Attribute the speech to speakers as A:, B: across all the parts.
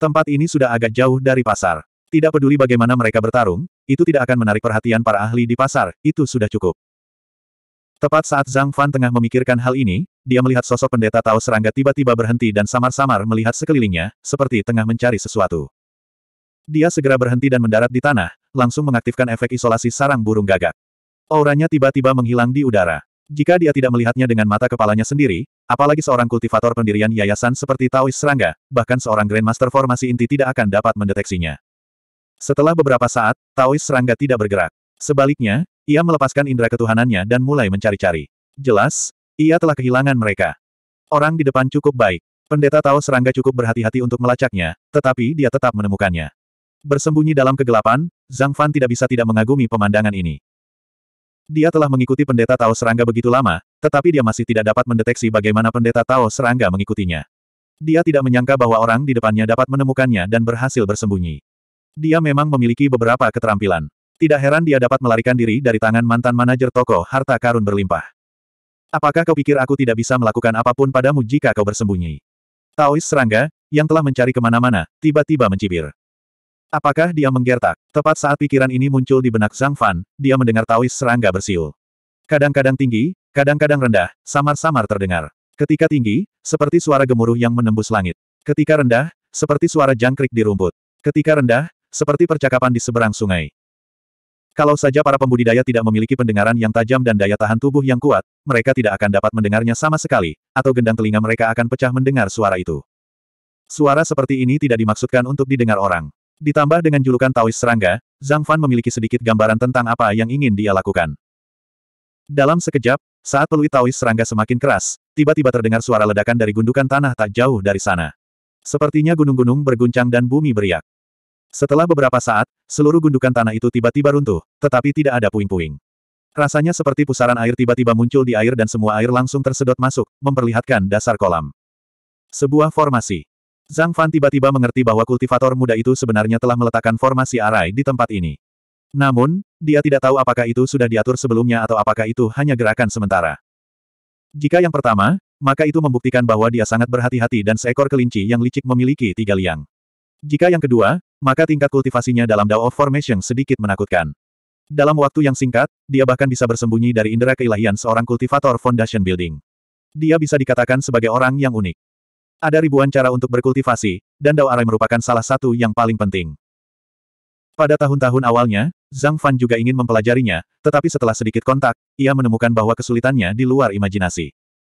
A: Tempat ini sudah agak jauh dari pasar. Tidak peduli bagaimana mereka bertarung, itu tidak akan menarik perhatian para ahli di pasar, itu sudah cukup. Tepat saat Zhang Fan tengah memikirkan hal ini, dia melihat sosok pendeta Tao Serangga tiba-tiba berhenti dan samar-samar melihat sekelilingnya, seperti tengah mencari sesuatu. Dia segera berhenti dan mendarat di tanah, langsung mengaktifkan efek isolasi sarang burung gagak. Auranya tiba-tiba menghilang di udara. Jika dia tidak melihatnya dengan mata kepalanya sendiri, Apalagi seorang kultivator pendirian yayasan seperti Taois Serangga, bahkan seorang Grandmaster formasi inti tidak akan dapat mendeteksinya. Setelah beberapa saat, Taois Serangga tidak bergerak. Sebaliknya, ia melepaskan indera ketuhanannya dan mulai mencari-cari. Jelas, ia telah kehilangan mereka. Orang di depan cukup baik. Pendeta Tao Serangga cukup berhati-hati untuk melacaknya, tetapi dia tetap menemukannya. Bersembunyi dalam kegelapan, Zhang Fan tidak bisa tidak mengagumi pemandangan ini. Dia telah mengikuti pendeta Tao Serangga begitu lama, tetapi dia masih tidak dapat mendeteksi bagaimana pendeta Tao Serangga mengikutinya. Dia tidak menyangka bahwa orang di depannya dapat menemukannya dan berhasil bersembunyi. Dia memang memiliki beberapa keterampilan. Tidak heran dia dapat melarikan diri dari tangan mantan manajer toko harta karun berlimpah. Apakah kau pikir aku tidak bisa melakukan apapun padamu jika kau bersembunyi? Taois serangga, yang telah mencari kemana-mana, tiba-tiba mencibir. Apakah dia menggertak? Tepat saat pikiran ini muncul di benak Zhang Fan, dia mendengar tawis serangga bersiul. Kadang-kadang tinggi, kadang-kadang rendah, samar-samar terdengar. Ketika tinggi, seperti suara gemuruh yang menembus langit. Ketika rendah, seperti suara jangkrik di rumput. Ketika rendah, seperti percakapan di seberang sungai. Kalau saja para pembudidaya tidak memiliki pendengaran yang tajam dan daya tahan tubuh yang kuat, mereka tidak akan dapat mendengarnya sama sekali, atau gendang telinga mereka akan pecah mendengar suara itu. Suara seperti ini tidak dimaksudkan untuk didengar orang. Ditambah dengan julukan Taois serangga, Zhang Fan memiliki sedikit gambaran tentang apa yang ingin dia lakukan. Dalam sekejap, saat peluit Taois serangga semakin keras, tiba-tiba terdengar suara ledakan dari gundukan tanah tak jauh dari sana. Sepertinya gunung-gunung berguncang dan bumi beriak. Setelah beberapa saat, seluruh gundukan tanah itu tiba-tiba runtuh, tetapi tidak ada puing-puing. Rasanya seperti pusaran air tiba-tiba muncul di air dan semua air langsung tersedot masuk, memperlihatkan dasar kolam. Sebuah formasi. Zhang Fan tiba-tiba mengerti bahwa kultivator muda itu sebenarnya telah meletakkan formasi arai di tempat ini. Namun, dia tidak tahu apakah itu sudah diatur sebelumnya atau apakah itu hanya gerakan sementara. Jika yang pertama, maka itu membuktikan bahwa dia sangat berhati-hati dan seekor kelinci yang licik memiliki tiga liang. Jika yang kedua, maka tingkat kultivasinya dalam Dao of Formation sedikit menakutkan. Dalam waktu yang singkat, dia bahkan bisa bersembunyi dari indera keilahian seorang kultivator Foundation Building. Dia bisa dikatakan sebagai orang yang unik. Ada ribuan cara untuk berkultivasi, dan Dao Arai merupakan salah satu yang paling penting. Pada tahun-tahun awalnya, Zhang Fan juga ingin mempelajarinya, tetapi setelah sedikit kontak, ia menemukan bahwa kesulitannya di luar imajinasi.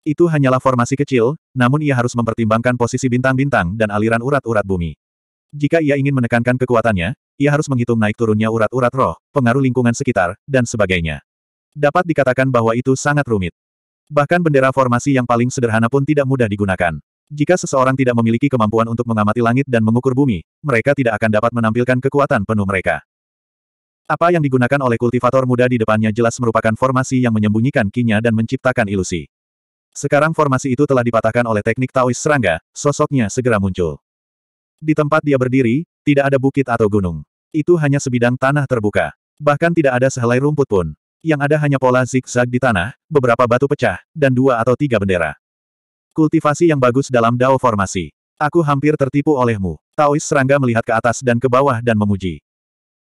A: Itu hanyalah formasi kecil, namun ia harus mempertimbangkan posisi bintang-bintang dan aliran urat-urat bumi. Jika ia ingin menekankan kekuatannya, ia harus menghitung naik turunnya urat-urat roh, pengaruh lingkungan sekitar, dan sebagainya. Dapat dikatakan bahwa itu sangat rumit. Bahkan bendera formasi yang paling sederhana pun tidak mudah digunakan. Jika seseorang tidak memiliki kemampuan untuk mengamati langit dan mengukur bumi, mereka tidak akan dapat menampilkan kekuatan penuh mereka. Apa yang digunakan oleh kultivator muda di depannya jelas merupakan formasi yang menyembunyikan kinya dan menciptakan ilusi. Sekarang formasi itu telah dipatahkan oleh teknik Taois serangga, sosoknya segera muncul. Di tempat dia berdiri, tidak ada bukit atau gunung. Itu hanya sebidang tanah terbuka. Bahkan tidak ada sehelai rumput pun. Yang ada hanya pola zigzag di tanah, beberapa batu pecah, dan dua atau tiga bendera. Kultivasi yang bagus dalam Dao formasi. Aku hampir tertipu olehmu. Taois serangga melihat ke atas dan ke bawah dan memuji.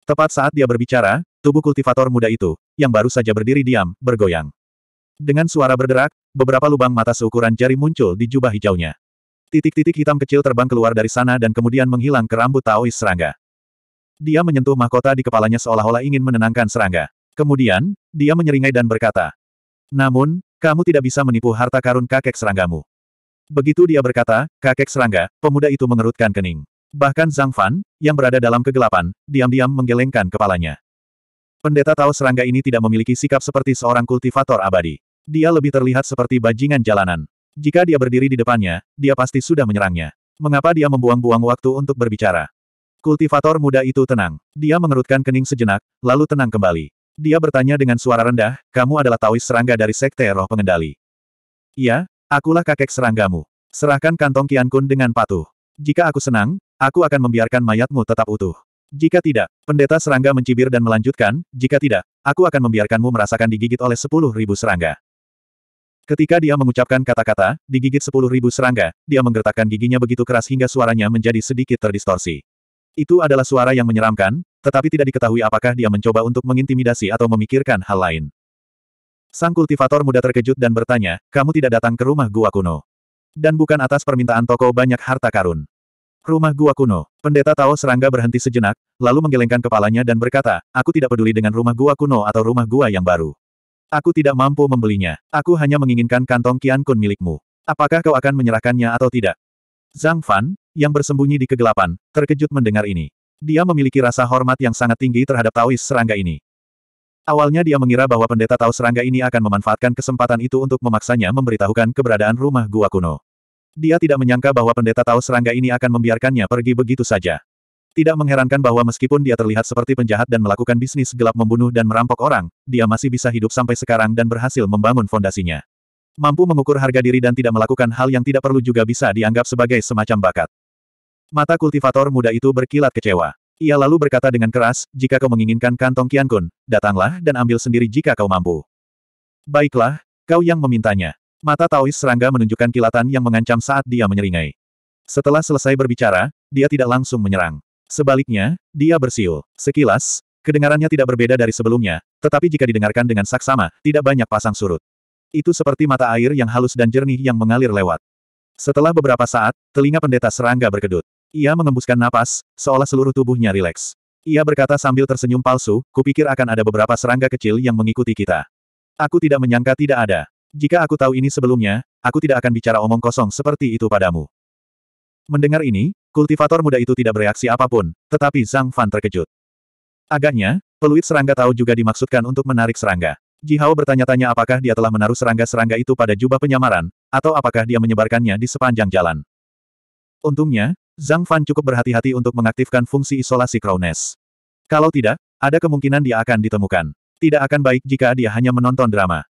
A: Tepat saat dia berbicara, tubuh kultivator muda itu, yang baru saja berdiri diam, bergoyang. Dengan suara berderak, beberapa lubang mata seukuran jari muncul di jubah hijaunya. Titik-titik hitam kecil terbang keluar dari sana dan kemudian menghilang ke rambut Taois serangga. Dia menyentuh mahkota di kepalanya seolah-olah ingin menenangkan serangga. Kemudian, dia menyeringai dan berkata, Namun, kamu tidak bisa menipu harta karun kakek seranggamu. Begitu dia berkata, kakek serangga, pemuda itu mengerutkan kening. Bahkan Zhang Fan, yang berada dalam kegelapan, diam-diam menggelengkan kepalanya. Pendeta tahu serangga ini tidak memiliki sikap seperti seorang kultivator abadi. Dia lebih terlihat seperti bajingan jalanan. Jika dia berdiri di depannya, dia pasti sudah menyerangnya. Mengapa dia membuang-buang waktu untuk berbicara? Kultivator muda itu tenang. Dia mengerutkan kening sejenak, lalu tenang kembali. Dia bertanya dengan suara rendah, kamu adalah Taois serangga dari Sekte Roh Pengendali. Iya, Akulah kakek seranggamu. Serahkan kantong Kian Kun dengan patuh. Jika aku senang, aku akan membiarkan mayatmu tetap utuh. Jika tidak, pendeta serangga mencibir dan melanjutkan, jika tidak, aku akan membiarkanmu merasakan digigit oleh sepuluh ribu serangga. Ketika dia mengucapkan kata-kata, digigit sepuluh ribu serangga, dia menggertakkan giginya begitu keras hingga suaranya menjadi sedikit terdistorsi. Itu adalah suara yang menyeramkan, tetapi tidak diketahui apakah dia mencoba untuk mengintimidasi atau memikirkan hal lain. Sang kultivator muda terkejut dan bertanya, kamu tidak datang ke rumah gua kuno. Dan bukan atas permintaan toko banyak harta karun. Rumah gua kuno. Pendeta Tao Serangga berhenti sejenak, lalu menggelengkan kepalanya dan berkata, aku tidak peduli dengan rumah gua kuno atau rumah gua yang baru. Aku tidak mampu membelinya. Aku hanya menginginkan kantong Kian Kun milikmu. Apakah kau akan menyerahkannya atau tidak? Zhang Fan, yang bersembunyi di kegelapan, terkejut mendengar ini. Dia memiliki rasa hormat yang sangat tinggi terhadap Taois serangga ini. Awalnya dia mengira bahwa pendeta tahu serangga ini akan memanfaatkan kesempatan itu untuk memaksanya memberitahukan keberadaan rumah gua kuno. Dia tidak menyangka bahwa pendeta tahu serangga ini akan membiarkannya pergi begitu saja. Tidak mengherankan bahwa meskipun dia terlihat seperti penjahat dan melakukan bisnis gelap membunuh dan merampok orang, dia masih bisa hidup sampai sekarang dan berhasil membangun fondasinya. Mampu mengukur harga diri dan tidak melakukan hal yang tidak perlu juga bisa dianggap sebagai semacam bakat. Mata kultivator muda itu berkilat kecewa. Ia lalu berkata dengan keras, jika kau menginginkan kantong Qian Kun, datanglah dan ambil sendiri jika kau mampu. Baiklah, kau yang memintanya. Mata Taois serangga menunjukkan kilatan yang mengancam saat dia menyeringai. Setelah selesai berbicara, dia tidak langsung menyerang. Sebaliknya, dia bersiul. Sekilas, kedengarannya tidak berbeda dari sebelumnya, tetapi jika didengarkan dengan saksama, tidak banyak pasang surut. Itu seperti mata air yang halus dan jernih yang mengalir lewat. Setelah beberapa saat, telinga pendeta serangga berkedut. Ia mengembuskan napas, seolah seluruh tubuhnya rileks. Ia berkata sambil tersenyum palsu, kupikir akan ada beberapa serangga kecil yang mengikuti kita. Aku tidak menyangka tidak ada. Jika aku tahu ini sebelumnya, aku tidak akan bicara omong kosong seperti itu padamu. Mendengar ini, kultivator muda itu tidak bereaksi apapun, tetapi Zhang Fan terkejut. Agaknya, peluit serangga tahu juga dimaksudkan untuk menarik serangga. Ji Hao bertanya-tanya apakah dia telah menaruh serangga-serangga itu pada jubah penyamaran, atau apakah dia menyebarkannya di sepanjang jalan. Untungnya, Zhang Fan cukup berhati-hati untuk mengaktifkan fungsi isolasi Crowness. Kalau tidak, ada kemungkinan dia akan ditemukan. Tidak akan baik jika dia hanya menonton drama.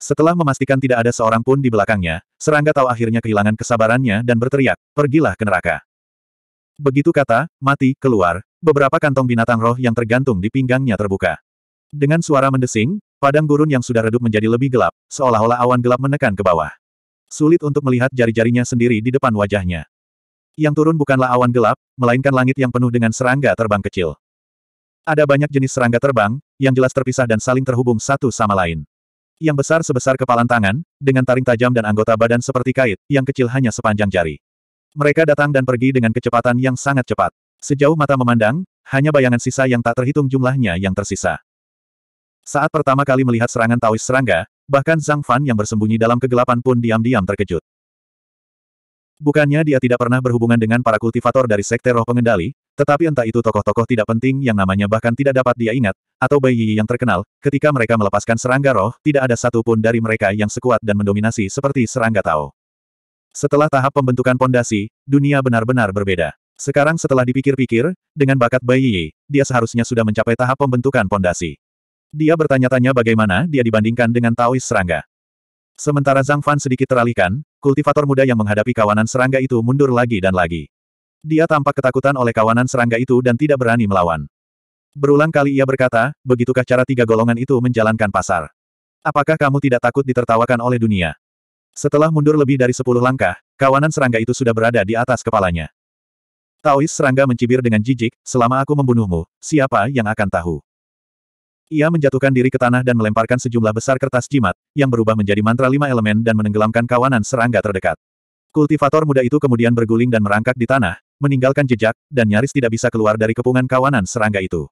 A: Setelah memastikan tidak ada seorang pun di belakangnya, serangga tahu akhirnya kehilangan kesabarannya dan berteriak, pergilah ke neraka. Begitu kata, mati, keluar, beberapa kantong binatang roh yang tergantung di pinggangnya terbuka. Dengan suara mendesing, padang gurun yang sudah redup menjadi lebih gelap, seolah-olah awan gelap menekan ke bawah. Sulit untuk melihat jari-jarinya sendiri di depan wajahnya. Yang turun bukanlah awan gelap, melainkan langit yang penuh dengan serangga terbang kecil. Ada banyak jenis serangga terbang, yang jelas terpisah dan saling terhubung satu sama lain. Yang besar sebesar kepalan tangan, dengan taring tajam dan anggota badan seperti kait, yang kecil hanya sepanjang jari. Mereka datang dan pergi dengan kecepatan yang sangat cepat. Sejauh mata memandang, hanya bayangan sisa yang tak terhitung jumlahnya yang tersisa. Saat pertama kali melihat serangan tawis serangga, bahkan Zhang Fan yang bersembunyi dalam kegelapan pun diam-diam terkejut. Bukannya dia tidak pernah berhubungan dengan para kultivator dari Sekte Roh Pengendali, tetapi entah itu tokoh-tokoh tidak penting yang namanya bahkan tidak dapat dia ingat, atau bayi yang terkenal, ketika mereka melepaskan serangga roh, tidak ada satupun dari mereka yang sekuat dan mendominasi seperti serangga Tao. Setelah tahap pembentukan pondasi, dunia benar-benar berbeda. Sekarang setelah dipikir-pikir, dengan bakat bayi, dia seharusnya sudah mencapai tahap pembentukan pondasi. Dia bertanya-tanya bagaimana dia dibandingkan dengan Taois serangga. Sementara Zhang Fan sedikit teralihkan, kultivator muda yang menghadapi kawanan serangga itu mundur lagi dan lagi. Dia tampak ketakutan oleh kawanan serangga itu dan tidak berani melawan. Berulang kali ia berkata, begitukah cara tiga golongan itu menjalankan pasar? Apakah kamu tidak takut ditertawakan oleh dunia? Setelah mundur lebih dari sepuluh langkah, kawanan serangga itu sudah berada di atas kepalanya. Taois serangga mencibir dengan jijik, selama aku membunuhmu, siapa yang akan tahu? Ia menjatuhkan diri ke tanah dan melemparkan sejumlah besar kertas jimat, yang berubah menjadi mantra lima elemen dan menenggelamkan kawanan serangga terdekat. Kultivator muda itu kemudian berguling dan merangkak di tanah, meninggalkan jejak, dan nyaris tidak bisa keluar dari kepungan kawanan serangga itu.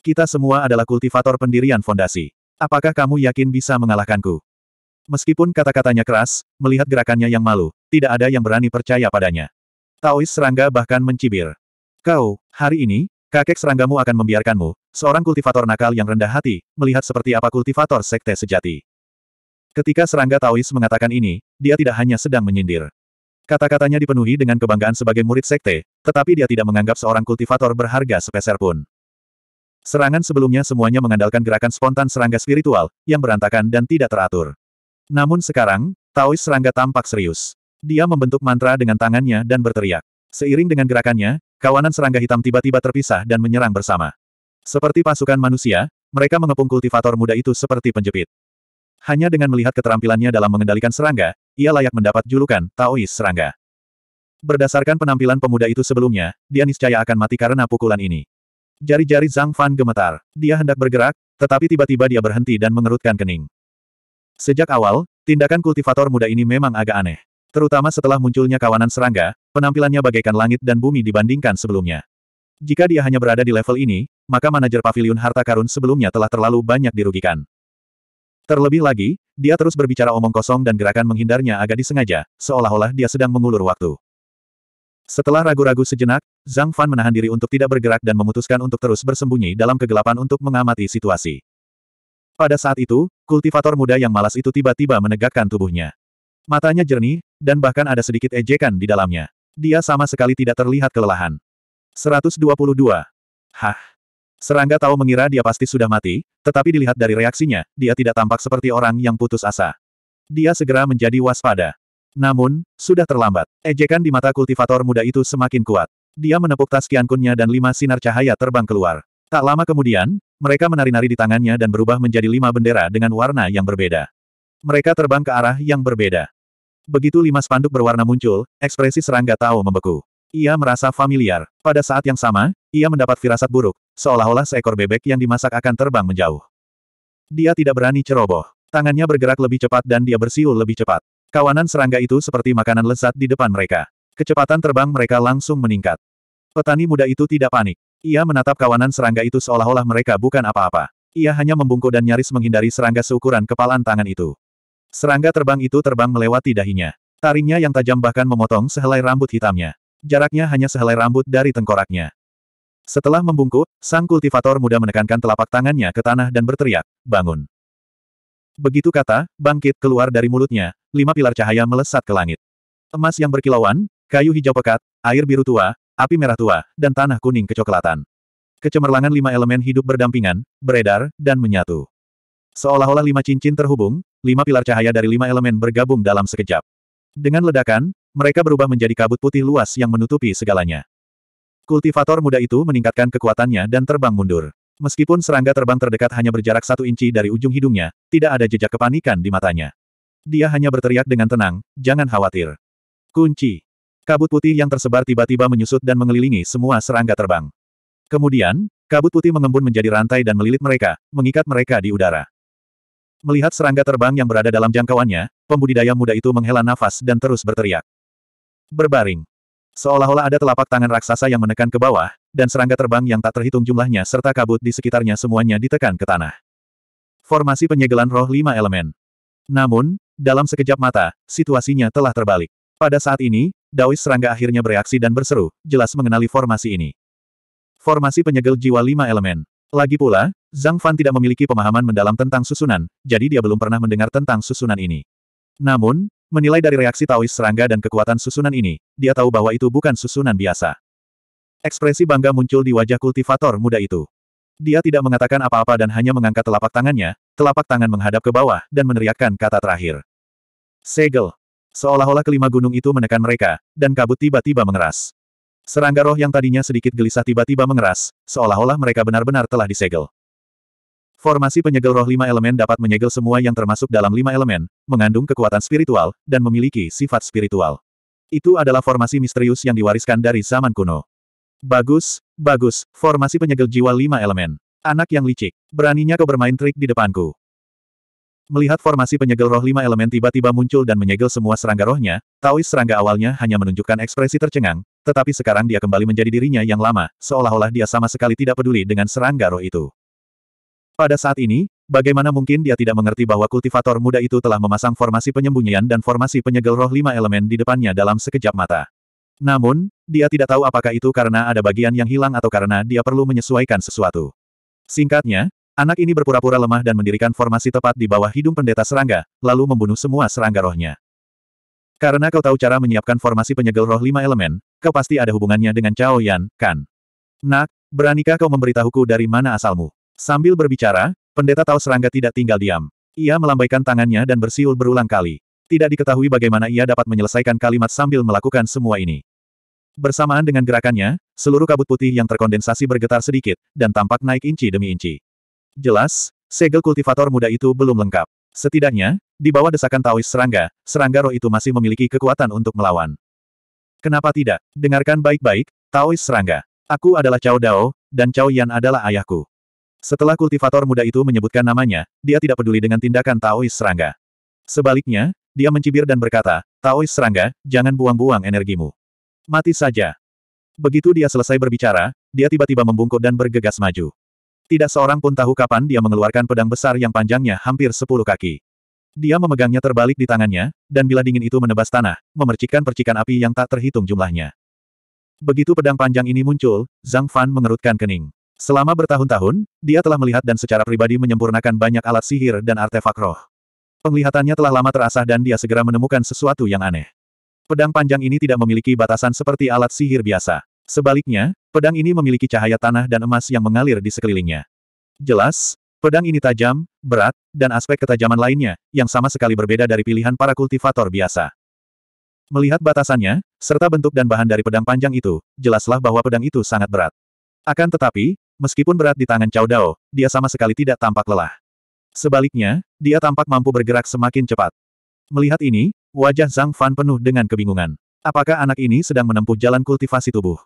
A: Kita semua adalah kultivator pendirian fondasi. Apakah kamu yakin bisa mengalahkanku? Meskipun kata-katanya keras, melihat gerakannya yang malu, tidak ada yang berani percaya padanya. Taois serangga bahkan mencibir. Kau, hari ini, Kakek seranggamu akan membiarkanmu, seorang kultivator nakal yang rendah hati, melihat seperti apa kultivator sekte sejati. Ketika serangga Taois mengatakan ini, dia tidak hanya sedang menyindir. Kata-katanya dipenuhi dengan kebanggaan sebagai murid sekte, tetapi dia tidak menganggap seorang kultivator berharga sepeser pun. Serangan sebelumnya semuanya mengandalkan gerakan spontan serangga spiritual, yang berantakan dan tidak teratur. Namun sekarang, Taois serangga tampak serius. Dia membentuk mantra dengan tangannya dan berteriak. Seiring dengan gerakannya, Kawanan serangga hitam tiba-tiba terpisah dan menyerang bersama. Seperti pasukan manusia, mereka mengepung kultivator muda itu seperti penjepit. Hanya dengan melihat keterampilannya dalam mengendalikan serangga, ia layak mendapat julukan Taois serangga. Berdasarkan penampilan pemuda itu sebelumnya, dia niscaya akan mati karena pukulan ini. Jari-jari Zhang Fan gemetar. Dia hendak bergerak, tetapi tiba-tiba dia berhenti dan mengerutkan kening. Sejak awal, tindakan kultivator muda ini memang agak aneh. Terutama setelah munculnya kawanan serangga, penampilannya bagaikan langit dan bumi dibandingkan sebelumnya. Jika dia hanya berada di level ini, maka manajer pavilion harta karun sebelumnya telah terlalu banyak dirugikan. Terlebih lagi, dia terus berbicara omong kosong dan gerakan menghindarnya agak disengaja, seolah-olah dia sedang mengulur waktu. Setelah ragu-ragu sejenak, Zhang Fan menahan diri untuk tidak bergerak dan memutuskan untuk terus bersembunyi dalam kegelapan untuk mengamati situasi. Pada saat itu, kultivator muda yang malas itu tiba-tiba menegakkan tubuhnya. Matanya jernih, dan bahkan ada sedikit ejekan di dalamnya. Dia sama sekali tidak terlihat kelelahan. 122. Hah. Serangga tahu mengira dia pasti sudah mati, tetapi dilihat dari reaksinya, dia tidak tampak seperti orang yang putus asa. Dia segera menjadi waspada. Namun, sudah terlambat. Ejekan di mata kultivator muda itu semakin kuat. Dia menepuk tas kiankunnya dan lima sinar cahaya terbang keluar. Tak lama kemudian, mereka menari-nari di tangannya dan berubah menjadi lima bendera dengan warna yang berbeda. Mereka terbang ke arah yang berbeda. Begitu lima spanduk berwarna muncul, ekspresi serangga Tao membeku. Ia merasa familiar. Pada saat yang sama, ia mendapat firasat buruk, seolah-olah seekor bebek yang dimasak akan terbang menjauh. Dia tidak berani ceroboh. Tangannya bergerak lebih cepat dan dia bersiul lebih cepat. Kawanan serangga itu seperti makanan lezat di depan mereka. Kecepatan terbang mereka langsung meningkat. Petani muda itu tidak panik. Ia menatap kawanan serangga itu seolah-olah mereka bukan apa-apa. Ia hanya membungkuk dan nyaris menghindari serangga seukuran kepalan tangan itu. Serangga terbang itu terbang melewati dahinya. Taringnya yang tajam bahkan memotong sehelai rambut hitamnya. Jaraknya hanya sehelai rambut dari tengkoraknya. Setelah membungkuk, sang kultivator muda menekankan telapak tangannya ke tanah dan berteriak, bangun. Begitu kata, bangkit keluar dari mulutnya, lima pilar cahaya melesat ke langit. Emas yang berkilauan, kayu hijau pekat, air biru tua, api merah tua, dan tanah kuning kecoklatan. Kecemerlangan lima elemen hidup berdampingan, beredar, dan menyatu. Seolah-olah lima cincin terhubung, lima pilar cahaya dari lima elemen bergabung dalam sekejap. Dengan ledakan, mereka berubah menjadi kabut putih luas yang menutupi segalanya. Kultivator muda itu meningkatkan kekuatannya dan terbang mundur. Meskipun serangga terbang terdekat hanya berjarak satu inci dari ujung hidungnya, tidak ada jejak kepanikan di matanya. Dia hanya berteriak dengan tenang, jangan khawatir. Kunci. Kabut putih yang tersebar tiba-tiba menyusut dan mengelilingi semua serangga terbang. Kemudian, kabut putih mengembun menjadi rantai dan melilit mereka, mengikat mereka di udara. Melihat serangga terbang yang berada dalam jangkauannya, pembudidaya muda itu menghela nafas dan terus berteriak. Berbaring. Seolah-olah ada telapak tangan raksasa yang menekan ke bawah, dan serangga terbang yang tak terhitung jumlahnya serta kabut di sekitarnya semuanya ditekan ke tanah. Formasi penyegelan roh lima elemen. Namun, dalam sekejap mata, situasinya telah terbalik. Pada saat ini, Daois serangga akhirnya bereaksi dan berseru, jelas mengenali formasi ini. Formasi penyegel jiwa lima elemen. Lagi pula, Zhang Fan tidak memiliki pemahaman mendalam tentang susunan, jadi dia belum pernah mendengar tentang susunan ini. Namun, menilai dari reaksi Taois serangga dan kekuatan susunan ini, dia tahu bahwa itu bukan susunan biasa. Ekspresi bangga muncul di wajah kultivator muda itu. Dia tidak mengatakan apa-apa dan hanya mengangkat telapak tangannya, telapak tangan menghadap ke bawah, dan meneriakkan kata terakhir. Segel. Seolah-olah kelima gunung itu menekan mereka, dan kabut tiba-tiba mengeras. Serangga roh yang tadinya sedikit gelisah tiba-tiba mengeras, seolah-olah mereka benar-benar telah disegel. Formasi penyegel roh lima elemen dapat menyegel semua yang termasuk dalam lima elemen, mengandung kekuatan spiritual, dan memiliki sifat spiritual. Itu adalah formasi misterius yang diwariskan dari zaman kuno. Bagus, bagus, formasi penyegel jiwa lima elemen. Anak yang licik, beraninya kau bermain trik di depanku. Melihat formasi penyegel roh lima elemen tiba-tiba muncul dan menyegel semua serangga rohnya, Taois serangga awalnya hanya menunjukkan ekspresi tercengang, tetapi sekarang dia kembali menjadi dirinya yang lama, seolah-olah dia sama sekali tidak peduli dengan serangga roh itu. Pada saat ini, bagaimana mungkin dia tidak mengerti bahwa kultivator muda itu telah memasang formasi penyembunyian dan formasi penyegel roh lima elemen di depannya dalam sekejap mata. Namun, dia tidak tahu apakah itu karena ada bagian yang hilang atau karena dia perlu menyesuaikan sesuatu. Singkatnya, Anak ini berpura-pura lemah dan mendirikan formasi tepat di bawah hidung pendeta serangga, lalu membunuh semua serangga rohnya. Karena kau tahu cara menyiapkan formasi penyegel roh lima elemen, kau pasti ada hubungannya dengan Cao Yan, kan? Nak, beranikah kau memberitahuku dari mana asalmu? Sambil berbicara, pendeta tahu serangga tidak tinggal diam. Ia melambaikan tangannya dan bersiul berulang kali. Tidak diketahui bagaimana ia dapat menyelesaikan kalimat sambil melakukan semua ini. Bersamaan dengan gerakannya, seluruh kabut putih yang terkondensasi bergetar sedikit, dan tampak naik inci demi inci. Jelas, segel kultivator muda itu belum lengkap. Setidaknya, di bawah desakan Taois serangga, serangga roh itu masih memiliki kekuatan untuk melawan. Kenapa tidak? Dengarkan baik-baik, Taois serangga. Aku adalah Cao Dao, dan Cao Yan adalah ayahku. Setelah kultivator muda itu menyebutkan namanya, dia tidak peduli dengan tindakan Taois serangga. Sebaliknya, dia mencibir dan berkata, Taois serangga, jangan buang-buang energimu. Mati saja. Begitu dia selesai berbicara, dia tiba-tiba membungkuk dan bergegas maju. Tidak seorang pun tahu kapan dia mengeluarkan pedang besar yang panjangnya hampir sepuluh kaki. Dia memegangnya terbalik di tangannya, dan bila dingin itu menebas tanah, memercikkan percikan api yang tak terhitung jumlahnya. Begitu pedang panjang ini muncul, Zhang Fan mengerutkan kening. Selama bertahun-tahun, dia telah melihat dan secara pribadi menyempurnakan banyak alat sihir dan artefak roh. Penglihatannya telah lama terasah dan dia segera menemukan sesuatu yang aneh. Pedang panjang ini tidak memiliki batasan seperti alat sihir biasa. Sebaliknya, pedang ini memiliki cahaya tanah dan emas yang mengalir di sekelilingnya. Jelas, pedang ini tajam, berat, dan aspek ketajaman lainnya, yang sama sekali berbeda dari pilihan para kultivator biasa. Melihat batasannya, serta bentuk dan bahan dari pedang panjang itu, jelaslah bahwa pedang itu sangat berat. Akan tetapi, meskipun berat di tangan Cao Dao, dia sama sekali tidak tampak lelah. Sebaliknya, dia tampak mampu bergerak semakin cepat. Melihat ini, wajah Zhang Fan penuh dengan kebingungan. Apakah anak ini sedang menempuh jalan kultivasi tubuh?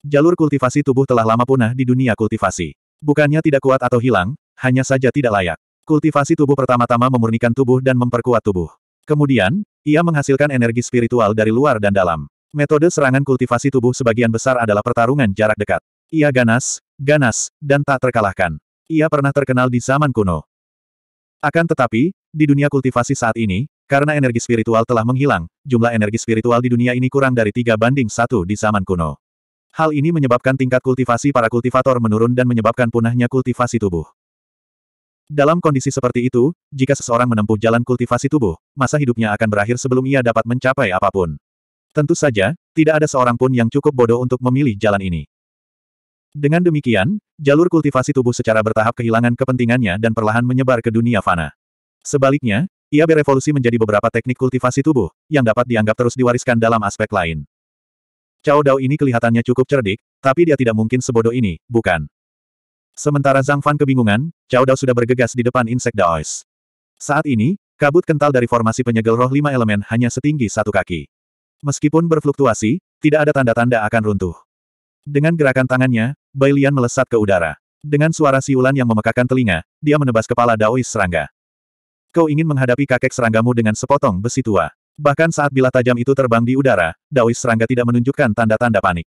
A: Jalur kultivasi tubuh telah lama punah di dunia kultivasi. Bukannya tidak kuat atau hilang, hanya saja tidak layak. Kultivasi tubuh pertama-tama memurnikan tubuh dan memperkuat tubuh. Kemudian, ia menghasilkan energi spiritual dari luar dan dalam. Metode serangan kultivasi tubuh sebagian besar adalah pertarungan jarak dekat. Ia ganas, ganas, dan tak terkalahkan. Ia pernah terkenal di zaman kuno. Akan tetapi, di dunia kultivasi saat ini, karena energi spiritual telah menghilang, jumlah energi spiritual di dunia ini kurang dari tiga banding satu di zaman kuno. Hal ini menyebabkan tingkat kultivasi para kultivator menurun dan menyebabkan punahnya kultivasi tubuh. Dalam kondisi seperti itu, jika seseorang menempuh jalan kultivasi tubuh, masa hidupnya akan berakhir sebelum ia dapat mencapai apapun. Tentu saja, tidak ada seorang pun yang cukup bodoh untuk memilih jalan ini. Dengan demikian, jalur kultivasi tubuh secara bertahap kehilangan kepentingannya dan perlahan menyebar ke dunia fana. Sebaliknya, ia berevolusi menjadi beberapa teknik kultivasi tubuh, yang dapat dianggap terus diwariskan dalam aspek lain. Cao Dao ini kelihatannya cukup cerdik, tapi dia tidak mungkin sebodoh ini, bukan? Sementara Zhang Fan kebingungan, Cao Dao sudah bergegas di depan Insect Daois. Saat ini, kabut kental dari formasi penyegel roh lima elemen hanya setinggi satu kaki. Meskipun berfluktuasi, tidak ada tanda-tanda akan runtuh. Dengan gerakan tangannya, Bai Lian melesat ke udara. Dengan suara siulan yang memekakan telinga, dia menebas kepala Daois serangga. Kau ingin menghadapi kakek seranggamu dengan sepotong besi tua. Bahkan saat bila tajam itu terbang di udara, Dawis serangga tidak menunjukkan tanda-tanda panik.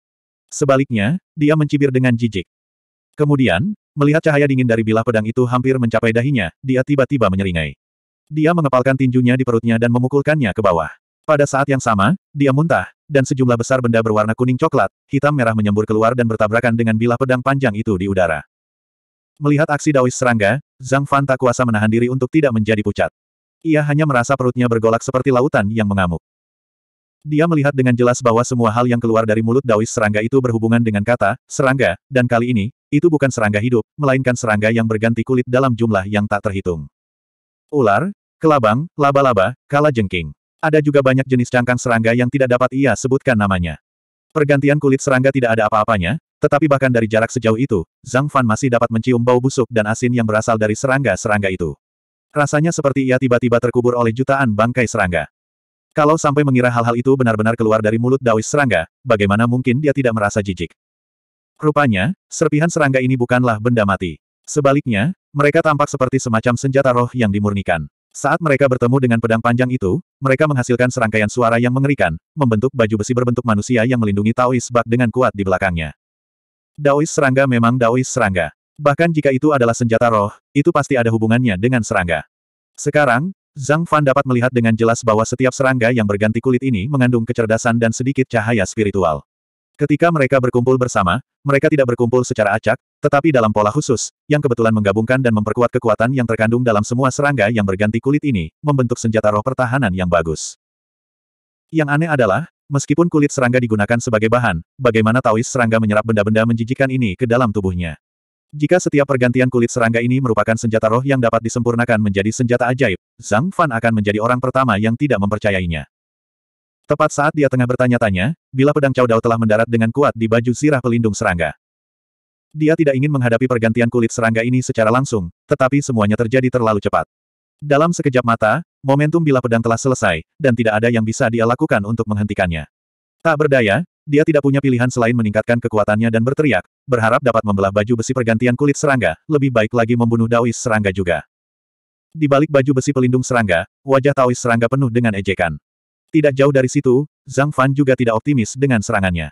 A: Sebaliknya, dia mencibir dengan jijik. Kemudian, melihat cahaya dingin dari bilah pedang itu hampir mencapai dahinya, dia tiba-tiba menyeringai. Dia mengepalkan tinjunya di perutnya dan memukulkannya ke bawah. Pada saat yang sama, dia muntah, dan sejumlah besar benda berwarna kuning coklat, hitam merah menyembur keluar dan bertabrakan dengan bilah pedang panjang itu di udara. Melihat aksi Dawis serangga, Zhang Fan tak kuasa menahan diri untuk tidak menjadi pucat. Ia hanya merasa perutnya bergolak seperti lautan yang mengamuk. Dia melihat dengan jelas bahwa semua hal yang keluar dari mulut Daois serangga itu berhubungan dengan kata, serangga, dan kali ini, itu bukan serangga hidup, melainkan serangga yang berganti kulit dalam jumlah yang tak terhitung. Ular, kelabang, laba-laba, kala jengking. Ada juga banyak jenis cangkang serangga yang tidak dapat ia sebutkan namanya. Pergantian kulit serangga tidak ada apa-apanya, tetapi bahkan dari jarak sejauh itu, Zhang Fan masih dapat mencium bau busuk dan asin yang berasal dari serangga-serangga itu. Rasanya seperti ia tiba-tiba terkubur oleh jutaan bangkai serangga. Kalau sampai mengira hal-hal itu benar-benar keluar dari mulut Dawis serangga, bagaimana mungkin dia tidak merasa jijik? Rupanya, serpihan serangga ini bukanlah benda mati. Sebaliknya, mereka tampak seperti semacam senjata roh yang dimurnikan. Saat mereka bertemu dengan pedang panjang itu, mereka menghasilkan serangkaian suara yang mengerikan, membentuk baju besi berbentuk manusia yang melindungi Taois Bak dengan kuat di belakangnya. Daois serangga memang Daois serangga. Bahkan jika itu adalah senjata roh, itu pasti ada hubungannya dengan serangga. Sekarang, Zhang Fan dapat melihat dengan jelas bahwa setiap serangga yang berganti kulit ini mengandung kecerdasan dan sedikit cahaya spiritual. Ketika mereka berkumpul bersama, mereka tidak berkumpul secara acak, tetapi dalam pola khusus, yang kebetulan menggabungkan dan memperkuat kekuatan yang terkandung dalam semua serangga yang berganti kulit ini, membentuk senjata roh pertahanan yang bagus. Yang aneh adalah, meskipun kulit serangga digunakan sebagai bahan, bagaimana Taois serangga menyerap benda-benda menjijikan ini ke dalam tubuhnya. Jika setiap pergantian kulit serangga ini merupakan senjata roh yang dapat disempurnakan menjadi senjata ajaib, Zhang Fan akan menjadi orang pertama yang tidak mempercayainya. Tepat saat dia tengah bertanya-tanya, bila pedang Cao Dao telah mendarat dengan kuat di baju sirah pelindung serangga. Dia tidak ingin menghadapi pergantian kulit serangga ini secara langsung, tetapi semuanya terjadi terlalu cepat. Dalam sekejap mata, momentum bila pedang telah selesai, dan tidak ada yang bisa dia lakukan untuk menghentikannya. Tak berdaya, dia tidak punya pilihan selain meningkatkan kekuatannya dan berteriak, berharap dapat membelah baju besi pergantian kulit serangga, lebih baik lagi membunuh Daois serangga juga. Di balik baju besi pelindung serangga, wajah Taois serangga penuh dengan ejekan. Tidak jauh dari situ, Zhang Fan juga tidak optimis dengan serangannya.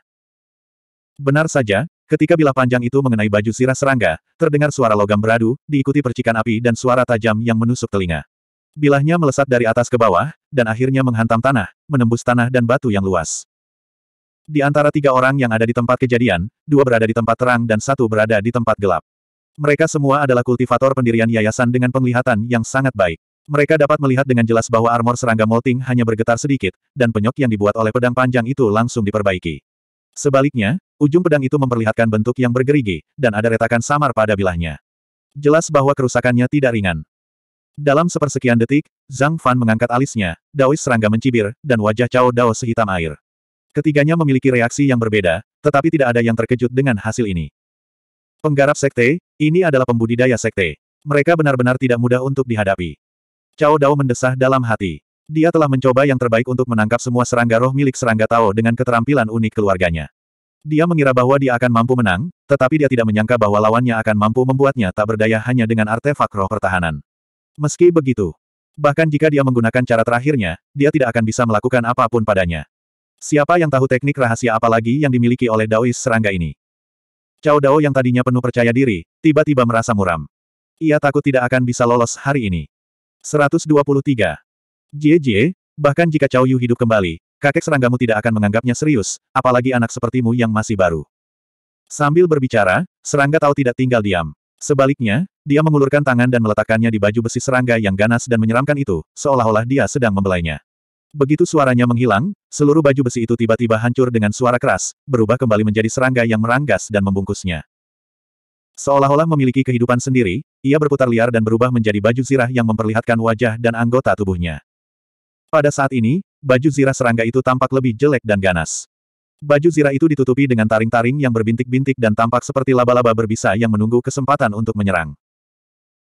A: Benar saja, ketika bilah panjang itu mengenai baju sirah serangga, terdengar suara logam beradu, diikuti percikan api dan suara tajam yang menusuk telinga. Bilahnya melesat dari atas ke bawah, dan akhirnya menghantam tanah, menembus tanah dan batu yang luas. Di antara tiga orang yang ada di tempat kejadian, dua berada di tempat terang dan satu berada di tempat gelap. Mereka semua adalah kultivator pendirian yayasan dengan penglihatan yang sangat baik. Mereka dapat melihat dengan jelas bahwa armor serangga molting hanya bergetar sedikit, dan penyok yang dibuat oleh pedang panjang itu langsung diperbaiki. Sebaliknya, ujung pedang itu memperlihatkan bentuk yang bergerigi, dan ada retakan samar pada bilahnya. Jelas bahwa kerusakannya tidak ringan. Dalam sepersekian detik, Zhang Fan mengangkat alisnya, dawis serangga mencibir, dan wajah Cao Dao sehitam air. Ketiganya memiliki reaksi yang berbeda, tetapi tidak ada yang terkejut dengan hasil ini. Penggarap sekte, ini adalah pembudidaya sekte. Mereka benar-benar tidak mudah untuk dihadapi. Cao Dao mendesah dalam hati. Dia telah mencoba yang terbaik untuk menangkap semua serangga roh milik serangga Tao dengan keterampilan unik keluarganya. Dia mengira bahwa dia akan mampu menang, tetapi dia tidak menyangka bahwa lawannya akan mampu membuatnya tak berdaya hanya dengan artefak roh pertahanan. Meski begitu, bahkan jika dia menggunakan cara terakhirnya, dia tidak akan bisa melakukan apapun padanya. Siapa yang tahu teknik rahasia apa lagi yang dimiliki oleh Daois serangga ini? Cao Dao yang tadinya penuh percaya diri, tiba-tiba merasa muram. Ia takut tidak akan bisa lolos hari ini. 123. Jie Jie, bahkan jika Cao Yu hidup kembali, kakek seranggamu tidak akan menganggapnya serius, apalagi anak sepertimu yang masih baru. Sambil berbicara, serangga tahu tidak tinggal diam. Sebaliknya, dia mengulurkan tangan dan meletakkannya di baju besi serangga yang ganas dan menyeramkan itu, seolah-olah dia sedang membelainya. Begitu suaranya menghilang, seluruh baju besi itu tiba-tiba hancur dengan suara keras, berubah kembali menjadi serangga yang meranggas dan membungkusnya. Seolah-olah memiliki kehidupan sendiri, ia berputar liar dan berubah menjadi baju zirah yang memperlihatkan wajah dan anggota tubuhnya. Pada saat ini, baju zirah serangga itu tampak lebih jelek dan ganas. Baju zirah itu ditutupi dengan taring-taring yang berbintik-bintik dan tampak seperti laba-laba berbisa yang menunggu kesempatan untuk menyerang.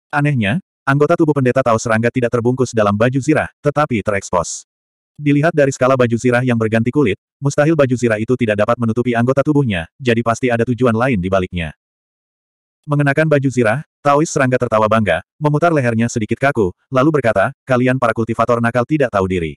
A: Anehnya, anggota tubuh pendeta tahu serangga tidak terbungkus dalam baju zirah, tetapi terekspos. Dilihat dari skala baju zirah yang berganti kulit, mustahil baju zirah itu tidak dapat menutupi anggota tubuhnya, jadi pasti ada tujuan lain di baliknya. Mengenakan baju zirah, Taois serangga tertawa bangga, memutar lehernya sedikit kaku, lalu berkata, kalian para kultivator nakal tidak tahu diri.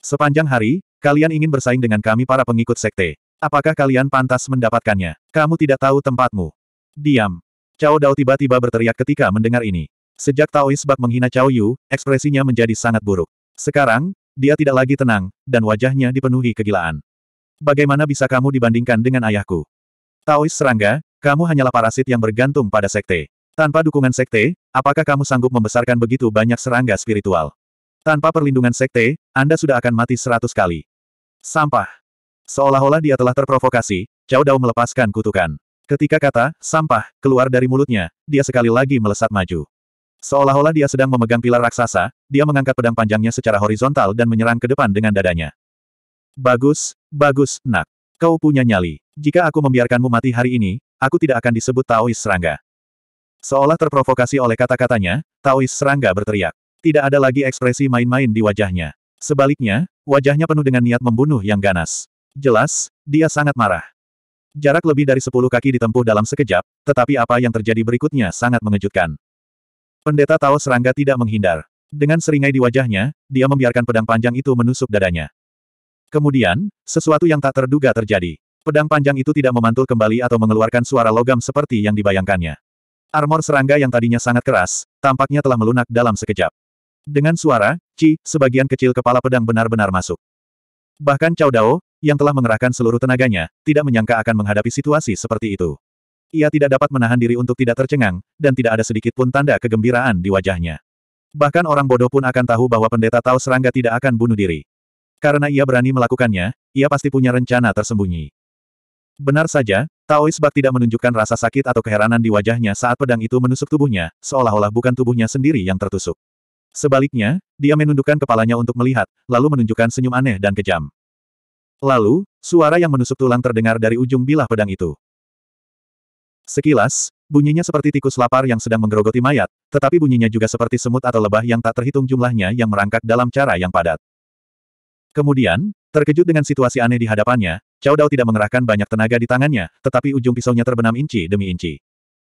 A: Sepanjang hari, kalian ingin bersaing dengan kami para pengikut sekte. Apakah kalian pantas mendapatkannya? Kamu tidak tahu tempatmu. Diam. Cao Dao tiba-tiba berteriak ketika mendengar ini. Sejak Taois bak menghina Cao Yu, ekspresinya menjadi sangat buruk. Sekarang, dia tidak lagi tenang, dan wajahnya dipenuhi kegilaan. Bagaimana bisa kamu dibandingkan dengan ayahku? Taois serangga, kamu hanyalah parasit yang bergantung pada sekte. Tanpa dukungan sekte, apakah kamu sanggup membesarkan begitu banyak serangga spiritual? Tanpa perlindungan sekte, Anda sudah akan mati seratus kali. Sampah. Seolah-olah dia telah terprovokasi, Cao Dao melepaskan kutukan. Ketika kata, sampah, keluar dari mulutnya, dia sekali lagi melesat maju. Seolah-olah dia sedang memegang pilar raksasa, dia mengangkat pedang panjangnya secara horizontal dan menyerang ke depan dengan dadanya. Bagus, bagus, nak. Kau punya nyali. Jika aku membiarkanmu mati hari ini, aku tidak akan disebut Taois serangga. Seolah terprovokasi oleh kata-katanya, Taois serangga berteriak. Tidak ada lagi ekspresi main-main di wajahnya. Sebaliknya, wajahnya penuh dengan niat membunuh yang ganas. Jelas, dia sangat marah. Jarak lebih dari sepuluh kaki ditempuh dalam sekejap, tetapi apa yang terjadi berikutnya sangat mengejutkan. Pendeta Tao Serangga tidak menghindar. Dengan seringai di wajahnya, dia membiarkan pedang panjang itu menusuk dadanya. Kemudian, sesuatu yang tak terduga terjadi. Pedang panjang itu tidak memantul kembali atau mengeluarkan suara logam seperti yang dibayangkannya. Armor serangga yang tadinya sangat keras, tampaknya telah melunak dalam sekejap. Dengan suara, Ci, sebagian kecil kepala pedang benar-benar masuk. Bahkan Cao Dao, yang telah mengerahkan seluruh tenaganya, tidak menyangka akan menghadapi situasi seperti itu. Ia tidak dapat menahan diri untuk tidak tercengang, dan tidak ada sedikit pun tanda kegembiraan di wajahnya. Bahkan orang bodoh pun akan tahu bahwa pendeta tahu serangga tidak akan bunuh diri. Karena ia berani melakukannya, ia pasti punya rencana tersembunyi. Benar saja, Taois Bak tidak menunjukkan rasa sakit atau keheranan di wajahnya saat pedang itu menusuk tubuhnya, seolah-olah bukan tubuhnya sendiri yang tertusuk. Sebaliknya, dia menundukkan kepalanya untuk melihat, lalu menunjukkan senyum aneh dan kejam. Lalu, suara yang menusuk tulang terdengar dari ujung bilah pedang itu. Sekilas, bunyinya seperti tikus lapar yang sedang menggerogoti mayat, tetapi bunyinya juga seperti semut atau lebah yang tak terhitung jumlahnya yang merangkak dalam cara yang padat. Kemudian, terkejut dengan situasi aneh di hadapannya, Cao Dao tidak mengerahkan banyak tenaga di tangannya, tetapi ujung pisaunya terbenam inci demi inci.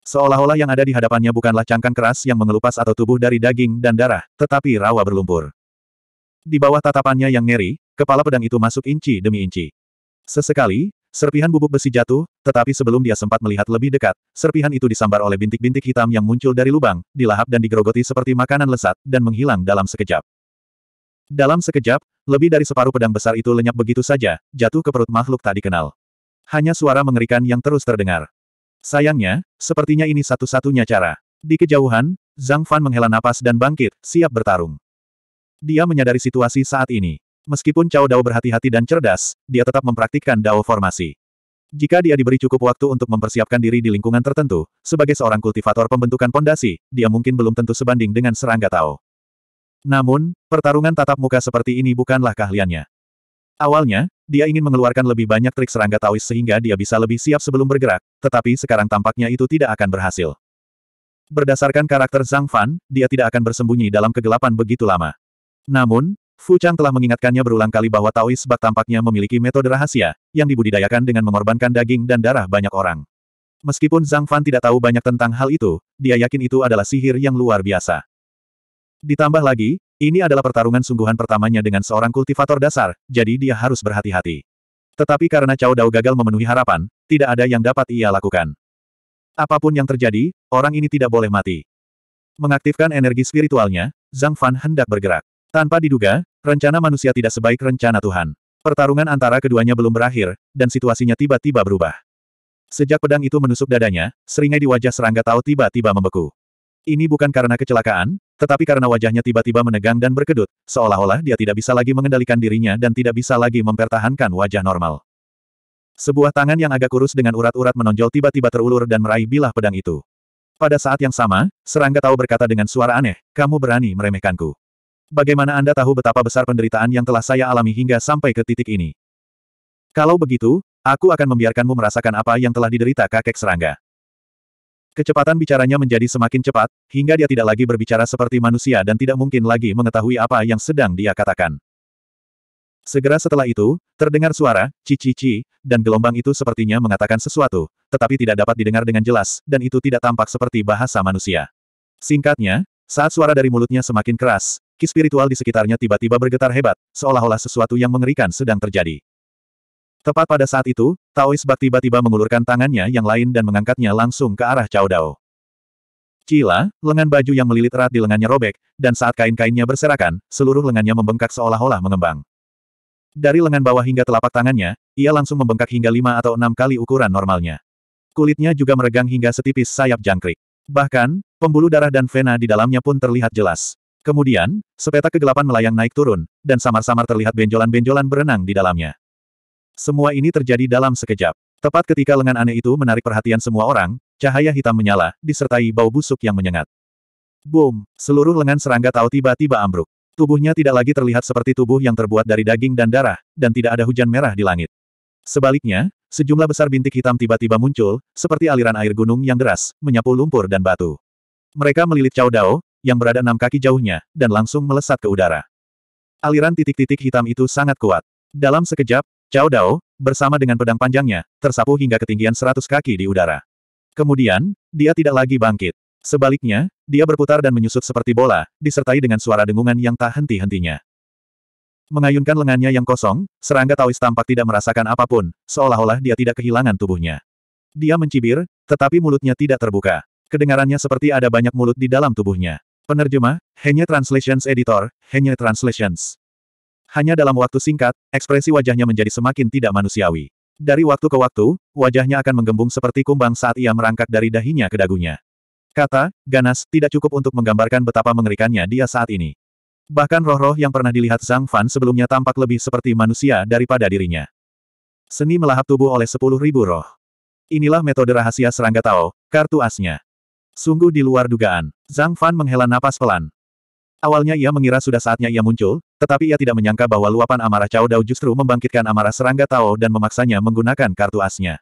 A: Seolah-olah yang ada di hadapannya bukanlah cangkang keras yang mengelupas atau tubuh dari daging dan darah, tetapi rawa berlumpur. Di bawah tatapannya yang ngeri, kepala pedang itu masuk inci demi inci. Sesekali, Serpihan bubuk besi jatuh, tetapi sebelum dia sempat melihat lebih dekat, serpihan itu disambar oleh bintik-bintik hitam yang muncul dari lubang, dilahap dan digerogoti seperti makanan lesat, dan menghilang dalam sekejap. Dalam sekejap, lebih dari separuh pedang besar itu lenyap begitu saja, jatuh ke perut makhluk tak dikenal. Hanya suara mengerikan yang terus terdengar. Sayangnya, sepertinya ini satu-satunya cara. Di kejauhan, Zhang Fan menghela napas dan bangkit, siap bertarung. Dia menyadari situasi saat ini. Meskipun Cao Dao berhati-hati dan cerdas, dia tetap mempraktikkan Dao formasi. Jika dia diberi cukup waktu untuk mempersiapkan diri di lingkungan tertentu, sebagai seorang kultivator pembentukan pondasi, dia mungkin belum tentu sebanding dengan serangga Tao. Namun, pertarungan tatap muka seperti ini bukanlah keahliannya. Awalnya, dia ingin mengeluarkan lebih banyak trik serangga Taois sehingga dia bisa lebih siap sebelum bergerak, tetapi sekarang tampaknya itu tidak akan berhasil. Berdasarkan karakter Zhang Fan, dia tidak akan bersembunyi dalam kegelapan begitu lama. Namun, Fu Chang telah mengingatkannya berulang kali bahwa Taois bak tampaknya memiliki metode rahasia, yang dibudidayakan dengan mengorbankan daging dan darah banyak orang. Meskipun Zhang Fan tidak tahu banyak tentang hal itu, dia yakin itu adalah sihir yang luar biasa. Ditambah lagi, ini adalah pertarungan sungguhan pertamanya dengan seorang kultivator dasar, jadi dia harus berhati-hati. Tetapi karena Cao Dao gagal memenuhi harapan, tidak ada yang dapat ia lakukan. Apapun yang terjadi, orang ini tidak boleh mati. Mengaktifkan energi spiritualnya, Zhang Fan hendak bergerak. Tanpa diduga, rencana manusia tidak sebaik rencana Tuhan. Pertarungan antara keduanya belum berakhir, dan situasinya tiba-tiba berubah. Sejak pedang itu menusuk dadanya, seringai di wajah serangga tahu tiba-tiba membeku. Ini bukan karena kecelakaan, tetapi karena wajahnya tiba-tiba menegang dan berkedut, seolah-olah dia tidak bisa lagi mengendalikan dirinya dan tidak bisa lagi mempertahankan wajah normal. Sebuah tangan yang agak kurus dengan urat-urat menonjol tiba-tiba terulur dan meraih bilah pedang itu. Pada saat yang sama, serangga tahu berkata dengan suara aneh, kamu berani meremehkanku bagaimana Anda tahu betapa besar penderitaan yang telah saya alami hingga sampai ke titik ini? Kalau begitu, aku akan membiarkanmu merasakan apa yang telah diderita kakek serangga. Kecepatan bicaranya menjadi semakin cepat, hingga dia tidak lagi berbicara seperti manusia dan tidak mungkin lagi mengetahui apa yang sedang dia katakan. Segera setelah itu, terdengar suara, cici-ci, dan gelombang itu sepertinya mengatakan sesuatu, tetapi tidak dapat didengar dengan jelas, dan itu tidak tampak seperti bahasa manusia. Singkatnya, saat suara dari mulutnya semakin keras, Ki spiritual di sekitarnya tiba-tiba bergetar hebat, seolah-olah sesuatu yang mengerikan sedang terjadi. Tepat pada saat itu, Taois Bak tiba-tiba mengulurkan tangannya yang lain dan mengangkatnya langsung ke arah Cao Dao. Cila, lengan baju yang melilit erat di lengannya robek, dan saat kain-kainnya berserakan, seluruh lengannya membengkak seolah-olah mengembang. Dari lengan bawah hingga telapak tangannya, ia langsung membengkak hingga lima atau enam kali ukuran normalnya. Kulitnya juga meregang hingga setipis sayap jangkrik. Bahkan, pembuluh darah dan vena di dalamnya pun terlihat jelas. Kemudian, sepetak kegelapan melayang naik turun, dan samar-samar terlihat benjolan-benjolan berenang di dalamnya. Semua ini terjadi dalam sekejap. Tepat ketika lengan aneh itu menarik perhatian semua orang, cahaya hitam menyala, disertai bau busuk yang menyengat. Boom! Seluruh lengan serangga tahu tiba-tiba ambruk. Tubuhnya tidak lagi terlihat seperti tubuh yang terbuat dari daging dan darah, dan tidak ada hujan merah di langit. Sebaliknya, sejumlah besar bintik hitam tiba-tiba muncul, seperti aliran air gunung yang deras, menyapu lumpur dan batu. Mereka melilit Chao Dao, yang berada enam kaki jauhnya, dan langsung melesat ke udara. Aliran titik-titik hitam itu sangat kuat. Dalam sekejap, Cao Dao, bersama dengan pedang panjangnya, tersapu hingga ketinggian seratus kaki di udara. Kemudian, dia tidak lagi bangkit. Sebaliknya, dia berputar dan menyusut seperti bola, disertai dengan suara dengungan yang tak henti-hentinya. Mengayunkan lengannya yang kosong, serangga Taois tampak tidak merasakan apapun, seolah-olah dia tidak kehilangan tubuhnya. Dia mencibir, tetapi mulutnya tidak terbuka. Kedengarannya seperti ada banyak mulut di dalam tubuhnya. Penerjemah, Hanya Translations Editor, Hanya Translations. Hanya dalam waktu singkat, ekspresi wajahnya menjadi semakin tidak manusiawi. Dari waktu ke waktu, wajahnya akan menggembung seperti kumbang saat ia merangkak dari dahinya ke dagunya. Kata, ganas, tidak cukup untuk menggambarkan betapa mengerikannya dia saat ini. Bahkan roh-roh yang pernah dilihat Zhang Fan sebelumnya tampak lebih seperti manusia daripada dirinya. Seni melahap tubuh oleh sepuluh ribu roh. Inilah metode rahasia serangga Tao, kartu asnya. Sungguh di luar dugaan. Zhang Fan menghela napas pelan. Awalnya ia mengira sudah saatnya ia muncul, tetapi ia tidak menyangka bahwa luapan amarah Cao Dao justru membangkitkan amarah serangga Tao dan memaksanya menggunakan kartu asnya.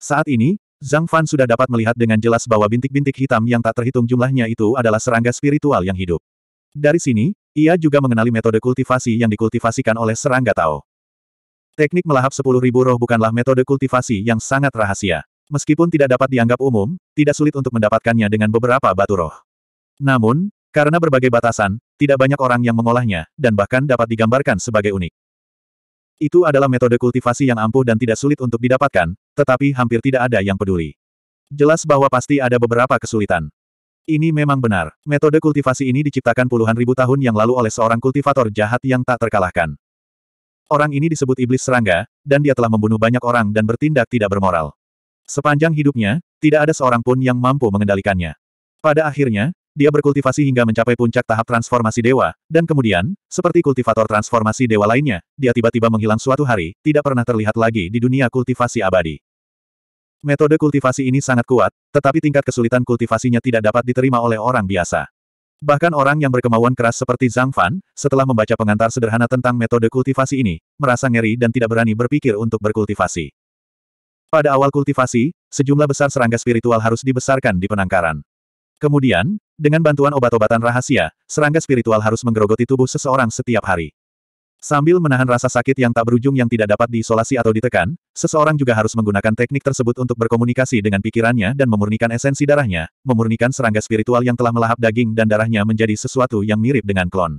A: Saat ini, Zhang Fan sudah dapat melihat dengan jelas bahwa bintik-bintik hitam yang tak terhitung jumlahnya itu adalah serangga spiritual yang hidup. Dari sini, ia juga mengenali metode kultivasi yang dikultivasikan oleh serangga Tao. Teknik melahap sepuluh ribu roh bukanlah metode kultivasi yang sangat rahasia. Meskipun tidak dapat dianggap umum, tidak sulit untuk mendapatkannya dengan beberapa batu roh. Namun, karena berbagai batasan, tidak banyak orang yang mengolahnya, dan bahkan dapat digambarkan sebagai unik. Itu adalah metode kultivasi yang ampuh dan tidak sulit untuk didapatkan, tetapi hampir tidak ada yang peduli. Jelas bahwa pasti ada beberapa kesulitan. Ini memang benar, metode kultivasi ini diciptakan puluhan ribu tahun yang lalu oleh seorang kultivator jahat yang tak terkalahkan. Orang ini disebut iblis serangga, dan dia telah membunuh banyak orang dan bertindak tidak bermoral. Sepanjang hidupnya, tidak ada seorang pun yang mampu mengendalikannya. Pada akhirnya, dia berkultivasi hingga mencapai puncak tahap transformasi dewa, dan kemudian, seperti kultivator transformasi dewa lainnya, dia tiba-tiba menghilang suatu hari, tidak pernah terlihat lagi di dunia kultivasi abadi. Metode kultivasi ini sangat kuat, tetapi tingkat kesulitan kultivasinya tidak dapat diterima oleh orang biasa. Bahkan orang yang berkemauan keras seperti Zhang Fan, setelah membaca pengantar sederhana tentang metode kultivasi ini, merasa ngeri dan tidak berani berpikir untuk berkultivasi. Pada awal kultivasi, sejumlah besar serangga spiritual harus dibesarkan di penangkaran. Kemudian, dengan bantuan obat-obatan rahasia, serangga spiritual harus menggerogoti tubuh seseorang setiap hari. Sambil menahan rasa sakit yang tak berujung yang tidak dapat diisolasi atau ditekan, seseorang juga harus menggunakan teknik tersebut untuk berkomunikasi dengan pikirannya dan memurnikan esensi darahnya, memurnikan serangga spiritual yang telah melahap daging dan darahnya menjadi sesuatu yang mirip dengan klon.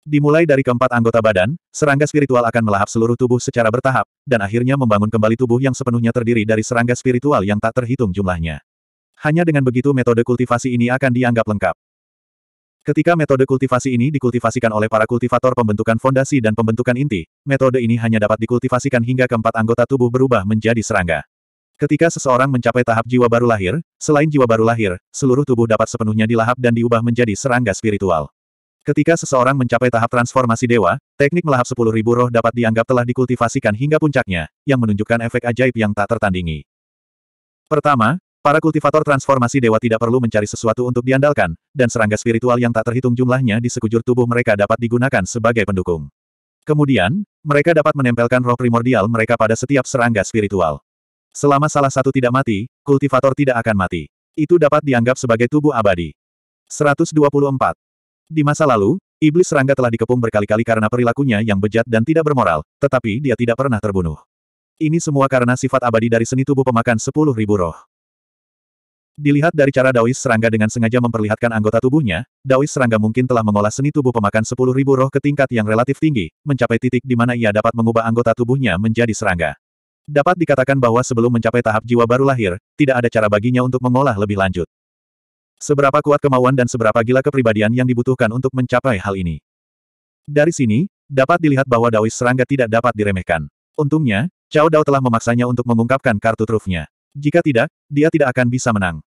A: Dimulai dari keempat anggota badan, serangga spiritual akan melahap seluruh tubuh secara bertahap, dan akhirnya membangun kembali tubuh yang sepenuhnya terdiri dari serangga spiritual yang tak terhitung jumlahnya. Hanya dengan begitu metode kultivasi ini akan dianggap lengkap. Ketika metode kultivasi ini dikultivasikan oleh para kultivator pembentukan fondasi dan pembentukan inti, metode ini hanya dapat dikultivasikan hingga keempat anggota tubuh berubah menjadi serangga. Ketika seseorang mencapai tahap jiwa baru lahir, selain jiwa baru lahir, seluruh tubuh dapat sepenuhnya dilahap dan diubah menjadi serangga spiritual. Ketika seseorang mencapai tahap transformasi dewa, teknik melahap sepuluh ribu roh dapat dianggap telah dikultivasikan hingga puncaknya, yang menunjukkan efek ajaib yang tak tertandingi. Pertama, para kultivator transformasi dewa tidak perlu mencari sesuatu untuk diandalkan, dan serangga spiritual yang tak terhitung jumlahnya di sekujur tubuh mereka dapat digunakan sebagai pendukung. Kemudian, mereka dapat menempelkan roh primordial mereka pada setiap serangga spiritual. Selama salah satu tidak mati, kultivator tidak akan mati. Itu dapat dianggap sebagai tubuh abadi. 124. Di masa lalu, iblis serangga telah dikepung berkali-kali karena perilakunya yang bejat dan tidak bermoral, tetapi dia tidak pernah terbunuh. Ini semua karena sifat abadi dari seni tubuh pemakan sepuluh ribu roh. Dilihat dari cara Daois serangga dengan sengaja memperlihatkan anggota tubuhnya, Daois serangga mungkin telah mengolah seni tubuh pemakan sepuluh ribu roh ke tingkat yang relatif tinggi, mencapai titik di mana ia dapat mengubah anggota tubuhnya menjadi serangga. Dapat dikatakan bahwa sebelum mencapai tahap jiwa baru lahir, tidak ada cara baginya untuk mengolah lebih lanjut. Seberapa kuat kemauan dan seberapa gila kepribadian yang dibutuhkan untuk mencapai hal ini. Dari sini, dapat dilihat bahwa Daois serangga tidak dapat diremehkan. Untungnya, Cao Dao telah memaksanya untuk mengungkapkan kartu trufnya. Jika tidak, dia tidak akan bisa menang.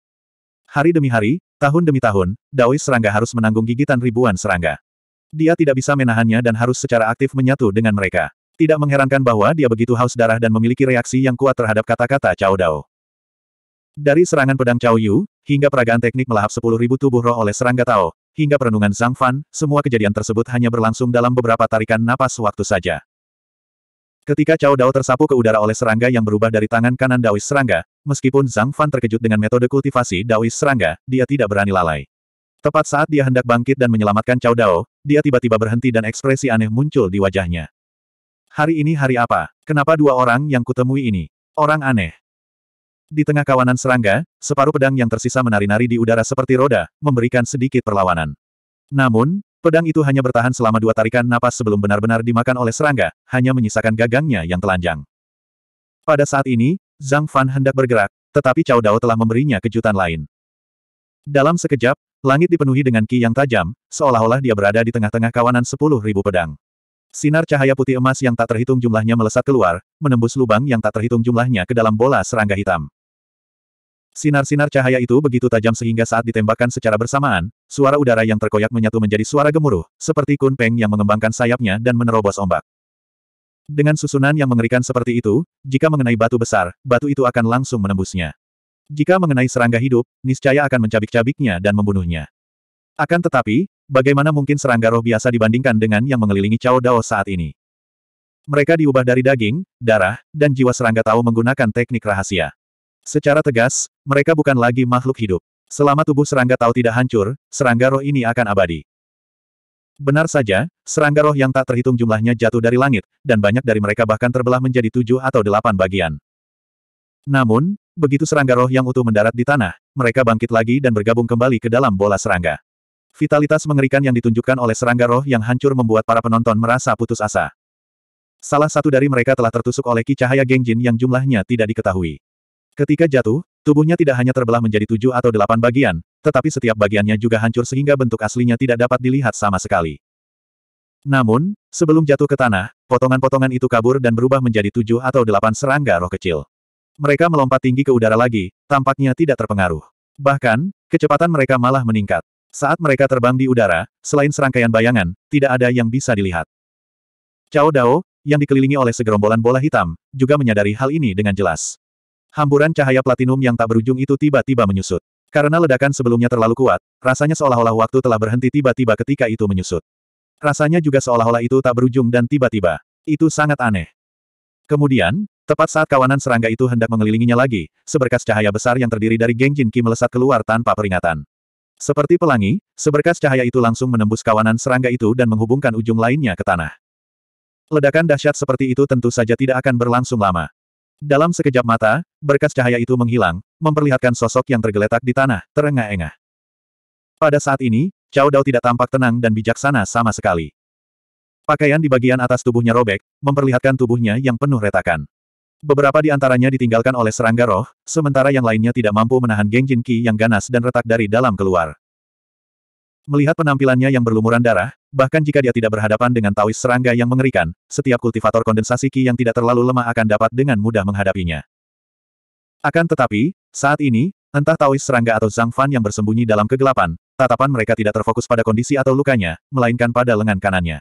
A: Hari demi hari, tahun demi tahun, Daois serangga harus menanggung gigitan ribuan serangga. Dia tidak bisa menahannya dan harus secara aktif menyatu dengan mereka. Tidak mengherankan bahwa dia begitu haus darah dan memiliki reaksi yang kuat terhadap kata-kata Cao Dao. Dari serangan pedang Cao Yu, hingga peragaan teknik melahap 10.000 tubuh roh oleh serangga Tao, hingga perenungan Zhang Fan, semua kejadian tersebut hanya berlangsung dalam beberapa tarikan napas waktu saja. Ketika Cao Dao tersapu ke udara oleh serangga yang berubah dari tangan kanan Daois serangga, meskipun Zhang Fan terkejut dengan metode kultivasi Daois serangga, dia tidak berani lalai. Tepat saat dia hendak bangkit dan menyelamatkan Cao Dao, dia tiba-tiba berhenti dan ekspresi aneh muncul di wajahnya. Hari ini hari apa? Kenapa dua orang yang kutemui ini? Orang aneh. Di tengah kawanan serangga, separuh pedang yang tersisa menari-nari di udara seperti roda, memberikan sedikit perlawanan. Namun, pedang itu hanya bertahan selama dua tarikan napas sebelum benar-benar dimakan oleh serangga, hanya menyisakan gagangnya yang telanjang. Pada saat ini, Zhang Fan hendak bergerak, tetapi Cao Dao telah memberinya kejutan lain. Dalam sekejap, langit dipenuhi dengan ki yang tajam, seolah-olah dia berada di tengah-tengah kawanan sepuluh ribu pedang. Sinar cahaya putih emas yang tak terhitung jumlahnya melesat keluar, menembus lubang yang tak terhitung jumlahnya ke dalam bola serangga hitam. Sinar-sinar cahaya itu begitu tajam sehingga saat ditembakkan secara bersamaan, suara udara yang terkoyak menyatu menjadi suara gemuruh, seperti Kun Peng yang mengembangkan sayapnya dan menerobos ombak. Dengan susunan yang mengerikan seperti itu, jika mengenai batu besar, batu itu akan langsung menembusnya. Jika mengenai serangga hidup, niscaya akan mencabik-cabiknya dan membunuhnya. Akan tetapi, bagaimana mungkin serangga roh biasa dibandingkan dengan yang mengelilingi Cao Dao saat ini? Mereka diubah dari daging, darah, dan jiwa serangga tahu menggunakan teknik rahasia. Secara tegas, mereka bukan lagi makhluk hidup. Selama tubuh serangga tahu tidak hancur, serangga roh ini akan abadi. Benar saja, serangga roh yang tak terhitung jumlahnya jatuh dari langit, dan banyak dari mereka bahkan terbelah menjadi tujuh atau delapan bagian. Namun, begitu serangga roh yang utuh mendarat di tanah, mereka bangkit lagi dan bergabung kembali ke dalam bola serangga. Vitalitas mengerikan yang ditunjukkan oleh serangga roh yang hancur membuat para penonton merasa putus asa. Salah satu dari mereka telah tertusuk oleh kicahaya cahaya yang jumlahnya tidak diketahui. Ketika jatuh, tubuhnya tidak hanya terbelah menjadi tujuh atau delapan bagian, tetapi setiap bagiannya juga hancur sehingga bentuk aslinya tidak dapat dilihat sama sekali. Namun, sebelum jatuh ke tanah, potongan-potongan itu kabur dan berubah menjadi tujuh atau delapan serangga roh kecil. Mereka melompat tinggi ke udara lagi, tampaknya tidak terpengaruh. Bahkan, kecepatan mereka malah meningkat. Saat mereka terbang di udara, selain serangkaian bayangan, tidak ada yang bisa dilihat. Cao Dao, yang dikelilingi oleh segerombolan bola hitam, juga menyadari hal ini dengan jelas. Hamburan cahaya platinum yang tak berujung itu tiba-tiba menyusut. Karena ledakan sebelumnya terlalu kuat, rasanya seolah-olah waktu telah berhenti tiba-tiba ketika itu menyusut. Rasanya juga seolah-olah itu tak berujung dan tiba-tiba. Itu sangat aneh. Kemudian, tepat saat kawanan serangga itu hendak mengelilinginya lagi, seberkas cahaya besar yang terdiri dari geng Ki melesat keluar tanpa peringatan. Seperti pelangi, seberkas cahaya itu langsung menembus kawanan serangga itu dan menghubungkan ujung lainnya ke tanah. Ledakan dahsyat seperti itu tentu saja tidak akan berlangsung lama. Dalam sekejap mata, berkas cahaya itu menghilang, memperlihatkan sosok yang tergeletak di tanah, terengah-engah. Pada saat ini, Cao Dao tidak tampak tenang dan bijaksana sama sekali. Pakaian di bagian atas tubuhnya robek, memperlihatkan tubuhnya yang penuh retakan. Beberapa di antaranya ditinggalkan oleh serangga roh, sementara yang lainnya tidak mampu menahan Genjin ki yang ganas dan retak dari dalam keluar. Melihat penampilannya yang berlumuran darah, bahkan jika dia tidak berhadapan dengan tawis serangga yang mengerikan, setiap kultivator kondensasi Ki yang tidak terlalu lemah akan dapat dengan mudah menghadapinya. Akan tetapi, saat ini, entah tawis serangga atau Zhang Fan yang bersembunyi dalam kegelapan, tatapan mereka tidak terfokus pada kondisi atau lukanya, melainkan pada lengan kanannya.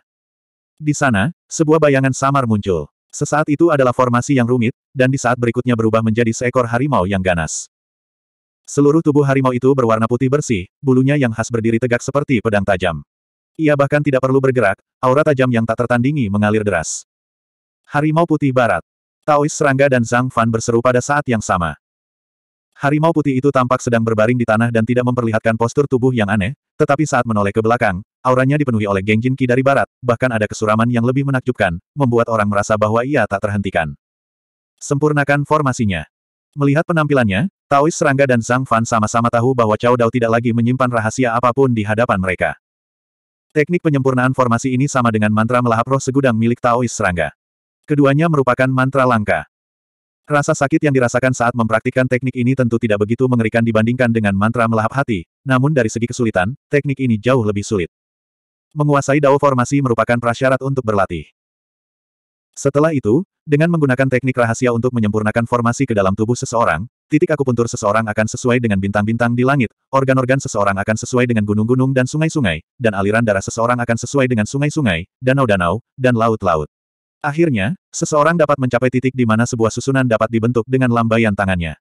A: Di sana, sebuah bayangan samar muncul. Sesaat itu adalah formasi yang rumit, dan di saat berikutnya berubah menjadi seekor harimau yang ganas. Seluruh tubuh harimau itu berwarna putih bersih, bulunya yang khas berdiri tegak seperti pedang tajam. Ia bahkan tidak perlu bergerak, aura tajam yang tak tertandingi mengalir deras. Harimau Putih Barat Taois Serangga dan Zhang Fan berseru pada saat yang sama. Harimau putih itu tampak sedang berbaring di tanah dan tidak memperlihatkan postur tubuh yang aneh, tetapi saat menoleh ke belakang, auranya dipenuhi oleh geng Ki dari barat, bahkan ada kesuraman yang lebih menakjubkan, membuat orang merasa bahwa ia tak terhentikan. Sempurnakan formasinya. Melihat penampilannya, Taois Serangga dan Zhang Fan sama-sama tahu bahwa Cao Dao tidak lagi menyimpan rahasia apapun di hadapan mereka. Teknik penyempurnaan formasi ini sama dengan mantra melahap roh segudang milik Taois Serangga. Keduanya merupakan mantra langka. Rasa sakit yang dirasakan saat mempraktikkan teknik ini tentu tidak begitu mengerikan dibandingkan dengan mantra melahap hati, namun dari segi kesulitan, teknik ini jauh lebih sulit. Menguasai dao formasi merupakan prasyarat untuk berlatih. Setelah itu, dengan menggunakan teknik rahasia untuk menyempurnakan formasi ke dalam tubuh seseorang, titik akupuntur seseorang akan sesuai dengan bintang-bintang di langit, organ-organ seseorang akan sesuai dengan gunung-gunung dan sungai-sungai, dan aliran darah seseorang akan sesuai dengan sungai-sungai, danau-danau, dan laut-laut. Akhirnya, seseorang dapat mencapai titik di mana sebuah susunan dapat dibentuk dengan lambaian tangannya.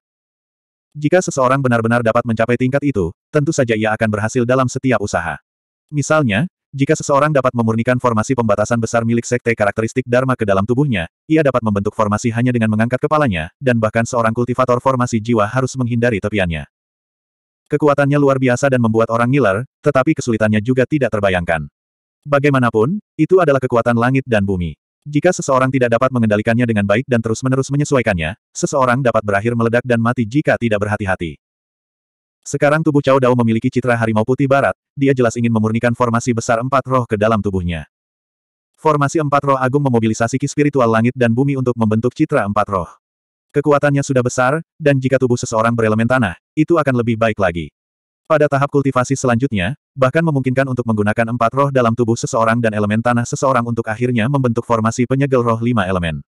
A: Jika seseorang benar-benar dapat mencapai tingkat itu, tentu saja ia akan berhasil dalam setiap usaha. Misalnya, jika seseorang dapat memurnikan formasi pembatasan besar milik sekte karakteristik Dharma ke dalam tubuhnya, ia dapat membentuk formasi hanya dengan mengangkat kepalanya, dan bahkan seorang kultivator formasi jiwa harus menghindari tepiannya. Kekuatannya luar biasa dan membuat orang ngiler, tetapi kesulitannya juga tidak terbayangkan. Bagaimanapun, itu adalah kekuatan langit dan bumi. Jika seseorang tidak dapat mengendalikannya dengan baik dan terus-menerus menyesuaikannya, seseorang dapat berakhir meledak dan mati jika tidak berhati-hati. Sekarang tubuh Cao Dao memiliki citra harimau putih barat, dia jelas ingin memurnikan formasi besar empat roh ke dalam tubuhnya. Formasi empat roh agung memobilisasi ki spiritual langit dan bumi untuk membentuk citra empat roh. Kekuatannya sudah besar, dan jika tubuh seseorang berelemen tanah, itu akan lebih baik lagi. Pada tahap kultivasi selanjutnya, bahkan memungkinkan untuk menggunakan empat roh dalam tubuh seseorang dan elemen tanah seseorang untuk akhirnya membentuk formasi penyegel roh lima elemen.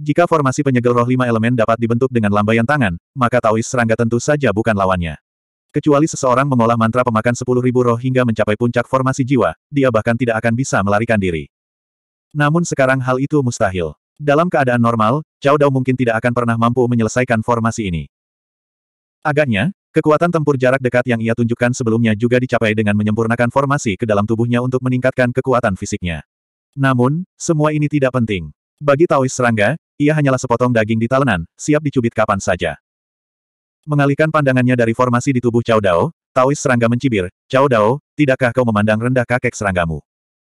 A: Jika formasi penyegel roh lima elemen dapat dibentuk dengan lambaian tangan, maka Taois serangga tentu saja bukan lawannya. Kecuali seseorang mengolah mantra pemakan sepuluh ribu roh hingga mencapai puncak formasi jiwa, dia bahkan tidak akan bisa melarikan diri. Namun sekarang hal itu mustahil. Dalam keadaan normal, Cao Dao mungkin tidak akan pernah mampu menyelesaikan formasi ini. Agaknya, kekuatan tempur jarak dekat yang ia tunjukkan sebelumnya juga dicapai dengan menyempurnakan formasi ke dalam tubuhnya untuk meningkatkan kekuatan fisiknya. Namun, semua ini tidak penting. Bagi Taois serangga, ia hanyalah sepotong daging di talenan, siap dicubit kapan saja. Mengalihkan pandangannya dari formasi di tubuh Cao Dao, Taois serangga mencibir, Cao Dao, tidakkah kau memandang rendah kakek seranggamu?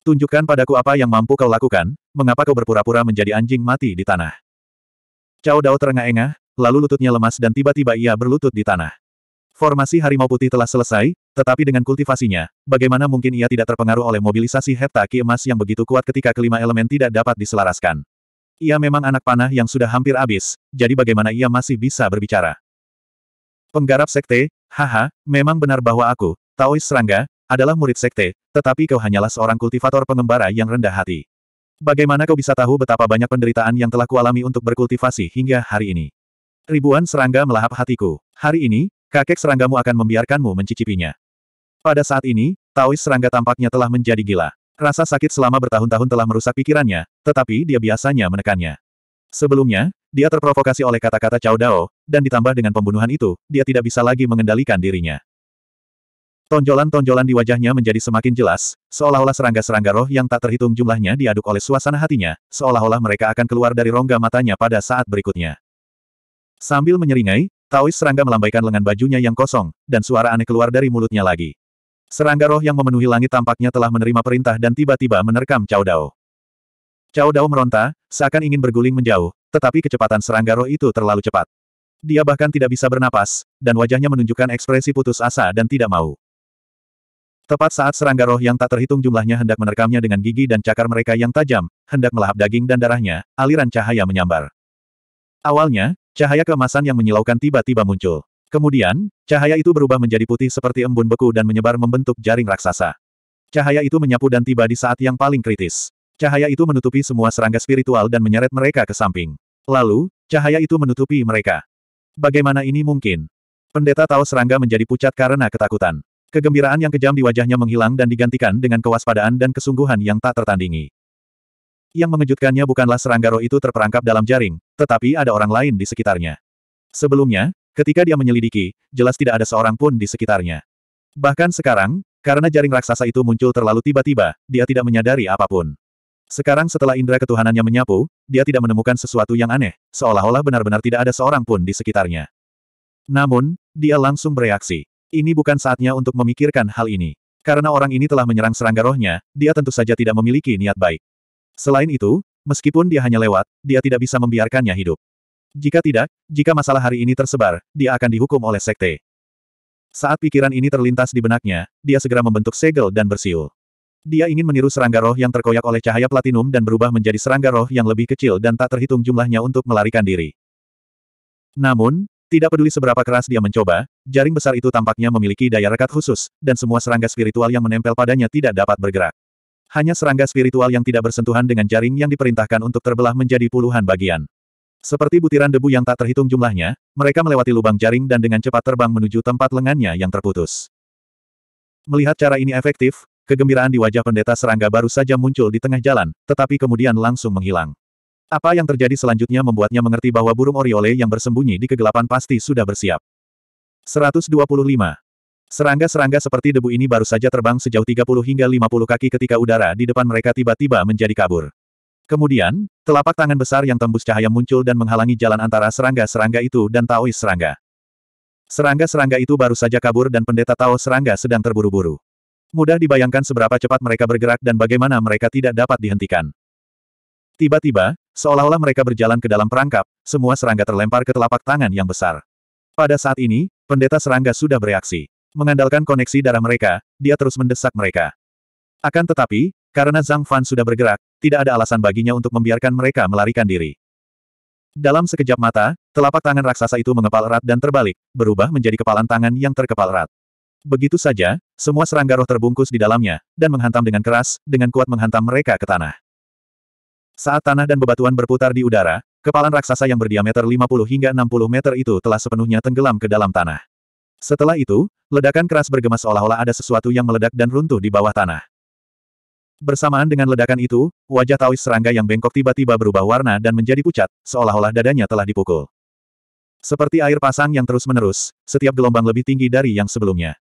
A: Tunjukkan padaku apa yang mampu kau lakukan, mengapa kau berpura-pura menjadi anjing mati di tanah? Cao Dao terengah-engah, lalu lututnya lemas dan tiba-tiba ia berlutut di tanah. Formasi harimau putih telah selesai, tetapi dengan kultivasinya, bagaimana mungkin ia tidak terpengaruh oleh mobilisasi heptaki emas yang begitu kuat ketika kelima elemen tidak dapat diselaraskan. Ia memang anak panah yang sudah hampir habis, jadi bagaimana ia masih bisa berbicara? Penggarap sekte, haha, memang benar bahwa aku, Taois Serangga, adalah murid sekte, tetapi kau hanyalah seorang kultivator pengembara yang rendah hati. Bagaimana kau bisa tahu betapa banyak penderitaan yang telah kualami untuk berkultivasi hingga hari ini? Ribuan serangga melahap hatiku. Hari ini, kakek seranggamu akan membiarkanmu mencicipinya. Pada saat ini, Taois serangga tampaknya telah menjadi gila. Rasa sakit selama bertahun-tahun telah merusak pikirannya, tetapi dia biasanya menekannya. Sebelumnya, dia terprovokasi oleh kata-kata Cao Dao, dan ditambah dengan pembunuhan itu, dia tidak bisa lagi mengendalikan dirinya. Tonjolan-tonjolan di wajahnya menjadi semakin jelas, seolah-olah serangga-serangga roh yang tak terhitung jumlahnya diaduk oleh suasana hatinya, seolah-olah mereka akan keluar dari rongga matanya pada saat berikutnya. Sambil menyeringai, Taois serangga melambaikan lengan bajunya yang kosong, dan suara aneh keluar dari mulutnya lagi. Serangga roh yang memenuhi langit tampaknya telah menerima perintah dan tiba-tiba menerkam Cao Dao. Cao Dao meronta, seakan ingin berguling menjauh, tetapi kecepatan serangga roh itu terlalu cepat. Dia bahkan tidak bisa bernapas, dan wajahnya menunjukkan ekspresi putus asa dan tidak mau. Tepat saat serangga roh yang tak terhitung jumlahnya hendak menerkamnya dengan gigi dan cakar mereka yang tajam, hendak melahap daging dan darahnya, aliran cahaya menyambar. Awalnya, cahaya keemasan yang menyilaukan tiba-tiba muncul. Kemudian, cahaya itu berubah menjadi putih seperti embun beku dan menyebar membentuk jaring raksasa. Cahaya itu menyapu dan tiba di saat yang paling kritis. Cahaya itu menutupi semua serangga spiritual dan menyeret mereka ke samping. Lalu, cahaya itu menutupi mereka. Bagaimana ini mungkin? Pendeta tahu serangga menjadi pucat karena ketakutan. Kegembiraan yang kejam di wajahnya menghilang dan digantikan dengan kewaspadaan dan kesungguhan yang tak tertandingi. Yang mengejutkannya bukanlah serangga roh itu terperangkap dalam jaring, tetapi ada orang lain di sekitarnya. Sebelumnya, Ketika dia menyelidiki, jelas tidak ada seorang pun di sekitarnya. Bahkan sekarang, karena jaring raksasa itu muncul terlalu tiba-tiba, dia tidak menyadari apapun. Sekarang setelah indera ketuhanannya menyapu, dia tidak menemukan sesuatu yang aneh, seolah-olah benar-benar tidak ada seorang pun di sekitarnya. Namun, dia langsung bereaksi. Ini bukan saatnya untuk memikirkan hal ini. Karena orang ini telah menyerang serangga rohnya, dia tentu saja tidak memiliki niat baik. Selain itu, meskipun dia hanya lewat, dia tidak bisa membiarkannya hidup. Jika tidak, jika masalah hari ini tersebar, dia akan dihukum oleh sekte. Saat pikiran ini terlintas di benaknya, dia segera membentuk segel dan bersiul. Dia ingin meniru serangga roh yang terkoyak oleh cahaya platinum dan berubah menjadi serangga roh yang lebih kecil dan tak terhitung jumlahnya untuk melarikan diri. Namun, tidak peduli seberapa keras dia mencoba, jaring besar itu tampaknya memiliki daya rekat khusus, dan semua serangga spiritual yang menempel padanya tidak dapat bergerak. Hanya serangga spiritual yang tidak bersentuhan dengan jaring yang diperintahkan untuk terbelah menjadi puluhan bagian. Seperti butiran debu yang tak terhitung jumlahnya, mereka melewati lubang jaring dan dengan cepat terbang menuju tempat lengannya yang terputus. Melihat cara ini efektif, kegembiraan di wajah pendeta serangga baru saja muncul di tengah jalan, tetapi kemudian langsung menghilang. Apa yang terjadi selanjutnya membuatnya mengerti bahwa burung oriole yang bersembunyi di kegelapan pasti sudah bersiap. 125. Serangga-serangga seperti debu ini baru saja terbang sejauh 30 hingga 50 kaki ketika udara di depan mereka tiba-tiba menjadi kabur. Kemudian, telapak tangan besar yang tembus cahaya muncul dan menghalangi jalan antara serangga-serangga itu dan Taois serangga. Serangga-serangga itu baru saja kabur dan pendeta Tao serangga sedang terburu-buru. Mudah dibayangkan seberapa cepat mereka bergerak dan bagaimana mereka tidak dapat dihentikan. Tiba-tiba, seolah-olah mereka berjalan ke dalam perangkap, semua serangga terlempar ke telapak tangan yang besar. Pada saat ini, pendeta serangga sudah bereaksi. Mengandalkan koneksi darah mereka, dia terus mendesak mereka. Akan tetapi, karena Zhang Fan sudah bergerak, tidak ada alasan baginya untuk membiarkan mereka melarikan diri. Dalam sekejap mata, telapak tangan raksasa itu mengepal erat dan terbalik, berubah menjadi kepalan tangan yang terkepal erat. Begitu saja, semua serangga roh terbungkus di dalamnya, dan menghantam dengan keras, dengan kuat menghantam mereka ke tanah. Saat tanah dan bebatuan berputar di udara, kepalan raksasa yang berdiameter 50 hingga 60 meter itu telah sepenuhnya tenggelam ke dalam tanah. Setelah itu, ledakan keras bergema seolah-olah ada sesuatu yang meledak dan runtuh di bawah tanah. Bersamaan dengan ledakan itu, wajah Taois serangga yang bengkok tiba-tiba berubah warna dan menjadi pucat, seolah-olah dadanya telah dipukul. Seperti air pasang yang terus-menerus, setiap gelombang lebih tinggi dari yang sebelumnya.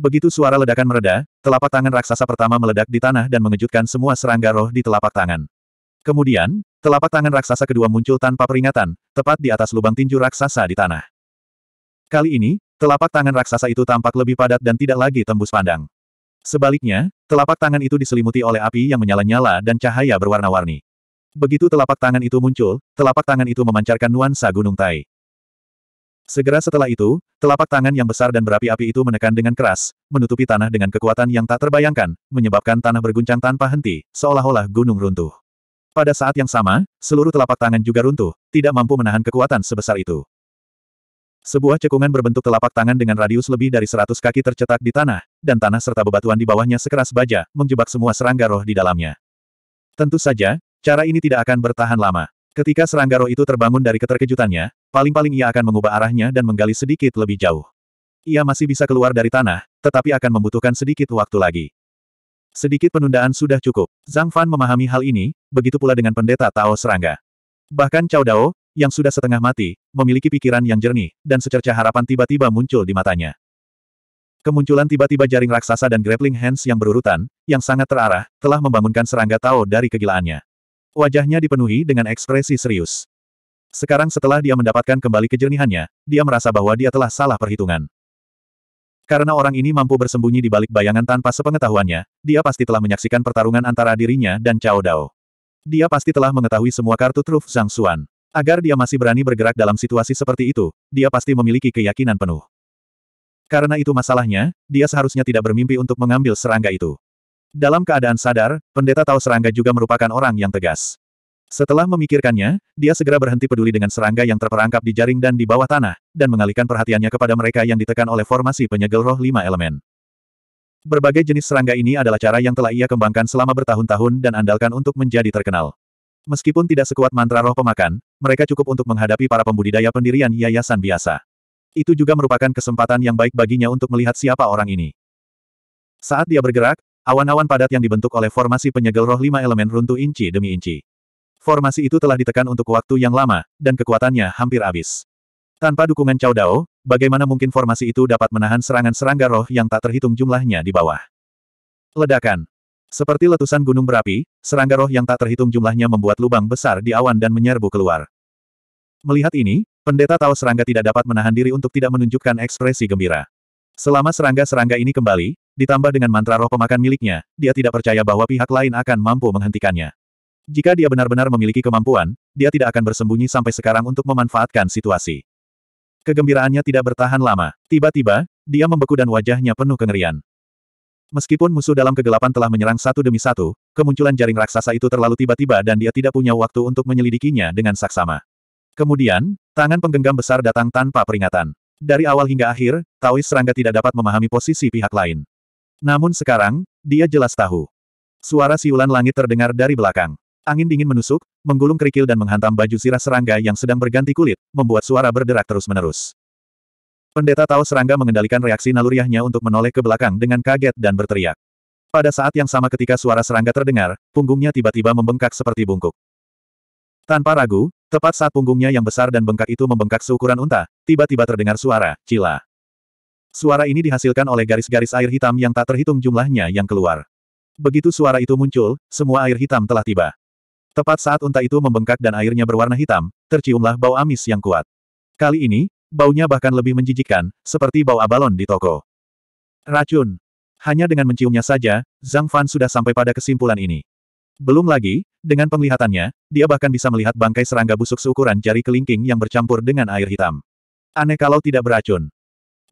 A: Begitu suara ledakan mereda, telapak tangan raksasa pertama meledak di tanah dan mengejutkan semua serangga roh di telapak tangan. Kemudian, telapak tangan raksasa kedua muncul tanpa peringatan, tepat di atas lubang tinju raksasa di tanah. Kali ini, telapak tangan raksasa itu tampak lebih padat dan tidak lagi tembus pandang. Sebaliknya, telapak tangan itu diselimuti oleh api yang menyala-nyala dan cahaya berwarna-warni. Begitu telapak tangan itu muncul, telapak tangan itu memancarkan nuansa gunung tai. Segera setelah itu, telapak tangan yang besar dan berapi-api itu menekan dengan keras, menutupi tanah dengan kekuatan yang tak terbayangkan, menyebabkan tanah berguncang tanpa henti, seolah-olah gunung runtuh. Pada saat yang sama, seluruh telapak tangan juga runtuh, tidak mampu menahan kekuatan sebesar itu. Sebuah cekungan berbentuk telapak tangan dengan radius lebih dari 100 kaki tercetak di tanah, dan tanah serta bebatuan di bawahnya sekeras baja, menjebak semua serangga roh di dalamnya. Tentu saja, cara ini tidak akan bertahan lama. Ketika serangga roh itu terbangun dari keterkejutannya, paling-paling ia akan mengubah arahnya dan menggali sedikit lebih jauh. Ia masih bisa keluar dari tanah, tetapi akan membutuhkan sedikit waktu lagi. Sedikit penundaan sudah cukup. Zhang Fan memahami hal ini, begitu pula dengan pendeta Tao Serangga. Bahkan Cao Dao, yang sudah setengah mati, memiliki pikiran yang jernih, dan secerca harapan tiba-tiba muncul di matanya. Kemunculan tiba-tiba jaring raksasa dan grappling hands yang berurutan, yang sangat terarah, telah membangunkan serangga Tao dari kegilaannya. Wajahnya dipenuhi dengan ekspresi serius. Sekarang setelah dia mendapatkan kembali kejernihannya, dia merasa bahwa dia telah salah perhitungan. Karena orang ini mampu bersembunyi di balik bayangan tanpa sepengetahuannya, dia pasti telah menyaksikan pertarungan antara dirinya dan Cao Dao. Dia pasti telah mengetahui semua kartu truf Zhang Xuan. Agar dia masih berani bergerak dalam situasi seperti itu, dia pasti memiliki keyakinan penuh. Karena itu masalahnya, dia seharusnya tidak bermimpi untuk mengambil serangga itu. Dalam keadaan sadar, pendeta tahu serangga juga merupakan orang yang tegas. Setelah memikirkannya, dia segera berhenti peduli dengan serangga yang terperangkap di jaring dan di bawah tanah, dan mengalihkan perhatiannya kepada mereka yang ditekan oleh formasi penyegel roh lima elemen. Berbagai jenis serangga ini adalah cara yang telah ia kembangkan selama bertahun-tahun dan andalkan untuk menjadi terkenal. Meskipun tidak sekuat mantra roh pemakan, mereka cukup untuk menghadapi para pembudidaya pendirian yayasan biasa. Itu juga merupakan kesempatan yang baik baginya untuk melihat siapa orang ini. Saat dia bergerak, awan-awan padat yang dibentuk oleh formasi penyegel roh lima elemen runtuh inci demi inci. Formasi itu telah ditekan untuk waktu yang lama, dan kekuatannya hampir habis. Tanpa dukungan Chao Dao, bagaimana mungkin formasi itu dapat menahan serangan serangga roh yang tak terhitung jumlahnya di bawah? Ledakan. Seperti letusan gunung berapi, serangga roh yang tak terhitung jumlahnya membuat lubang besar di awan dan menyerbu keluar. Melihat ini, pendeta tahu serangga tidak dapat menahan diri untuk tidak menunjukkan ekspresi gembira. Selama serangga-serangga ini kembali, ditambah dengan mantra roh pemakan miliknya, dia tidak percaya bahwa pihak lain akan mampu menghentikannya. Jika dia benar-benar memiliki kemampuan, dia tidak akan bersembunyi sampai sekarang untuk memanfaatkan situasi. Kegembiraannya tidak bertahan lama. Tiba-tiba, dia membeku dan wajahnya penuh kengerian. Meskipun musuh dalam kegelapan telah menyerang satu demi satu, kemunculan jaring raksasa itu terlalu tiba-tiba dan dia tidak punya waktu untuk menyelidikinya dengan saksama. Kemudian, tangan penggenggam besar datang tanpa peringatan. Dari awal hingga akhir, Taois serangga tidak dapat memahami posisi pihak lain. Namun sekarang, dia jelas tahu. Suara siulan langit terdengar dari belakang. Angin dingin menusuk, menggulung kerikil dan menghantam baju sirah serangga yang sedang berganti kulit, membuat suara berderak terus-menerus. Pendeta Tao Serangga mengendalikan reaksi naluriahnya untuk menoleh ke belakang dengan kaget dan berteriak. Pada saat yang sama ketika suara serangga terdengar, punggungnya tiba-tiba membengkak seperti bungkuk. Tanpa ragu, tepat saat punggungnya yang besar dan bengkak itu membengkak seukuran unta, tiba-tiba terdengar suara, cila. Suara ini dihasilkan oleh garis-garis air hitam yang tak terhitung jumlahnya yang keluar. Begitu suara itu muncul, semua air hitam telah tiba. Tepat saat unta itu membengkak dan airnya berwarna hitam, terciumlah bau amis yang kuat. Kali ini, Baunya bahkan lebih menjijikkan, seperti bau abalon di toko. Racun. Hanya dengan menciumnya saja, Zhang Fan sudah sampai pada kesimpulan ini. Belum lagi, dengan penglihatannya, dia bahkan bisa melihat bangkai serangga busuk seukuran jari kelingking yang bercampur dengan air hitam. Aneh kalau tidak beracun.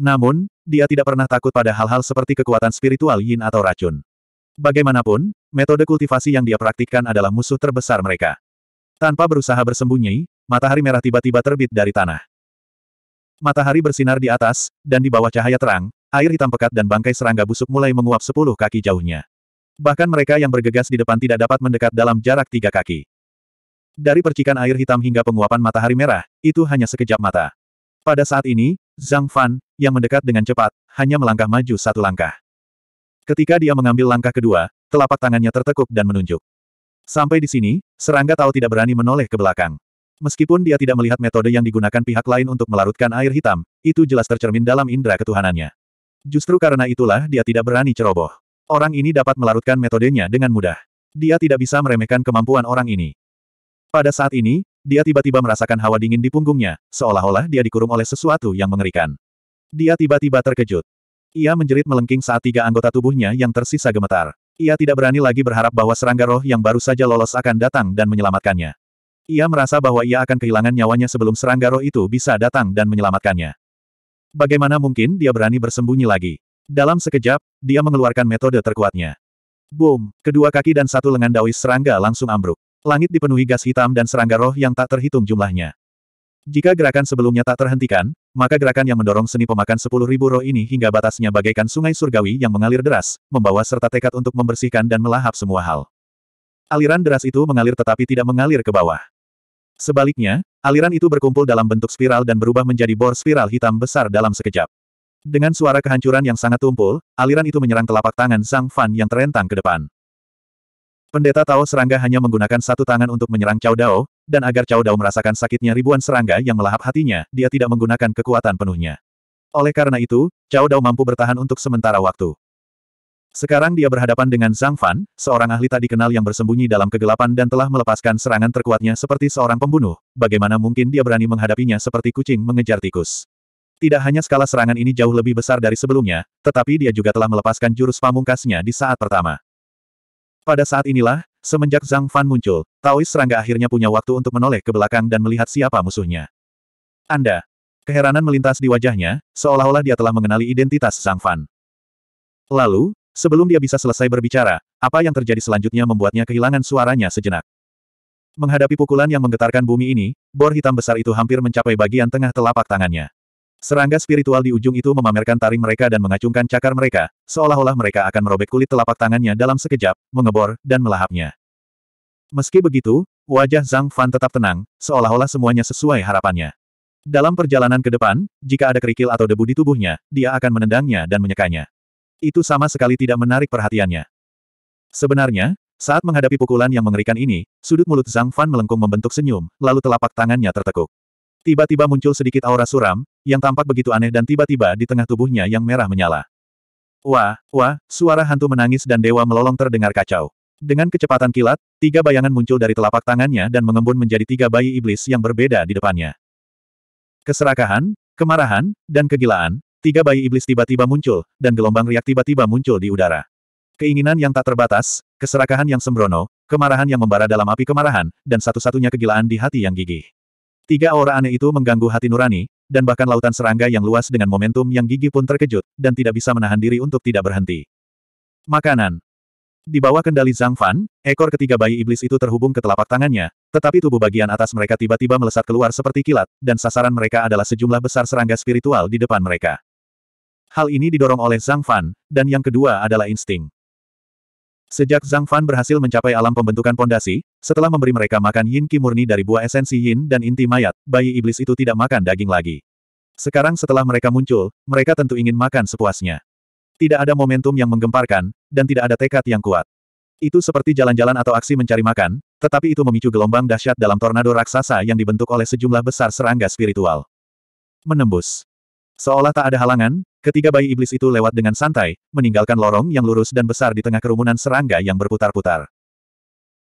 A: Namun, dia tidak pernah takut pada hal-hal seperti kekuatan spiritual yin atau racun. Bagaimanapun, metode kultivasi yang dia praktikkan adalah musuh terbesar mereka. Tanpa berusaha bersembunyi, matahari merah tiba-tiba terbit dari tanah. Matahari bersinar di atas, dan di bawah cahaya terang, air hitam pekat dan bangkai serangga busuk mulai menguap sepuluh kaki jauhnya. Bahkan mereka yang bergegas di depan tidak dapat mendekat dalam jarak tiga kaki. Dari percikan air hitam hingga penguapan matahari merah, itu hanya sekejap mata. Pada saat ini, Zhang Fan, yang mendekat dengan cepat, hanya melangkah maju satu langkah. Ketika dia mengambil langkah kedua, telapak tangannya tertekuk dan menunjuk. Sampai di sini, serangga tahu tidak berani menoleh ke belakang. Meskipun dia tidak melihat metode yang digunakan pihak lain untuk melarutkan air hitam, itu jelas tercermin dalam indera ketuhanannya. Justru karena itulah dia tidak berani ceroboh. Orang ini dapat melarutkan metodenya dengan mudah. Dia tidak bisa meremehkan kemampuan orang ini. Pada saat ini, dia tiba-tiba merasakan hawa dingin di punggungnya, seolah-olah dia dikurung oleh sesuatu yang mengerikan. Dia tiba-tiba terkejut. Ia menjerit melengking saat tiga anggota tubuhnya yang tersisa gemetar. Ia tidak berani lagi berharap bahwa serangga roh yang baru saja lolos akan datang dan menyelamatkannya. Ia merasa bahwa ia akan kehilangan nyawanya sebelum serangga roh itu bisa datang dan menyelamatkannya. Bagaimana mungkin dia berani bersembunyi lagi? Dalam sekejap, dia mengeluarkan metode terkuatnya. Boom! Kedua kaki dan satu lengan Dawis serangga langsung ambruk. Langit dipenuhi gas hitam dan serangga roh yang tak terhitung jumlahnya. Jika gerakan sebelumnya tak terhentikan, maka gerakan yang mendorong seni pemakan sepuluh ribu roh ini hingga batasnya bagaikan sungai surgawi yang mengalir deras, membawa serta tekad untuk membersihkan dan melahap semua hal. Aliran deras itu mengalir tetapi tidak mengalir ke bawah. Sebaliknya, aliran itu berkumpul dalam bentuk spiral dan berubah menjadi bor spiral hitam besar dalam sekejap. Dengan suara kehancuran yang sangat tumpul, aliran itu menyerang telapak tangan Sang Fan yang terentang ke depan. Pendeta Tao Serangga hanya menggunakan satu tangan untuk menyerang Cao Dao, dan agar Cao Dao merasakan sakitnya ribuan serangga yang melahap hatinya, dia tidak menggunakan kekuatan penuhnya. Oleh karena itu, Cao Dao mampu bertahan untuk sementara waktu. Sekarang dia berhadapan dengan Zhang Fan, seorang ahli tak dikenal yang bersembunyi dalam kegelapan dan telah melepaskan serangan terkuatnya seperti seorang pembunuh. Bagaimana mungkin dia berani menghadapinya seperti kucing mengejar tikus? Tidak hanya skala serangan ini jauh lebih besar dari sebelumnya, tetapi dia juga telah melepaskan jurus pamungkasnya di saat pertama. Pada saat inilah, semenjak Zhang Fan muncul, Taois serangga akhirnya punya waktu untuk menoleh ke belakang dan melihat siapa musuhnya. Anda. Keheranan melintas di wajahnya, seolah-olah dia telah mengenali identitas Zhang Fan. Lalu, Sebelum dia bisa selesai berbicara, apa yang terjadi selanjutnya membuatnya kehilangan suaranya sejenak. Menghadapi pukulan yang menggetarkan bumi ini, bor hitam besar itu hampir mencapai bagian tengah telapak tangannya. Serangga spiritual di ujung itu memamerkan taring mereka dan mengacungkan cakar mereka, seolah-olah mereka akan merobek kulit telapak tangannya dalam sekejap, mengebor, dan melahapnya. Meski begitu, wajah Zhang Fan tetap tenang, seolah-olah semuanya sesuai harapannya. Dalam perjalanan ke depan, jika ada kerikil atau debu di tubuhnya, dia akan menendangnya dan menyekanya itu sama sekali tidak menarik perhatiannya. Sebenarnya, saat menghadapi pukulan yang mengerikan ini, sudut mulut Zhang Fan melengkung membentuk senyum, lalu telapak tangannya tertekuk. Tiba-tiba muncul sedikit aura suram, yang tampak begitu aneh dan tiba-tiba di tengah tubuhnya yang merah menyala. Wah, wah, suara hantu menangis dan dewa melolong terdengar kacau. Dengan kecepatan kilat, tiga bayangan muncul dari telapak tangannya dan mengembun menjadi tiga bayi iblis yang berbeda di depannya. Keserakahan, kemarahan, dan kegilaan, Tiga bayi iblis tiba-tiba muncul, dan gelombang riak tiba-tiba muncul di udara. Keinginan yang tak terbatas, keserakahan yang sembrono, kemarahan yang membara dalam api kemarahan, dan satu-satunya kegilaan di hati yang gigih. Tiga aura aneh itu mengganggu hati nurani, dan bahkan lautan serangga yang luas dengan momentum yang gigih pun terkejut, dan tidak bisa menahan diri untuk tidak berhenti. Makanan. Di bawah kendali Zhang Fan, ekor ketiga bayi iblis itu terhubung ke telapak tangannya, tetapi tubuh bagian atas mereka tiba-tiba melesat keluar seperti kilat, dan sasaran mereka adalah sejumlah besar serangga spiritual di depan mereka. Hal ini didorong oleh Zhang Fan, dan yang kedua adalah insting. Sejak Zhang Fan berhasil mencapai alam pembentukan pondasi, setelah memberi mereka makan yin ki murni dari buah esensi yin dan inti mayat, bayi iblis itu tidak makan daging lagi. Sekarang setelah mereka muncul, mereka tentu ingin makan sepuasnya. Tidak ada momentum yang menggemparkan, dan tidak ada tekad yang kuat. Itu seperti jalan-jalan atau aksi mencari makan, tetapi itu memicu gelombang dahsyat dalam tornado raksasa yang dibentuk oleh sejumlah besar serangga spiritual. Menembus Seolah tak ada halangan, ketiga bayi iblis itu lewat dengan santai, meninggalkan lorong yang lurus dan besar di tengah kerumunan serangga yang berputar-putar.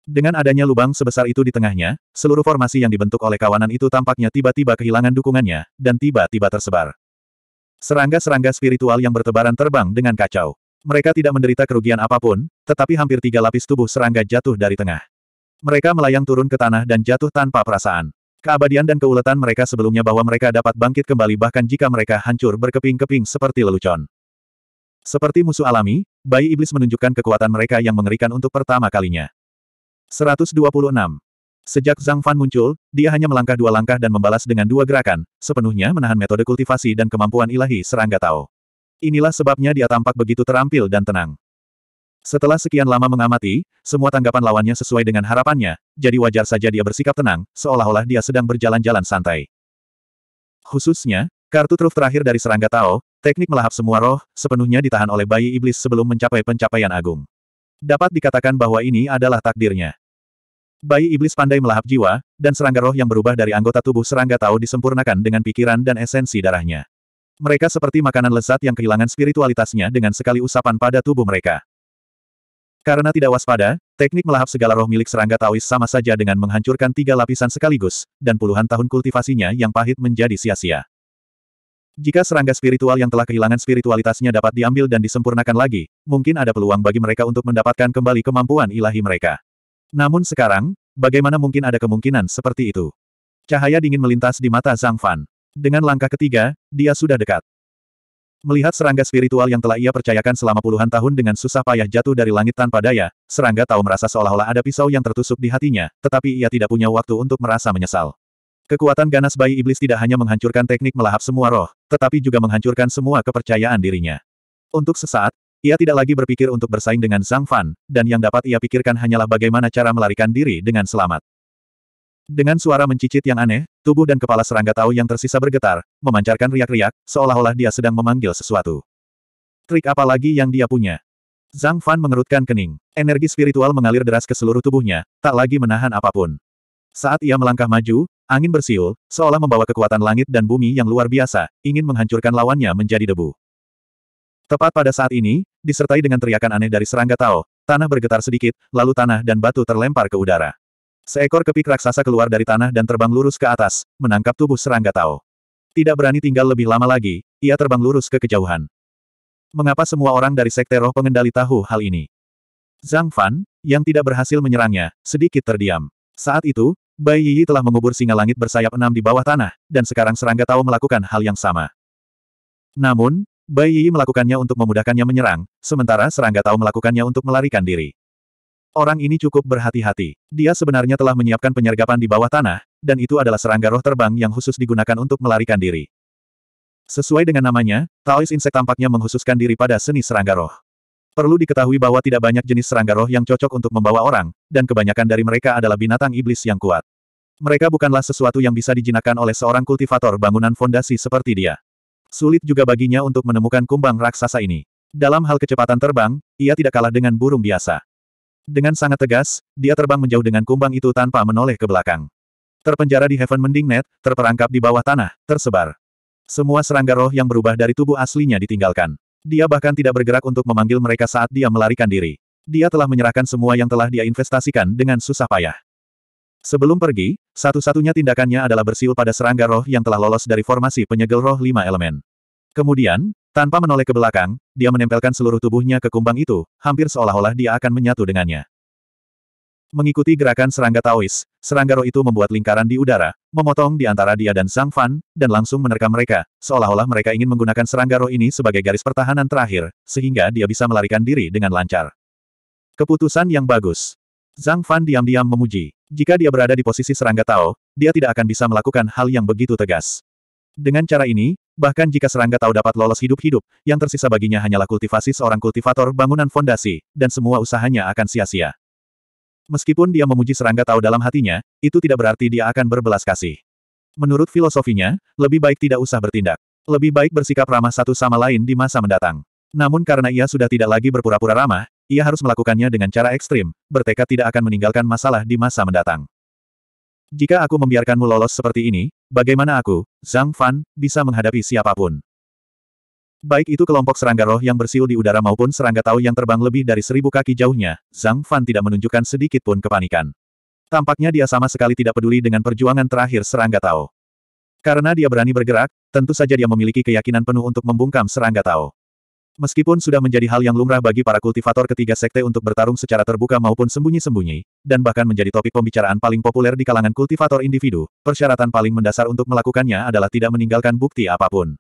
A: Dengan adanya lubang sebesar itu di tengahnya, seluruh formasi yang dibentuk oleh kawanan itu tampaknya tiba-tiba kehilangan dukungannya, dan tiba-tiba tersebar. Serangga-serangga spiritual yang bertebaran terbang dengan kacau. Mereka tidak menderita kerugian apapun, tetapi hampir tiga lapis tubuh serangga jatuh dari tengah. Mereka melayang turun ke tanah dan jatuh tanpa perasaan. Keabadian dan keuletan mereka sebelumnya bahwa mereka dapat bangkit kembali bahkan jika mereka hancur berkeping-keping seperti lelucon. Seperti musuh alami, bayi iblis menunjukkan kekuatan mereka yang mengerikan untuk pertama kalinya. 126. Sejak Zhang Fan muncul, dia hanya melangkah dua langkah dan membalas dengan dua gerakan, sepenuhnya menahan metode kultivasi dan kemampuan ilahi serangga Tao. Inilah sebabnya dia tampak begitu terampil dan tenang. Setelah sekian lama mengamati, semua tanggapan lawannya sesuai dengan harapannya, jadi wajar saja dia bersikap tenang, seolah-olah dia sedang berjalan-jalan santai. Khususnya, kartu truf terakhir dari serangga Tao, teknik melahap semua roh, sepenuhnya ditahan oleh bayi iblis sebelum mencapai pencapaian agung. Dapat dikatakan bahwa ini adalah takdirnya. Bayi iblis pandai melahap jiwa, dan serangga roh yang berubah dari anggota tubuh serangga Tao disempurnakan dengan pikiran dan esensi darahnya. Mereka seperti makanan lezat yang kehilangan spiritualitasnya dengan sekali usapan pada tubuh mereka. Karena tidak waspada, teknik melahap segala roh milik serangga Taois sama saja dengan menghancurkan tiga lapisan sekaligus, dan puluhan tahun kultivasinya yang pahit menjadi sia-sia. Jika serangga spiritual yang telah kehilangan spiritualitasnya dapat diambil dan disempurnakan lagi, mungkin ada peluang bagi mereka untuk mendapatkan kembali kemampuan ilahi mereka. Namun sekarang, bagaimana mungkin ada kemungkinan seperti itu? Cahaya dingin melintas di mata Zhang Fan. Dengan langkah ketiga, dia sudah dekat. Melihat serangga spiritual yang telah ia percayakan selama puluhan tahun dengan susah payah jatuh dari langit tanpa daya, serangga tahu merasa seolah-olah ada pisau yang tertusuk di hatinya, tetapi ia tidak punya waktu untuk merasa menyesal. Kekuatan ganas bayi iblis tidak hanya menghancurkan teknik melahap semua roh, tetapi juga menghancurkan semua kepercayaan dirinya. Untuk sesaat, ia tidak lagi berpikir untuk bersaing dengan Zhang Fan, dan yang dapat ia pikirkan hanyalah bagaimana cara melarikan diri dengan selamat. Dengan suara mencicit yang aneh, tubuh dan kepala serangga tahu yang tersisa bergetar, memancarkan riak-riak, seolah-olah dia sedang memanggil sesuatu. Trik apa lagi yang dia punya? Zhang Fan mengerutkan kening. Energi spiritual mengalir deras ke seluruh tubuhnya, tak lagi menahan apapun. Saat ia melangkah maju, angin bersiul, seolah membawa kekuatan langit dan bumi yang luar biasa, ingin menghancurkan lawannya menjadi debu. Tepat pada saat ini, disertai dengan teriakan aneh dari serangga Tao, tanah bergetar sedikit, lalu tanah dan batu terlempar ke udara. Seekor kepik raksasa keluar dari tanah dan terbang lurus ke atas, menangkap tubuh serangga Tao. Tidak berani tinggal lebih lama lagi, ia terbang lurus ke kejauhan. Mengapa semua orang dari Sekte Roh Pengendali tahu hal ini? Zhang Fan, yang tidak berhasil menyerangnya, sedikit terdiam. Saat itu, Bai Yi telah mengubur singa langit bersayap enam di bawah tanah, dan sekarang serangga Tao melakukan hal yang sama. Namun, Bai Yi melakukannya untuk memudahkannya menyerang, sementara serangga Tao melakukannya untuk melarikan diri. Orang ini cukup berhati-hati. Dia sebenarnya telah menyiapkan penyergapan di bawah tanah, dan itu adalah serangga roh terbang yang khusus digunakan untuk melarikan diri. Sesuai dengan namanya, Taois Insek tampaknya menghususkan diri pada seni serangga roh. Perlu diketahui bahwa tidak banyak jenis serangga roh yang cocok untuk membawa orang, dan kebanyakan dari mereka adalah binatang iblis yang kuat. Mereka bukanlah sesuatu yang bisa dijinakan oleh seorang kultivator bangunan fondasi seperti dia. Sulit juga baginya untuk menemukan kumbang raksasa ini. Dalam hal kecepatan terbang, ia tidak kalah dengan burung biasa. Dengan sangat tegas, dia terbang menjauh dengan kumbang itu tanpa menoleh ke belakang. Terpenjara di Heaven Mending Net, terperangkap di bawah tanah, tersebar. Semua serangga roh yang berubah dari tubuh aslinya ditinggalkan. Dia bahkan tidak bergerak untuk memanggil mereka saat dia melarikan diri. Dia telah menyerahkan semua yang telah dia investasikan dengan susah payah. Sebelum pergi, satu-satunya tindakannya adalah bersiul pada serangga roh yang telah lolos dari formasi penyegel roh lima elemen. Kemudian, tanpa menoleh ke belakang, dia menempelkan seluruh tubuhnya ke kumbang itu, hampir seolah-olah dia akan menyatu dengannya. Mengikuti gerakan serangga Taois, serangga roh itu membuat lingkaran di udara, memotong di antara dia dan Zhang Fan, dan langsung menerkam mereka, seolah-olah mereka ingin menggunakan serangga roh ini sebagai garis pertahanan terakhir, sehingga dia bisa melarikan diri dengan lancar. Keputusan yang bagus. Zhang Fan diam-diam memuji. Jika dia berada di posisi serangga Tao, dia tidak akan bisa melakukan hal yang begitu tegas. Dengan cara ini, Bahkan jika serangga tahu dapat lolos hidup-hidup, yang tersisa baginya hanyalah kultivasi seorang kultivator bangunan fondasi, dan semua usahanya akan sia-sia. Meskipun dia memuji serangga tahu dalam hatinya, itu tidak berarti dia akan berbelas kasih. Menurut filosofinya, lebih baik tidak usah bertindak. Lebih baik bersikap ramah satu sama lain di masa mendatang. Namun karena ia sudah tidak lagi berpura-pura ramah, ia harus melakukannya dengan cara ekstrim, bertekad tidak akan meninggalkan masalah di masa mendatang. Jika aku membiarkanmu lolos seperti ini, bagaimana aku, Zhang Fan, bisa menghadapi siapapun? Baik itu kelompok serangga roh yang bersiul di udara maupun serangga tahu yang terbang lebih dari seribu kaki jauhnya, Zhang Fan tidak menunjukkan sedikit pun kepanikan. Tampaknya dia sama sekali tidak peduli dengan perjuangan terakhir serangga tahu. Karena dia berani bergerak, tentu saja dia memiliki keyakinan penuh untuk membungkam serangga tahu. Meskipun sudah menjadi hal yang lumrah bagi para kultivator ketiga sekte untuk bertarung secara terbuka maupun sembunyi-sembunyi, dan bahkan menjadi topik pembicaraan paling populer di kalangan kultivator individu, persyaratan paling mendasar untuk melakukannya adalah tidak meninggalkan bukti apapun.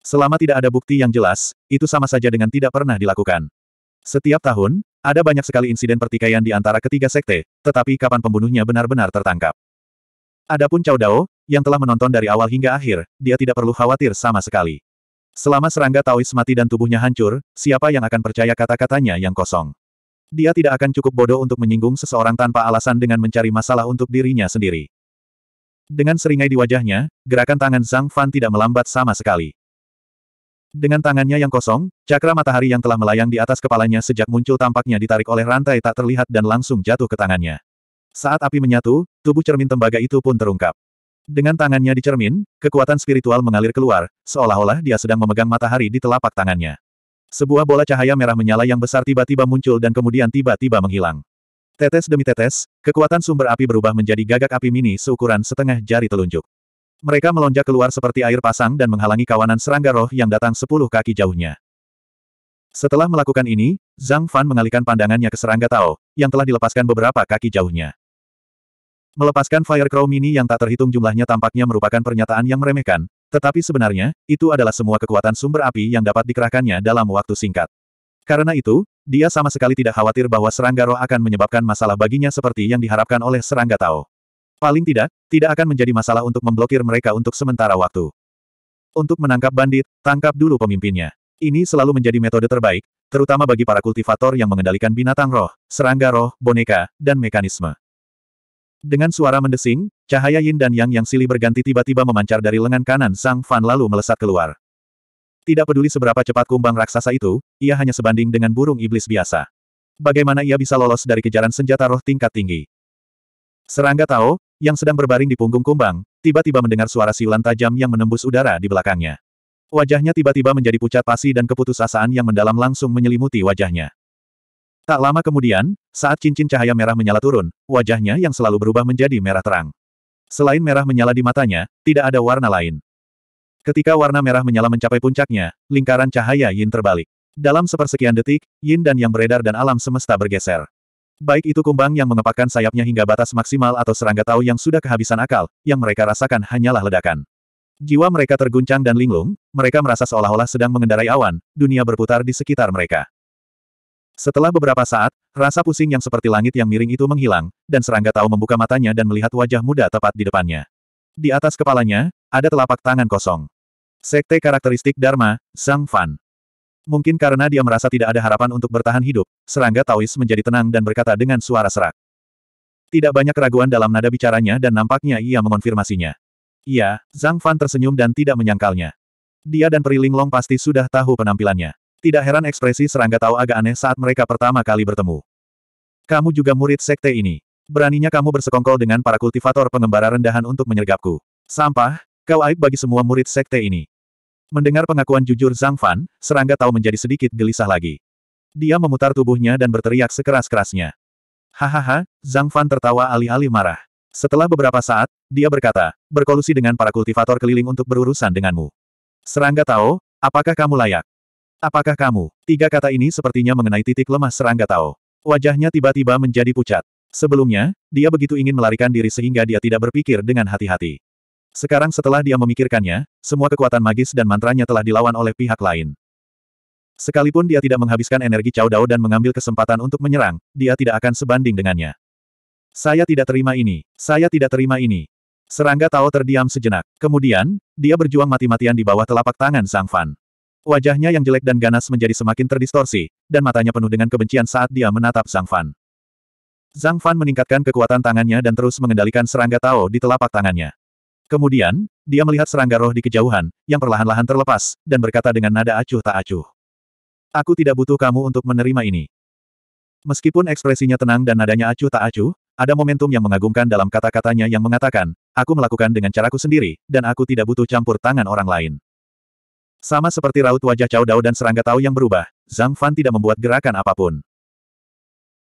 A: Selama tidak ada bukti yang jelas, itu sama saja dengan tidak pernah dilakukan. Setiap tahun, ada banyak sekali insiden pertikaian di antara ketiga sekte, tetapi kapan pembunuhnya benar-benar tertangkap. Adapun Cao Dao, yang telah menonton dari awal hingga akhir, dia tidak perlu khawatir sama sekali. Selama serangga Taois mati dan tubuhnya hancur, siapa yang akan percaya kata-katanya yang kosong? Dia tidak akan cukup bodoh untuk menyinggung seseorang tanpa alasan dengan mencari masalah untuk dirinya sendiri. Dengan seringai di wajahnya, gerakan tangan Zhang Fan tidak melambat sama sekali. Dengan tangannya yang kosong, cakra matahari yang telah melayang di atas kepalanya sejak muncul tampaknya ditarik oleh rantai tak terlihat dan langsung jatuh ke tangannya. Saat api menyatu, tubuh cermin tembaga itu pun terungkap. Dengan tangannya di cermin, kekuatan spiritual mengalir keluar, seolah-olah dia sedang memegang matahari di telapak tangannya. Sebuah bola cahaya merah menyala yang besar tiba-tiba muncul dan kemudian tiba-tiba menghilang. Tetes demi tetes, kekuatan sumber api berubah menjadi gagak api mini seukuran setengah jari telunjuk. Mereka melonjak keluar seperti air pasang dan menghalangi kawanan serangga roh yang datang sepuluh kaki jauhnya. Setelah melakukan ini, Zhang Fan mengalihkan pandangannya ke serangga Tao, yang telah dilepaskan beberapa kaki jauhnya. Melepaskan Fire Crow Mini yang tak terhitung jumlahnya tampaknya merupakan pernyataan yang meremehkan, tetapi sebenarnya, itu adalah semua kekuatan sumber api yang dapat dikerahkannya dalam waktu singkat. Karena itu, dia sama sekali tidak khawatir bahwa serangga roh akan menyebabkan masalah baginya seperti yang diharapkan oleh serangga Tao. Paling tidak, tidak akan menjadi masalah untuk memblokir mereka untuk sementara waktu. Untuk menangkap bandit, tangkap dulu pemimpinnya. Ini selalu menjadi metode terbaik, terutama bagi para kultivator yang mengendalikan binatang roh, serangga roh, boneka, dan mekanisme. Dengan suara mendesing, cahaya yin dan yang yang silih berganti tiba-tiba memancar dari lengan kanan Sang Fan lalu melesat keluar. Tidak peduli seberapa cepat kumbang raksasa itu, ia hanya sebanding dengan burung iblis biasa. Bagaimana ia bisa lolos dari kejaran senjata roh tingkat tinggi? Serangga Tao, yang sedang berbaring di punggung kumbang, tiba-tiba mendengar suara siulan tajam yang menembus udara di belakangnya. Wajahnya tiba-tiba menjadi pucat pasi dan keputusasaan yang mendalam langsung menyelimuti wajahnya. Tak lama kemudian, saat cincin cahaya merah menyala turun, wajahnya yang selalu berubah menjadi merah terang. Selain merah menyala di matanya, tidak ada warna lain. Ketika warna merah menyala mencapai puncaknya, lingkaran cahaya Yin terbalik. Dalam sepersekian detik, Yin dan Yang beredar dan alam semesta bergeser. Baik itu kumbang yang mengepakkan sayapnya hingga batas maksimal atau serangga tau yang sudah kehabisan akal, yang mereka rasakan hanyalah ledakan. Jiwa mereka terguncang dan linglung, mereka merasa seolah-olah sedang mengendarai awan, dunia berputar di sekitar mereka. Setelah beberapa saat, rasa pusing yang seperti langit yang miring itu menghilang, dan serangga tahu membuka matanya dan melihat wajah muda tepat di depannya. Di atas kepalanya, ada telapak tangan kosong. Sekte karakteristik Dharma, Zhang Fan. Mungkin karena dia merasa tidak ada harapan untuk bertahan hidup, serangga Taois menjadi tenang dan berkata dengan suara serak. Tidak banyak keraguan dalam nada bicaranya dan nampaknya ia mengonfirmasinya. Iya, Zhang Fan tersenyum dan tidak menyangkalnya. Dia dan Peri Linglong pasti sudah tahu penampilannya. Tidak heran ekspresi serangga tahu agak aneh saat mereka pertama kali bertemu. Kamu juga murid sekte ini. Beraninya kamu bersekongkol dengan para kultivator pengembara rendahan untuk menyergapku. Sampah, kau aib bagi semua murid sekte ini. Mendengar pengakuan jujur Zhang Fan, serangga tahu menjadi sedikit gelisah lagi. Dia memutar tubuhnya dan berteriak sekeras-kerasnya. Hahaha, Zhang Fan tertawa alih-alih marah. Setelah beberapa saat, dia berkata, berkolusi dengan para kultivator keliling untuk berurusan denganmu. Serangga tahu, apakah kamu layak? Apakah kamu? Tiga kata ini sepertinya mengenai titik lemah serangga Tao. Wajahnya tiba-tiba menjadi pucat. Sebelumnya, dia begitu ingin melarikan diri sehingga dia tidak berpikir dengan hati-hati. Sekarang setelah dia memikirkannya, semua kekuatan magis dan mantranya telah dilawan oleh pihak lain. Sekalipun dia tidak menghabiskan energi Cao Dao dan mengambil kesempatan untuk menyerang, dia tidak akan sebanding dengannya. Saya tidak terima ini. Saya tidak terima ini. Serangga Tao terdiam sejenak. Kemudian, dia berjuang mati-matian di bawah telapak tangan Sang Fan. Wajahnya yang jelek dan ganas menjadi semakin terdistorsi, dan matanya penuh dengan kebencian saat dia menatap Zhang Fan. Zhang Fan meningkatkan kekuatan tangannya dan terus mengendalikan serangga Tao di telapak tangannya. Kemudian, dia melihat serangga roh di kejauhan, yang perlahan-lahan terlepas, dan berkata dengan nada acuh tak acuh. Aku tidak butuh kamu untuk menerima ini. Meskipun ekspresinya tenang dan nadanya acuh tak acuh, ada momentum yang mengagumkan dalam kata-katanya yang mengatakan, aku melakukan dengan caraku sendiri, dan aku tidak butuh campur tangan orang lain. Sama seperti raut wajah Cao Dao dan serangga Tao yang berubah, Zhang Fan tidak membuat gerakan apapun.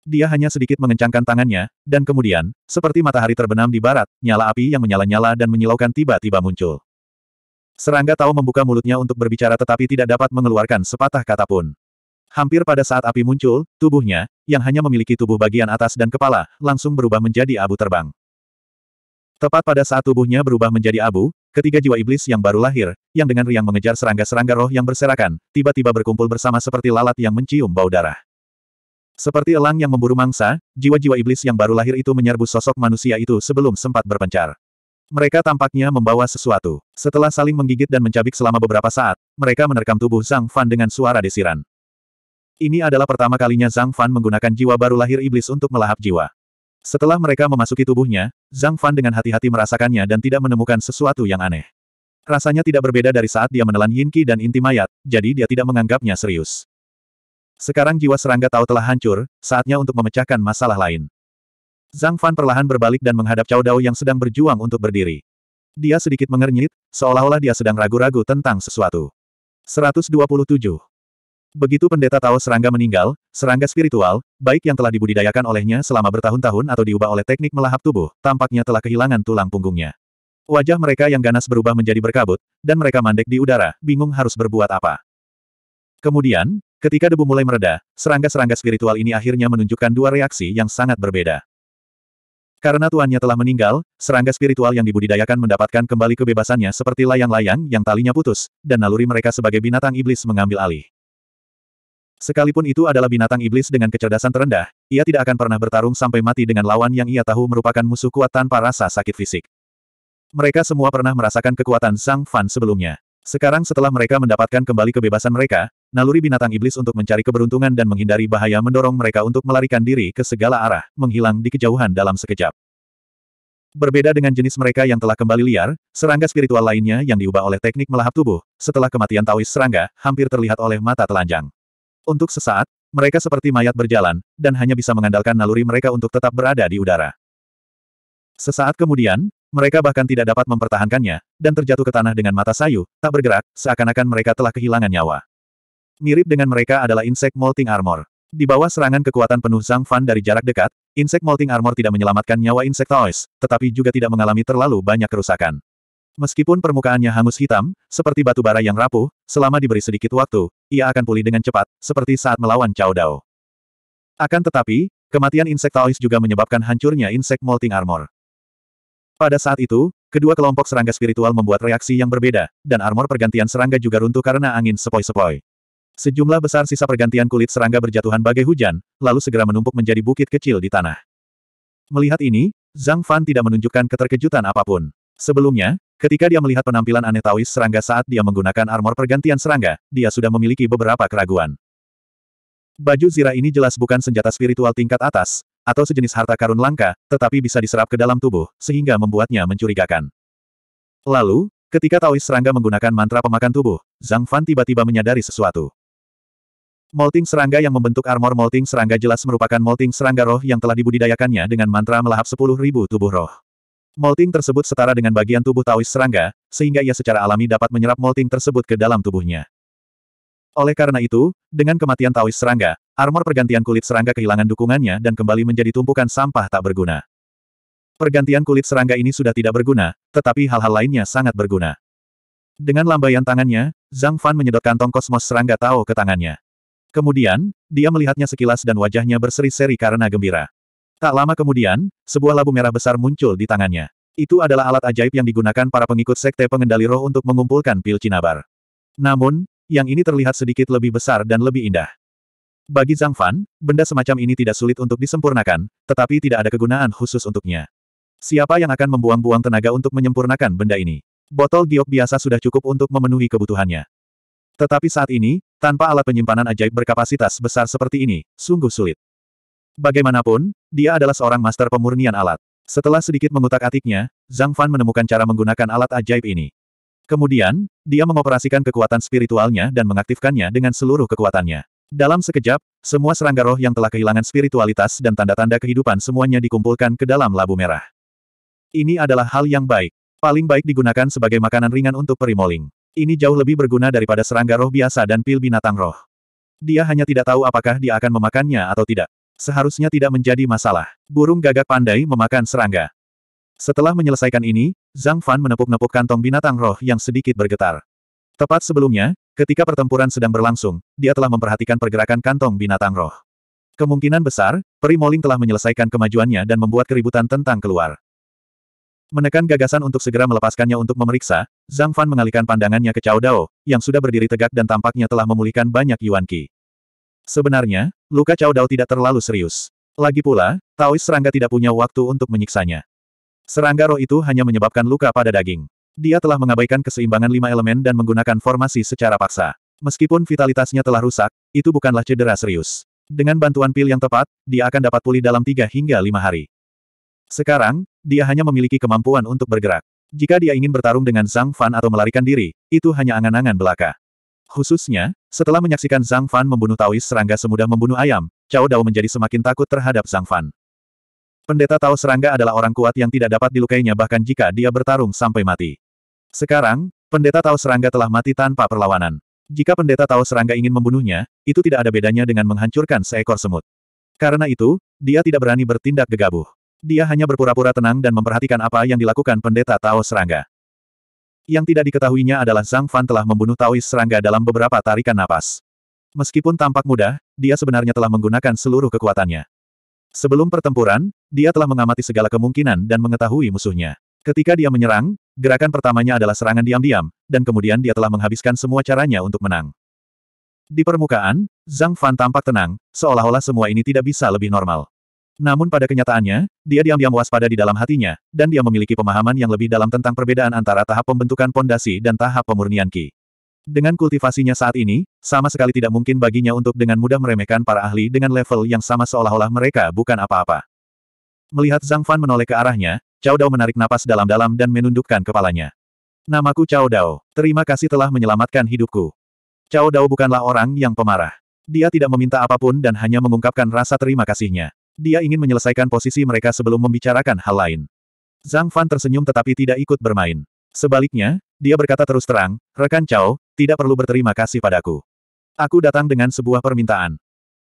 A: Dia hanya sedikit mengencangkan tangannya, dan kemudian, seperti matahari terbenam di barat, nyala api yang menyala-nyala dan menyilaukan tiba-tiba muncul. Serangga Tao membuka mulutnya untuk berbicara tetapi tidak dapat mengeluarkan sepatah kata pun. Hampir pada saat api muncul, tubuhnya, yang hanya memiliki tubuh bagian atas dan kepala, langsung berubah menjadi abu terbang. Tepat pada saat tubuhnya berubah menjadi abu, Ketiga jiwa iblis yang baru lahir, yang dengan riang mengejar serangga-serangga roh yang berserakan, tiba-tiba berkumpul bersama seperti lalat yang mencium bau darah. Seperti elang yang memburu mangsa, jiwa-jiwa iblis yang baru lahir itu menyerbu sosok manusia itu sebelum sempat berpencar. Mereka tampaknya membawa sesuatu. Setelah saling menggigit dan mencabik selama beberapa saat, mereka menerkam tubuh Zhang Fan dengan suara desiran. Ini adalah pertama kalinya Zhang Fan menggunakan jiwa baru lahir iblis untuk melahap jiwa. Setelah mereka memasuki tubuhnya, Zhang Fan dengan hati-hati merasakannya dan tidak menemukan sesuatu yang aneh. Rasanya tidak berbeda dari saat dia menelan Qi dan inti mayat, jadi dia tidak menganggapnya serius. Sekarang jiwa serangga tahu telah hancur, saatnya untuk memecahkan masalah lain. Zhang Fan perlahan berbalik dan menghadap Cao Dao yang sedang berjuang untuk berdiri. Dia sedikit mengernyit, seolah-olah dia sedang ragu-ragu tentang sesuatu. 127 Begitu pendeta tahu serangga meninggal, serangga spiritual, baik yang telah dibudidayakan olehnya selama bertahun-tahun atau diubah oleh teknik melahap tubuh, tampaknya telah kehilangan tulang punggungnya. Wajah mereka yang ganas berubah menjadi berkabut, dan mereka mandek di udara, bingung harus berbuat apa. Kemudian, ketika debu mulai mereda, serangga-serangga spiritual ini akhirnya menunjukkan dua reaksi yang sangat berbeda. Karena tuannya telah meninggal, serangga spiritual yang dibudidayakan mendapatkan kembali kebebasannya seperti layang-layang yang talinya putus, dan naluri mereka sebagai binatang iblis mengambil alih. Sekalipun itu adalah binatang iblis dengan kecerdasan terendah, ia tidak akan pernah bertarung sampai mati dengan lawan yang ia tahu merupakan musuh kuat tanpa rasa sakit fisik. Mereka semua pernah merasakan kekuatan Sang Fan sebelumnya. Sekarang setelah mereka mendapatkan kembali kebebasan mereka, naluri binatang iblis untuk mencari keberuntungan dan menghindari bahaya mendorong mereka untuk melarikan diri ke segala arah, menghilang di kejauhan dalam sekejap. Berbeda dengan jenis mereka yang telah kembali liar, serangga spiritual lainnya yang diubah oleh teknik melahap tubuh, setelah kematian tawis serangga, hampir terlihat oleh mata telanjang. Untuk sesaat, mereka seperti mayat berjalan, dan hanya bisa mengandalkan naluri mereka untuk tetap berada di udara. Sesaat kemudian, mereka bahkan tidak dapat mempertahankannya, dan terjatuh ke tanah dengan mata sayu, tak bergerak, seakan-akan mereka telah kehilangan nyawa. Mirip dengan mereka adalah insect molting armor. Di bawah serangan kekuatan penuh Zhang Fan dari jarak dekat, insect molting armor tidak menyelamatkan nyawa insectoids, tetapi juga tidak mengalami terlalu banyak kerusakan. Meskipun permukaannya hangus hitam, seperti batu bara yang rapuh, selama diberi sedikit waktu, ia akan pulih dengan cepat, seperti saat melawan Cao Dao. Akan tetapi, kematian insektois juga menyebabkan hancurnya Insect molting armor. Pada saat itu, kedua kelompok serangga spiritual membuat reaksi yang berbeda, dan armor pergantian serangga juga runtuh karena angin sepoi-sepoi. Sejumlah besar sisa pergantian kulit serangga berjatuhan bagai hujan, lalu segera menumpuk menjadi bukit kecil di tanah. Melihat ini, Zhang Fan tidak menunjukkan keterkejutan apapun. Sebelumnya, ketika dia melihat penampilan aneh Taois serangga saat dia menggunakan armor pergantian serangga, dia sudah memiliki beberapa keraguan. Baju zira ini jelas bukan senjata spiritual tingkat atas, atau sejenis harta karun langka, tetapi bisa diserap ke dalam tubuh, sehingga membuatnya mencurigakan. Lalu, ketika Taois serangga menggunakan mantra pemakan tubuh, Zhang Fan tiba-tiba menyadari sesuatu. Molting serangga yang membentuk armor molting serangga jelas merupakan molting serangga roh yang telah dibudidayakannya dengan mantra melahap 10.000 tubuh roh. Molting tersebut setara dengan bagian tubuh Taois serangga, sehingga ia secara alami dapat menyerap molting tersebut ke dalam tubuhnya. Oleh karena itu, dengan kematian Taois serangga, armor pergantian kulit serangga kehilangan dukungannya dan kembali menjadi tumpukan sampah tak berguna. Pergantian kulit serangga ini sudah tidak berguna, tetapi hal-hal lainnya sangat berguna. Dengan lambaian tangannya, Zhang Fan menyedot kantong kosmos serangga Tao ke tangannya. Kemudian, dia melihatnya sekilas dan wajahnya berseri-seri karena gembira. Tak lama kemudian, sebuah labu merah besar muncul di tangannya. Itu adalah alat ajaib yang digunakan para pengikut sekte pengendali roh untuk mengumpulkan pil cinabar. Namun, yang ini terlihat sedikit lebih besar dan lebih indah. Bagi Zhang Fan, benda semacam ini tidak sulit untuk disempurnakan, tetapi tidak ada kegunaan khusus untuknya. Siapa yang akan membuang-buang tenaga untuk menyempurnakan benda ini? Botol giok biasa sudah cukup untuk memenuhi kebutuhannya. Tetapi saat ini, tanpa alat penyimpanan ajaib berkapasitas besar seperti ini, sungguh sulit. Bagaimanapun, dia adalah seorang master pemurnian alat. Setelah sedikit mengutak-atiknya, Zhang Fan menemukan cara menggunakan alat ajaib ini. Kemudian, dia mengoperasikan kekuatan spiritualnya dan mengaktifkannya dengan seluruh kekuatannya. Dalam sekejap, semua serangga roh yang telah kehilangan spiritualitas dan tanda-tanda kehidupan semuanya dikumpulkan ke dalam labu merah. Ini adalah hal yang baik. Paling baik digunakan sebagai makanan ringan untuk perimoling. Ini jauh lebih berguna daripada serangga roh biasa dan pil binatang roh. Dia hanya tidak tahu apakah dia akan memakannya atau tidak. Seharusnya tidak menjadi masalah. Burung gagak pandai memakan serangga. Setelah menyelesaikan ini, Zhang Fan menepuk-nepuk kantong binatang roh yang sedikit bergetar. Tepat sebelumnya, ketika pertempuran sedang berlangsung, dia telah memperhatikan pergerakan kantong binatang roh. Kemungkinan besar, Peri Moling telah menyelesaikan kemajuannya dan membuat keributan tentang keluar. Menekan gagasan untuk segera melepaskannya untuk memeriksa, Zhang Fan mengalihkan pandangannya ke Cao Dao, yang sudah berdiri tegak dan tampaknya telah memulihkan banyak Yuan Qi. Sebenarnya, luka Cao Dao tidak terlalu serius. Lagi pula, Taois serangga tidak punya waktu untuk menyiksanya. Serangga roh itu hanya menyebabkan luka pada daging. Dia telah mengabaikan keseimbangan lima elemen dan menggunakan formasi secara paksa. Meskipun vitalitasnya telah rusak, itu bukanlah cedera serius. Dengan bantuan pil yang tepat, dia akan dapat pulih dalam tiga hingga lima hari. Sekarang, dia hanya memiliki kemampuan untuk bergerak. Jika dia ingin bertarung dengan Zhang Fan atau melarikan diri, itu hanya angan-angan belaka. Khususnya, setelah menyaksikan Zhang Fan membunuh Taois serangga semudah membunuh ayam, Cao Dao menjadi semakin takut terhadap Zhang Fan. Pendeta Tao serangga adalah orang kuat yang tidak dapat dilukainya bahkan jika dia bertarung sampai mati. Sekarang, pendeta Tao serangga telah mati tanpa perlawanan. Jika pendeta Tao serangga ingin membunuhnya, itu tidak ada bedanya dengan menghancurkan seekor semut. Karena itu, dia tidak berani bertindak gegabah. Dia hanya berpura-pura tenang dan memperhatikan apa yang dilakukan pendeta Tao serangga. Yang tidak diketahuinya adalah Zhang Fan telah membunuh Taois serangga dalam beberapa tarikan napas. Meskipun tampak mudah, dia sebenarnya telah menggunakan seluruh kekuatannya. Sebelum pertempuran, dia telah mengamati segala kemungkinan dan mengetahui musuhnya. Ketika dia menyerang, gerakan pertamanya adalah serangan diam-diam, dan kemudian dia telah menghabiskan semua caranya untuk menang. Di permukaan, Zhang Fan tampak tenang, seolah-olah semua ini tidak bisa lebih normal. Namun pada kenyataannya, dia diam-diam waspada di dalam hatinya, dan dia memiliki pemahaman yang lebih dalam tentang perbedaan antara tahap pembentukan pondasi dan tahap pemurnian Ki. Dengan kultivasinya saat ini, sama sekali tidak mungkin baginya untuk dengan mudah meremehkan para ahli dengan level yang sama seolah-olah mereka bukan apa-apa. Melihat Zhang Fan menoleh ke arahnya, Cao Dao menarik napas dalam-dalam dan menundukkan kepalanya. Namaku Cao Dao. Terima kasih telah menyelamatkan hidupku. Cao Dao bukanlah orang yang pemarah. Dia tidak meminta apapun dan hanya mengungkapkan rasa terima kasihnya. Dia ingin menyelesaikan posisi mereka sebelum membicarakan hal lain. Zhang Fan tersenyum tetapi tidak ikut bermain. Sebaliknya, dia berkata terus terang, rekan Cao, tidak perlu berterima kasih padaku. Aku datang dengan sebuah permintaan.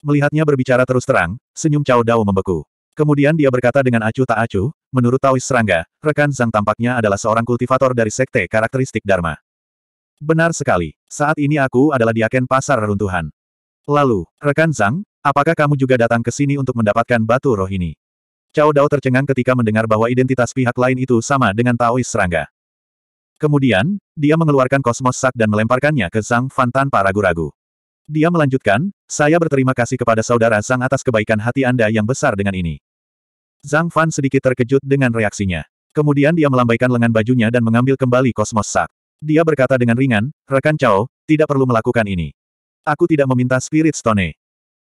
A: Melihatnya berbicara terus terang, senyum Chao Dao membeku. Kemudian dia berkata dengan acuh tak acuh, menurut Taois Serangga, rekan Zhang tampaknya adalah seorang kultivator dari sekte karakteristik Dharma. Benar sekali, saat ini aku adalah diaken pasar reruntuhan. Lalu, rekan Zhang, Apakah kamu juga datang ke sini untuk mendapatkan batu roh ini? Cao Dao tercengang ketika mendengar bahwa identitas pihak lain itu sama dengan Taois serangga. Kemudian, dia mengeluarkan kosmos sak dan melemparkannya ke Zhang Fan tanpa ragu-ragu. Dia melanjutkan, saya berterima kasih kepada saudara Zhang atas kebaikan hati Anda yang besar dengan ini. Zhang Fan sedikit terkejut dengan reaksinya. Kemudian dia melambaikan lengan bajunya dan mengambil kembali kosmos sak. Dia berkata dengan ringan, rekan Cao, tidak perlu melakukan ini. Aku tidak meminta Spirit Stone.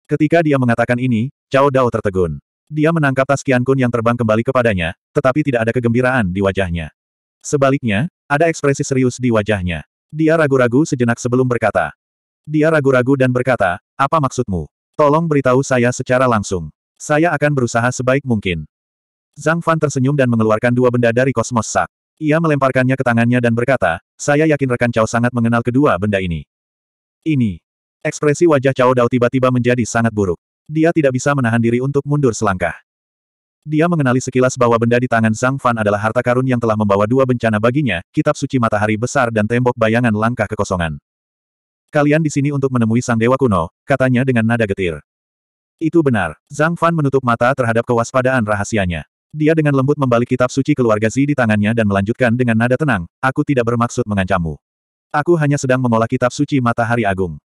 A: Ketika dia mengatakan ini, Cao Dao tertegun. Dia menangkap tas Qian Kun yang terbang kembali kepadanya, tetapi tidak ada kegembiraan di wajahnya. Sebaliknya, ada ekspresi serius di wajahnya. Dia ragu-ragu sejenak sebelum berkata. Dia ragu-ragu dan berkata, apa maksudmu? Tolong beritahu saya secara langsung. Saya akan berusaha sebaik mungkin. Zhang Fan tersenyum dan mengeluarkan dua benda dari kosmos sak. Ia melemparkannya ke tangannya dan berkata, saya yakin rekan Cao sangat mengenal kedua benda ini. Ini. Ekspresi wajah Cao Dao tiba-tiba menjadi sangat buruk. Dia tidak bisa menahan diri untuk mundur selangkah. Dia mengenali sekilas bahwa benda di tangan Zhang Fan adalah harta karun yang telah membawa dua bencana baginya, kitab suci matahari besar dan tembok bayangan langkah kekosongan. Kalian di sini untuk menemui Sang Dewa Kuno, katanya dengan nada getir. Itu benar. Zhang Fan menutup mata terhadap kewaspadaan rahasianya. Dia dengan lembut membalik kitab suci keluarga Zi di tangannya dan melanjutkan dengan nada tenang, aku tidak bermaksud mengancammu. Aku hanya sedang mengolah kitab suci matahari agung.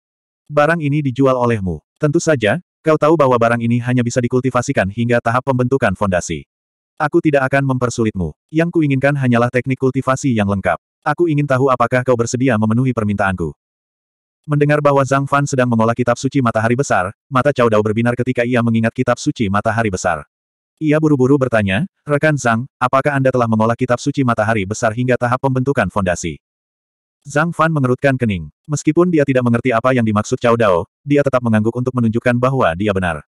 A: Barang ini dijual olehmu. Tentu saja, kau tahu bahwa barang ini hanya bisa dikultivasikan hingga tahap pembentukan fondasi. Aku tidak akan mempersulitmu. Yang kuinginkan hanyalah teknik kultivasi yang lengkap. Aku ingin tahu apakah kau bersedia memenuhi permintaanku. Mendengar bahwa Zhang Fan sedang mengolah kitab suci matahari besar, mata Cao Dao berbinar ketika ia mengingat kitab suci matahari besar. Ia buru-buru bertanya, Rekan Zhang, apakah Anda telah mengolah kitab suci matahari besar hingga tahap pembentukan fondasi? Zhang Fan mengerutkan kening. Meskipun dia tidak mengerti apa yang dimaksud Cao Dao, dia tetap mengangguk untuk menunjukkan bahwa dia benar.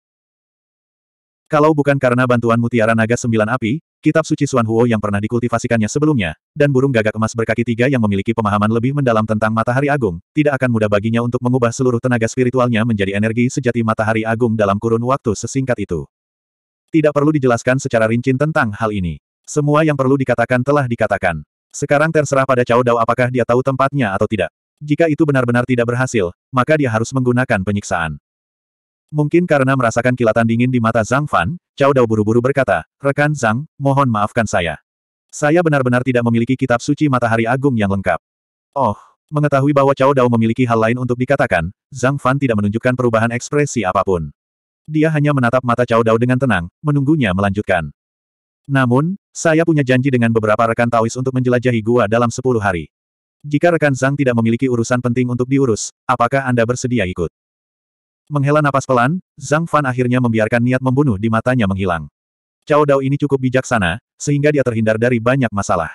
A: Kalau bukan karena bantuan mutiara naga sembilan api, kitab suci Suan Huo yang pernah dikultivasikannya sebelumnya, dan burung gagak emas berkaki tiga yang memiliki pemahaman lebih mendalam tentang matahari agung, tidak akan mudah baginya untuk mengubah seluruh tenaga spiritualnya menjadi energi sejati matahari agung dalam kurun waktu sesingkat itu. Tidak perlu dijelaskan secara rinci tentang hal ini. Semua yang perlu dikatakan telah dikatakan. Sekarang terserah pada Cao Dao apakah dia tahu tempatnya atau tidak. Jika itu benar-benar tidak berhasil, maka dia harus menggunakan penyiksaan. Mungkin karena merasakan kilatan dingin di mata Zhang Fan, Cao Dao buru-buru berkata, Rekan Zhang, mohon maafkan saya. Saya benar-benar tidak memiliki kitab suci matahari agung yang lengkap. Oh, mengetahui bahwa Cao Dao memiliki hal lain untuk dikatakan, Zhang Fan tidak menunjukkan perubahan ekspresi apapun. Dia hanya menatap mata Cao Dao dengan tenang, menunggunya melanjutkan. Namun, saya punya janji dengan beberapa rekan Taois untuk menjelajahi gua dalam sepuluh hari. Jika rekan Zhang tidak memiliki urusan penting untuk diurus, apakah Anda bersedia ikut? Menghela napas pelan, Zhang Fan akhirnya membiarkan niat membunuh di matanya menghilang. Cao Dao ini cukup bijaksana, sehingga dia terhindar dari banyak masalah.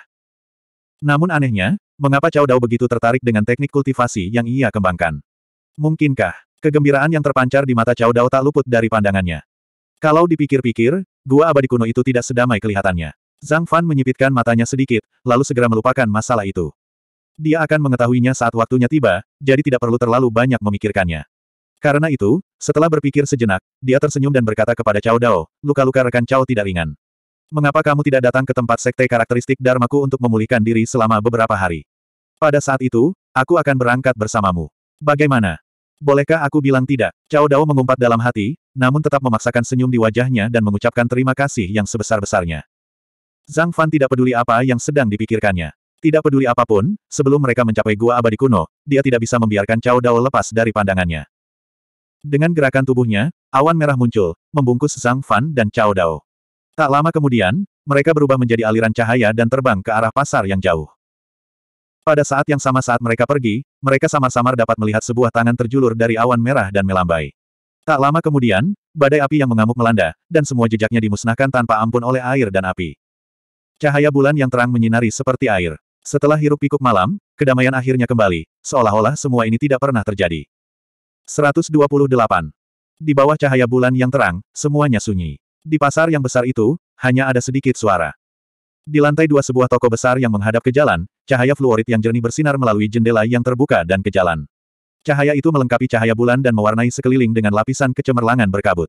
A: Namun anehnya, mengapa Cao Dao begitu tertarik dengan teknik kultivasi yang ia kembangkan? Mungkinkah, kegembiraan yang terpancar di mata Cao Dao tak luput dari pandangannya? Kalau dipikir-pikir, gua abadi kuno itu tidak sedamai kelihatannya. Zhang Fan menyipitkan matanya sedikit, lalu segera melupakan masalah itu. Dia akan mengetahuinya saat waktunya tiba, jadi tidak perlu terlalu banyak memikirkannya. Karena itu, setelah berpikir sejenak, dia tersenyum dan berkata kepada Cao Dao, luka-luka rekan Cao tidak ringan. Mengapa kamu tidak datang ke tempat sekte karakteristik Dharmaku untuk memulihkan diri selama beberapa hari? Pada saat itu, aku akan berangkat bersamamu. Bagaimana? Bolehkah aku bilang tidak? Cao Dao mengumpat dalam hati, namun tetap memaksakan senyum di wajahnya dan mengucapkan terima kasih yang sebesar-besarnya. Zhang Fan tidak peduli apa yang sedang dipikirkannya. Tidak peduli apapun, sebelum mereka mencapai gua abadi kuno, dia tidak bisa membiarkan Cao Dao lepas dari pandangannya. Dengan gerakan tubuhnya, awan merah muncul, membungkus Zhang Fan dan Cao Dao. Tak lama kemudian, mereka berubah menjadi aliran cahaya dan terbang ke arah pasar yang jauh. Pada saat yang sama saat mereka pergi, mereka samar-samar dapat melihat sebuah tangan terjulur dari awan merah dan melambai. Tak lama kemudian, badai api yang mengamuk melanda, dan semua jejaknya dimusnahkan tanpa ampun oleh air dan api. Cahaya bulan yang terang menyinari seperti air. Setelah hirup pikuk malam, kedamaian akhirnya kembali, seolah-olah semua ini tidak pernah terjadi. 128. Di bawah cahaya bulan yang terang, semuanya sunyi. Di pasar yang besar itu, hanya ada sedikit suara. Di lantai dua sebuah toko besar yang menghadap ke jalan, cahaya fluorit yang jernih bersinar melalui jendela yang terbuka dan ke jalan. Cahaya itu melengkapi cahaya bulan dan mewarnai sekeliling dengan lapisan kecemerlangan berkabut.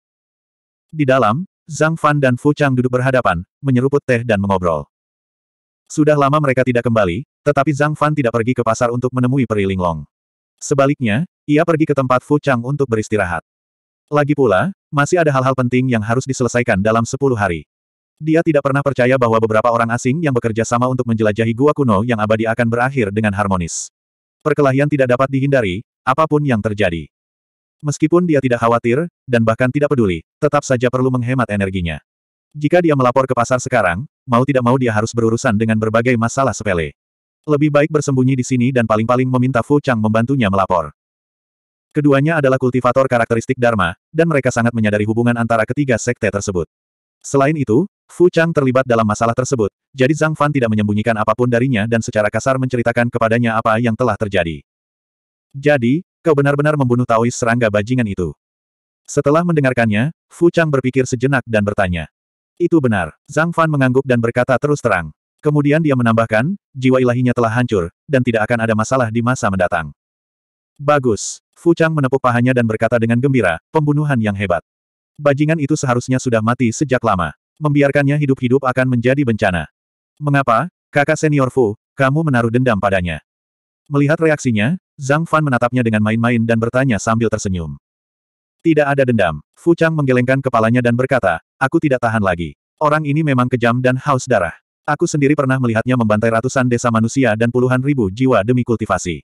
A: Di dalam, Zhang Fan dan Fu Chang duduk berhadapan, menyeruput teh dan mengobrol. Sudah lama mereka tidak kembali, tetapi Zhang Fan tidak pergi ke pasar untuk menemui Peri Linglong. Sebaliknya, ia pergi ke tempat Fu Chang untuk beristirahat. Lagi pula, masih ada hal-hal penting yang harus diselesaikan dalam sepuluh hari. Dia tidak pernah percaya bahwa beberapa orang asing yang bekerja sama untuk menjelajahi gua kuno yang abadi akan berakhir dengan harmonis. Perkelahian tidak dapat dihindari, Apapun yang terjadi. Meskipun dia tidak khawatir, dan bahkan tidak peduli, tetap saja perlu menghemat energinya. Jika dia melapor ke pasar sekarang, mau tidak mau dia harus berurusan dengan berbagai masalah sepele. Lebih baik bersembunyi di sini dan paling-paling meminta Fu Chang membantunya melapor. Keduanya adalah kultivator karakteristik Dharma, dan mereka sangat menyadari hubungan antara ketiga sekte tersebut. Selain itu, Fu Chang terlibat dalam masalah tersebut, jadi Zhang Fan tidak menyembunyikan apapun darinya dan secara kasar menceritakan kepadanya apa yang telah terjadi. Jadi, kau benar-benar membunuh Taois serangga bajingan itu. Setelah mendengarkannya, Fu Chang berpikir sejenak dan bertanya. Itu benar. Zhang Fan mengangguk dan berkata terus terang. Kemudian dia menambahkan, jiwa ilahinya telah hancur, dan tidak akan ada masalah di masa mendatang. Bagus. Fu Chang menepuk pahanya dan berkata dengan gembira, pembunuhan yang hebat. Bajingan itu seharusnya sudah mati sejak lama. Membiarkannya hidup-hidup akan menjadi bencana. Mengapa, kakak senior Fu, kamu menaruh dendam padanya? Melihat reaksinya, Zhang Fan menatapnya dengan main-main dan bertanya sambil tersenyum. Tidak ada dendam. Fu Chang menggelengkan kepalanya dan berkata, aku tidak tahan lagi. Orang ini memang kejam dan haus darah. Aku sendiri pernah melihatnya membantai ratusan desa manusia dan puluhan ribu jiwa demi kultivasi.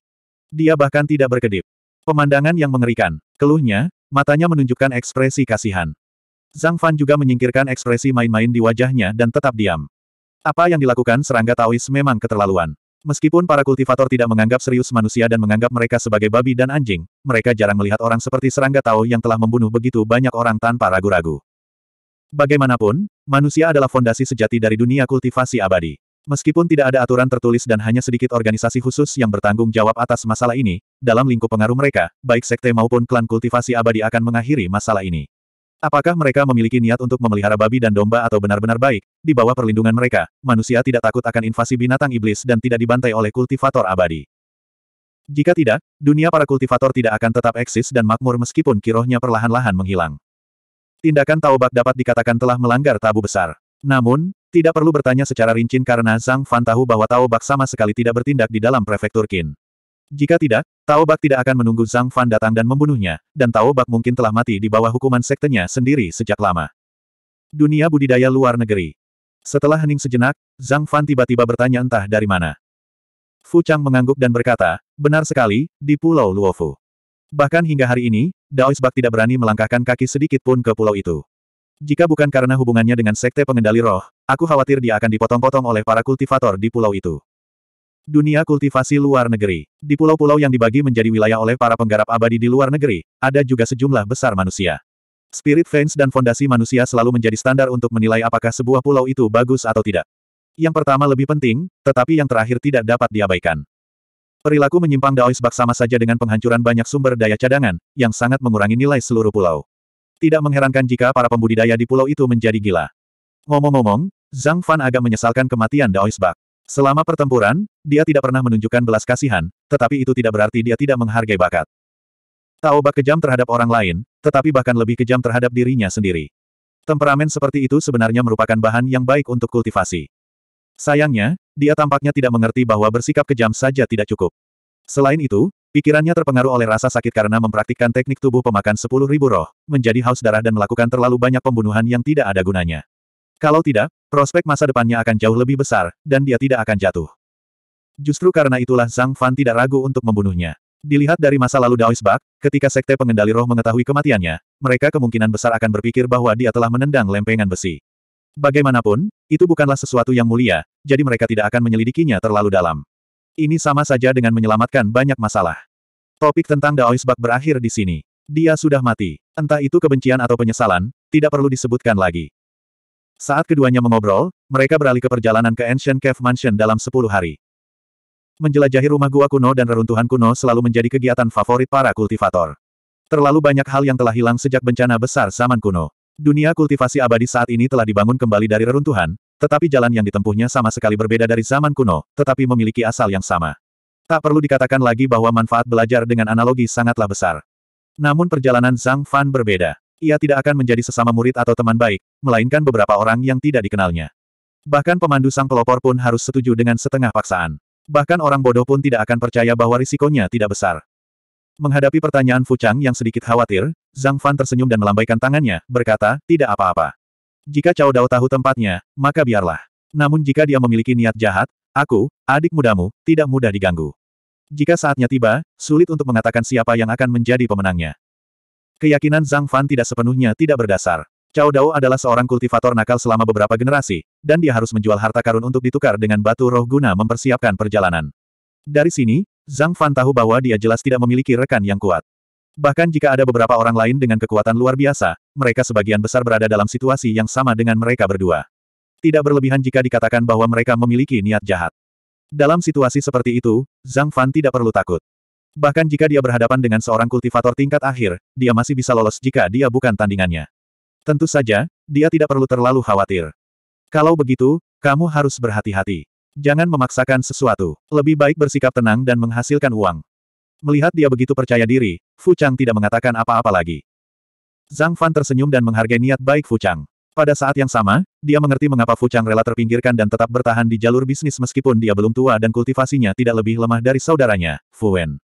A: Dia bahkan tidak berkedip. Pemandangan yang mengerikan. Keluhnya, matanya menunjukkan ekspresi kasihan. Zhang Fan juga menyingkirkan ekspresi main-main di wajahnya dan tetap diam. Apa yang dilakukan serangga Taois memang keterlaluan. Meskipun para kultivator tidak menganggap serius manusia dan menganggap mereka sebagai babi dan anjing, mereka jarang melihat orang seperti serangga Tao yang telah membunuh begitu banyak orang tanpa ragu-ragu. Bagaimanapun, manusia adalah fondasi sejati dari dunia kultivasi abadi. Meskipun tidak ada aturan tertulis dan hanya sedikit organisasi khusus yang bertanggung jawab atas masalah ini, dalam lingkup pengaruh mereka, baik sekte maupun klan kultivasi abadi akan mengakhiri masalah ini. Apakah mereka memiliki niat untuk memelihara babi dan domba atau benar-benar baik, di bawah perlindungan mereka, manusia tidak takut akan invasi binatang iblis dan tidak dibantai oleh kultivator abadi. Jika tidak, dunia para kultivator tidak akan tetap eksis dan makmur meskipun kirohnya perlahan-lahan menghilang. Tindakan taubat dapat dikatakan telah melanggar tabu besar. Namun, tidak perlu bertanya secara rinci karena Zhang Fan tahu bahwa taubat sama sekali tidak bertindak di dalam prefektur Qin. Jika tidak, Taobak tidak akan menunggu Zhang Fan datang dan membunuhnya, dan Taobak mungkin telah mati di bawah hukuman sektenya sendiri sejak lama. Dunia budidaya luar negeri. Setelah hening sejenak, Zhang Fan tiba-tiba bertanya entah dari mana. Fu Chang mengangguk dan berkata, benar sekali, di Pulau Luofu. Bahkan hingga hari ini, Daois Bak tidak berani melangkahkan kaki sedikit pun ke pulau itu. Jika bukan karena hubungannya dengan sekte pengendali roh, aku khawatir dia akan dipotong-potong oleh para kultivator di pulau itu. Dunia kultivasi luar negeri. Di pulau-pulau yang dibagi menjadi wilayah oleh para penggarap abadi di luar negeri, ada juga sejumlah besar manusia. Spirit Fans dan fondasi manusia selalu menjadi standar untuk menilai apakah sebuah pulau itu bagus atau tidak. Yang pertama lebih penting, tetapi yang terakhir tidak dapat diabaikan. Perilaku menyimpang Bak sama saja dengan penghancuran banyak sumber daya cadangan, yang sangat mengurangi nilai seluruh pulau. Tidak mengherankan jika para pembudidaya di pulau itu menjadi gila. Ngomong-ngomong, Zhang Fan agak menyesalkan kematian Bak. Selama pertempuran, dia tidak pernah menunjukkan belas kasihan, tetapi itu tidak berarti dia tidak menghargai bakat. Taobak kejam terhadap orang lain, tetapi bahkan lebih kejam terhadap dirinya sendiri. Temperamen seperti itu sebenarnya merupakan bahan yang baik untuk kultivasi. Sayangnya, dia tampaknya tidak mengerti bahwa bersikap kejam saja tidak cukup. Selain itu, pikirannya terpengaruh oleh rasa sakit karena mempraktikkan teknik tubuh pemakan sepuluh ribu roh, menjadi haus darah dan melakukan terlalu banyak pembunuhan yang tidak ada gunanya. Kalau tidak, Prospek masa depannya akan jauh lebih besar, dan dia tidak akan jatuh. Justru karena itulah Zhang Fan tidak ragu untuk membunuhnya. Dilihat dari masa lalu Daoisbak, ketika Sekte Pengendali Roh mengetahui kematiannya, mereka kemungkinan besar akan berpikir bahwa dia telah menendang lempengan besi. Bagaimanapun, itu bukanlah sesuatu yang mulia, jadi mereka tidak akan menyelidikinya terlalu dalam. Ini sama saja dengan menyelamatkan banyak masalah. Topik tentang Daoisbak berakhir di sini. Dia sudah mati. Entah itu kebencian atau penyesalan, tidak perlu disebutkan lagi. Saat keduanya mengobrol, mereka beralih ke perjalanan ke Ancient Cave Mansion dalam sepuluh hari. Menjelajahi rumah gua kuno dan reruntuhan kuno selalu menjadi kegiatan favorit para kultivator. Terlalu banyak hal yang telah hilang sejak bencana besar zaman kuno. Dunia kultivasi abadi saat ini telah dibangun kembali dari reruntuhan, tetapi jalan yang ditempuhnya sama sekali berbeda dari zaman kuno, tetapi memiliki asal yang sama. Tak perlu dikatakan lagi bahwa manfaat belajar dengan analogi sangatlah besar. Namun perjalanan Zhang Fan berbeda ia tidak akan menjadi sesama murid atau teman baik, melainkan beberapa orang yang tidak dikenalnya. Bahkan pemandu sang pelopor pun harus setuju dengan setengah paksaan. Bahkan orang bodoh pun tidak akan percaya bahwa risikonya tidak besar. Menghadapi pertanyaan Fu Chang yang sedikit khawatir, Zhang Fan tersenyum dan melambaikan tangannya, berkata, tidak apa-apa. Jika Cao Dao tahu tempatnya, maka biarlah. Namun jika dia memiliki niat jahat, aku, adik mudamu, tidak mudah diganggu. Jika saatnya tiba, sulit untuk mengatakan siapa yang akan menjadi pemenangnya. Keyakinan Zhang Fan tidak sepenuhnya tidak berdasar. Cao Dao adalah seorang kultivator nakal selama beberapa generasi, dan dia harus menjual harta karun untuk ditukar dengan batu roh guna mempersiapkan perjalanan. Dari sini, Zhang Fan tahu bahwa dia jelas tidak memiliki rekan yang kuat. Bahkan jika ada beberapa orang lain dengan kekuatan luar biasa, mereka sebagian besar berada dalam situasi yang sama dengan mereka berdua. Tidak berlebihan jika dikatakan bahwa mereka memiliki niat jahat. Dalam situasi seperti itu, Zhang Fan tidak perlu takut. Bahkan jika dia berhadapan dengan seorang kultivator tingkat akhir, dia masih bisa lolos jika dia bukan tandingannya. Tentu saja, dia tidak perlu terlalu khawatir. Kalau begitu, kamu harus berhati-hati. Jangan memaksakan sesuatu. Lebih baik bersikap tenang dan menghasilkan uang. Melihat dia begitu percaya diri, Fu Chang tidak mengatakan apa-apa lagi. Zhang Fan tersenyum dan menghargai niat baik Fu Chang. Pada saat yang sama, dia mengerti mengapa Fu Chang rela terpinggirkan dan tetap bertahan di jalur bisnis meskipun dia belum tua dan kultivasinya tidak lebih lemah dari saudaranya, Fu Wen.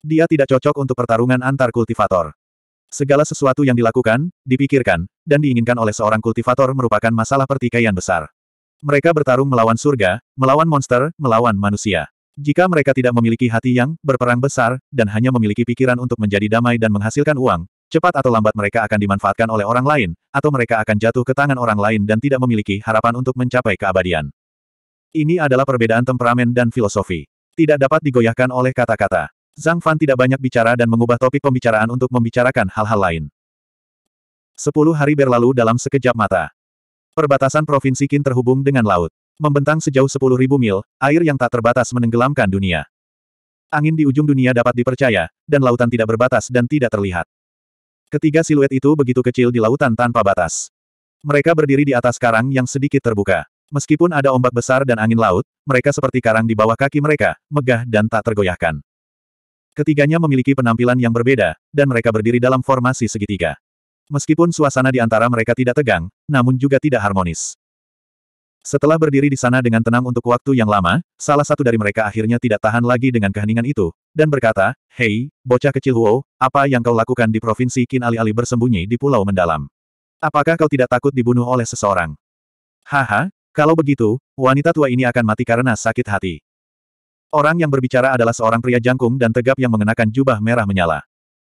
A: Dia tidak cocok untuk pertarungan antar kultivator. Segala sesuatu yang dilakukan, dipikirkan, dan diinginkan oleh seorang kultivator merupakan masalah pertikaian besar. Mereka bertarung melawan surga, melawan monster, melawan manusia. Jika mereka tidak memiliki hati yang berperang besar, dan hanya memiliki pikiran untuk menjadi damai dan menghasilkan uang, cepat atau lambat mereka akan dimanfaatkan oleh orang lain, atau mereka akan jatuh ke tangan orang lain dan tidak memiliki harapan untuk mencapai keabadian. Ini adalah perbedaan temperamen dan filosofi. Tidak dapat digoyahkan oleh kata-kata. Zhang Fan tidak banyak bicara dan mengubah topik pembicaraan untuk membicarakan hal-hal lain. Sepuluh hari berlalu dalam sekejap mata. Perbatasan Provinsi Qin terhubung dengan laut. Membentang sejauh sepuluh ribu mil, air yang tak terbatas menenggelamkan dunia. Angin di ujung dunia dapat dipercaya, dan lautan tidak berbatas dan tidak terlihat. Ketiga siluet itu begitu kecil di lautan tanpa batas. Mereka berdiri di atas karang yang sedikit terbuka. Meskipun ada ombak besar dan angin laut, mereka seperti karang di bawah kaki mereka, megah dan tak tergoyahkan. Ketiganya memiliki penampilan yang berbeda, dan mereka berdiri dalam formasi segitiga. Meskipun suasana di antara mereka tidak tegang, namun juga tidak harmonis. Setelah berdiri di sana dengan tenang untuk waktu yang lama, salah satu dari mereka akhirnya tidak tahan lagi dengan keheningan itu, dan berkata, Hei, bocah kecil Huo, apa yang kau lakukan di Provinsi Qin alih-alih bersembunyi di pulau mendalam? Apakah kau tidak takut dibunuh oleh seseorang? Haha, kalau begitu, wanita tua ini akan mati karena sakit hati. Orang yang berbicara adalah seorang pria jangkung dan tegap yang mengenakan jubah merah menyala.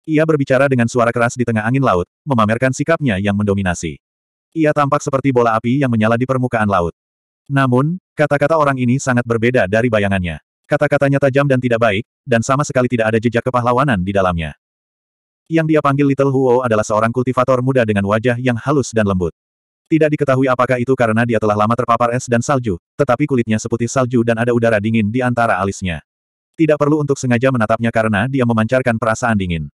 A: Ia berbicara dengan suara keras di tengah angin laut, memamerkan sikapnya yang mendominasi. Ia tampak seperti bola api yang menyala di permukaan laut. Namun, kata-kata orang ini sangat berbeda dari bayangannya. Kata-katanya tajam dan tidak baik, dan sama sekali tidak ada jejak kepahlawanan di dalamnya. Yang dia panggil Little Huo adalah seorang kultivator muda dengan wajah yang halus dan lembut. Tidak diketahui apakah itu karena dia telah lama terpapar es dan salju, tetapi kulitnya seputih salju dan ada udara dingin di antara alisnya. Tidak perlu untuk sengaja menatapnya karena dia memancarkan perasaan dingin.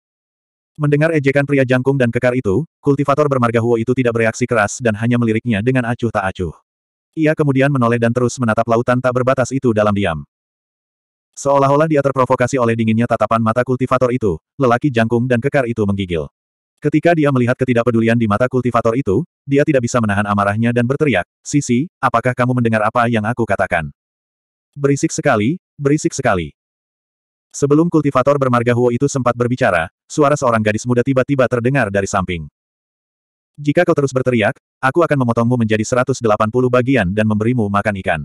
A: Mendengar ejekan pria jangkung dan kekar itu, kultivator bermarga Huo itu tidak bereaksi keras dan hanya meliriknya dengan acuh tak acuh. Ia kemudian menoleh dan terus menatap lautan tak berbatas itu dalam diam. Seolah-olah dia terprovokasi oleh dinginnya tatapan mata kultivator itu, lelaki jangkung dan kekar itu menggigil. Ketika dia melihat ketidakpedulian di mata kultivator itu, dia tidak bisa menahan amarahnya dan berteriak, Sisi, apakah kamu mendengar apa yang aku katakan? Berisik sekali, berisik sekali. Sebelum kultivator bermarga Huo itu sempat berbicara, suara seorang gadis muda tiba-tiba terdengar dari samping. Jika kau terus berteriak, aku akan memotongmu menjadi 180 bagian dan memberimu makan ikan.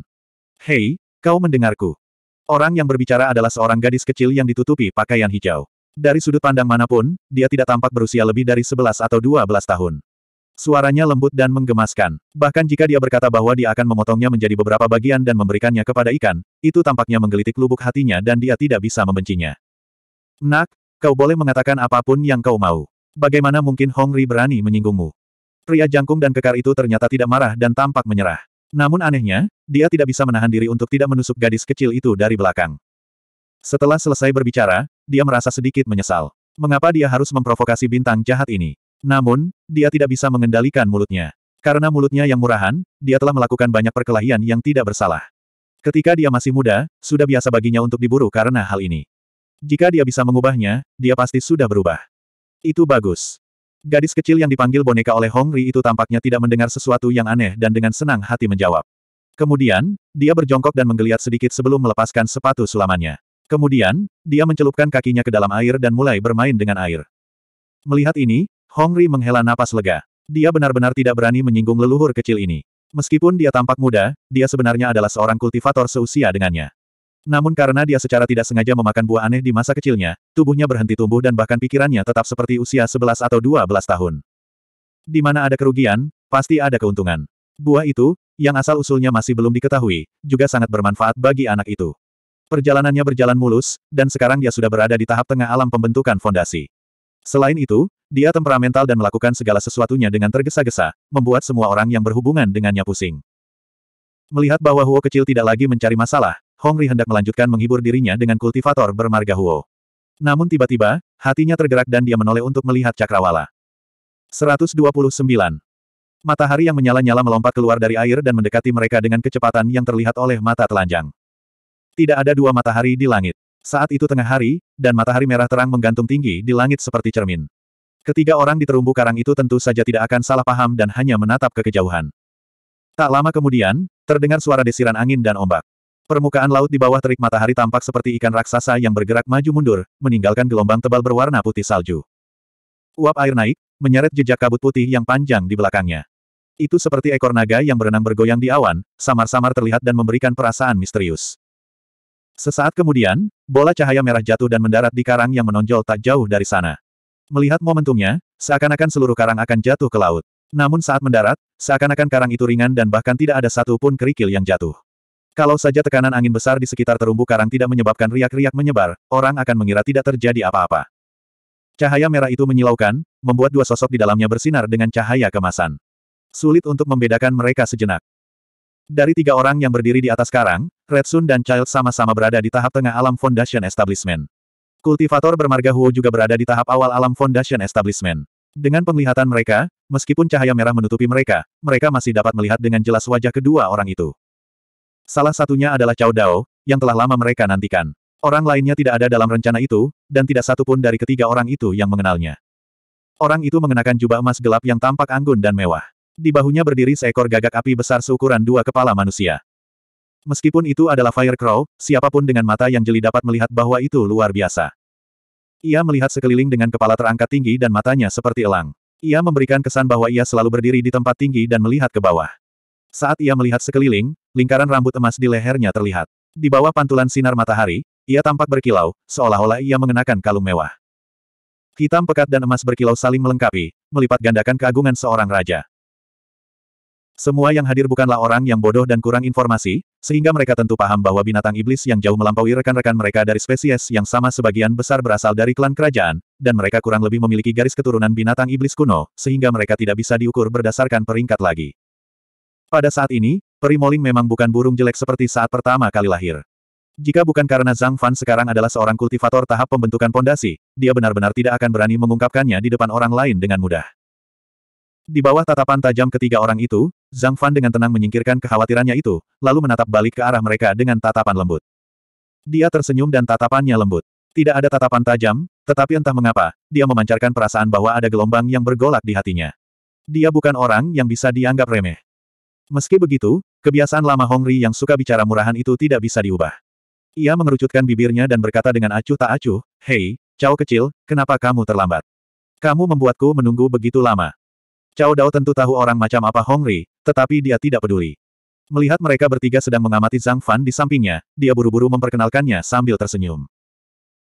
A: Hei, kau mendengarku. Orang yang berbicara adalah seorang gadis kecil yang ditutupi pakaian hijau. Dari sudut pandang manapun, dia tidak tampak berusia lebih dari 11 atau 12 tahun. Suaranya lembut dan menggemaskan. Bahkan jika dia berkata bahwa dia akan memotongnya menjadi beberapa bagian dan memberikannya kepada ikan, itu tampaknya menggelitik lubuk hatinya dan dia tidak bisa membencinya. Nak, kau boleh mengatakan apapun yang kau mau. Bagaimana mungkin Hong Ri berani menyinggungmu? Pria jangkung dan kekar itu ternyata tidak marah dan tampak menyerah. Namun anehnya, dia tidak bisa menahan diri untuk tidak menusuk gadis kecil itu dari belakang. Setelah selesai berbicara, dia merasa sedikit menyesal. Mengapa dia harus memprovokasi bintang jahat ini? Namun, dia tidak bisa mengendalikan mulutnya. Karena mulutnya yang murahan, dia telah melakukan banyak perkelahian yang tidak bersalah. Ketika dia masih muda, sudah biasa baginya untuk diburu karena hal ini. Jika dia bisa mengubahnya, dia pasti sudah berubah. Itu bagus. Gadis kecil yang dipanggil boneka oleh Hong Ri itu tampaknya tidak mendengar sesuatu yang aneh dan dengan senang hati menjawab. Kemudian, dia berjongkok dan menggeliat sedikit sebelum melepaskan sepatu sulamannya. Kemudian, dia mencelupkan kakinya ke dalam air dan mulai bermain dengan air. Melihat ini, Hongri menghela napas lega. Dia benar-benar tidak berani menyinggung leluhur kecil ini. Meskipun dia tampak muda, dia sebenarnya adalah seorang kultivator seusia dengannya. Namun karena dia secara tidak sengaja memakan buah aneh di masa kecilnya, tubuhnya berhenti tumbuh dan bahkan pikirannya tetap seperti usia 11 atau 12 tahun. Di mana ada kerugian, pasti ada keuntungan. Buah itu, yang asal-usulnya masih belum diketahui, juga sangat bermanfaat bagi anak itu. Perjalanannya berjalan mulus, dan sekarang dia sudah berada di tahap tengah alam pembentukan fondasi. Selain itu, dia temperamental dan melakukan segala sesuatunya dengan tergesa-gesa, membuat semua orang yang berhubungan dengannya pusing. Melihat bahwa Huo kecil tidak lagi mencari masalah, Hongri hendak melanjutkan menghibur dirinya dengan kultivator bermarga Huo. Namun tiba-tiba, hatinya tergerak dan dia menoleh untuk melihat cakrawala. 129. Matahari yang menyala-nyala melompat keluar dari air dan mendekati mereka dengan kecepatan yang terlihat oleh mata telanjang. Tidak ada dua matahari di langit. Saat itu tengah hari, dan matahari merah terang menggantung tinggi di langit seperti cermin. Ketiga orang di terumbu karang itu tentu saja tidak akan salah paham dan hanya menatap ke kejauhan. Tak lama kemudian, terdengar suara desiran angin dan ombak. Permukaan laut di bawah terik matahari tampak seperti ikan raksasa yang bergerak maju mundur, meninggalkan gelombang tebal berwarna putih salju. Uap air naik, menyeret jejak kabut putih yang panjang di belakangnya. Itu seperti ekor naga yang berenang bergoyang di awan, samar-samar terlihat dan memberikan perasaan misterius. Sesaat kemudian, bola cahaya merah jatuh dan mendarat di karang yang menonjol tak jauh dari sana. Melihat momentumnya, seakan-akan seluruh karang akan jatuh ke laut. Namun saat mendarat, seakan-akan karang itu ringan dan bahkan tidak ada satu pun kerikil yang jatuh. Kalau saja tekanan angin besar di sekitar terumbu karang tidak menyebabkan riak-riak menyebar, orang akan mengira tidak terjadi apa-apa. Cahaya merah itu menyilaukan, membuat dua sosok di dalamnya bersinar dengan cahaya kemasan. Sulit untuk membedakan mereka sejenak. Dari tiga orang yang berdiri di atas karang, Red Sun dan Child sama-sama berada di tahap tengah alam Foundation Establishment. Kultivator bermarga Huo juga berada di tahap awal alam Foundation Establishment. Dengan penglihatan mereka, meskipun cahaya merah menutupi mereka, mereka masih dapat melihat dengan jelas wajah kedua orang itu. Salah satunya adalah Cao Dao, yang telah lama mereka nantikan. Orang lainnya tidak ada dalam rencana itu, dan tidak satu pun dari ketiga orang itu yang mengenalnya. Orang itu mengenakan jubah emas gelap yang tampak anggun dan mewah. Di bahunya berdiri seekor gagak api besar seukuran dua kepala manusia. Meskipun itu adalah Firecrow, siapapun dengan mata yang jeli dapat melihat bahwa itu luar biasa. Ia melihat sekeliling dengan kepala terangkat tinggi dan matanya seperti elang. Ia memberikan kesan bahwa ia selalu berdiri di tempat tinggi dan melihat ke bawah. Saat ia melihat sekeliling, lingkaran rambut emas di lehernya terlihat. Di bawah pantulan sinar matahari, ia tampak berkilau, seolah-olah ia mengenakan kalung mewah. Hitam pekat dan emas berkilau saling melengkapi, melipat gandakan keagungan seorang raja. Semua yang hadir bukanlah orang yang bodoh dan kurang informasi, sehingga mereka tentu paham bahwa binatang iblis yang jauh melampaui rekan-rekan mereka dari spesies yang sama sebagian besar berasal dari klan kerajaan, dan mereka kurang lebih memiliki garis keturunan binatang iblis kuno, sehingga mereka tidak bisa diukur berdasarkan peringkat lagi. Pada saat ini, Perimoling memang bukan burung jelek seperti saat pertama kali lahir. Jika bukan karena Zhang Fan sekarang adalah seorang kultivator tahap pembentukan pondasi, dia benar-benar tidak akan berani mengungkapkannya di depan orang lain dengan mudah. Di bawah tatapan tajam ketiga orang itu, Zhang Fan dengan tenang menyingkirkan kekhawatirannya itu, lalu menatap balik ke arah mereka dengan tatapan lembut. Dia tersenyum dan tatapannya lembut. Tidak ada tatapan tajam, tetapi entah mengapa, dia memancarkan perasaan bahwa ada gelombang yang bergolak di hatinya. Dia bukan orang yang bisa dianggap remeh. Meski begitu, kebiasaan lama Hongri yang suka bicara murahan itu tidak bisa diubah. Ia mengerucutkan bibirnya dan berkata dengan acuh tak acuh, Hei, cowok kecil, kenapa kamu terlambat? Kamu membuatku menunggu begitu lama. Cao Dao tentu tahu orang macam apa Hong Ri, tetapi dia tidak peduli. Melihat mereka bertiga sedang mengamati Zhang Fan di sampingnya, dia buru-buru memperkenalkannya sambil tersenyum.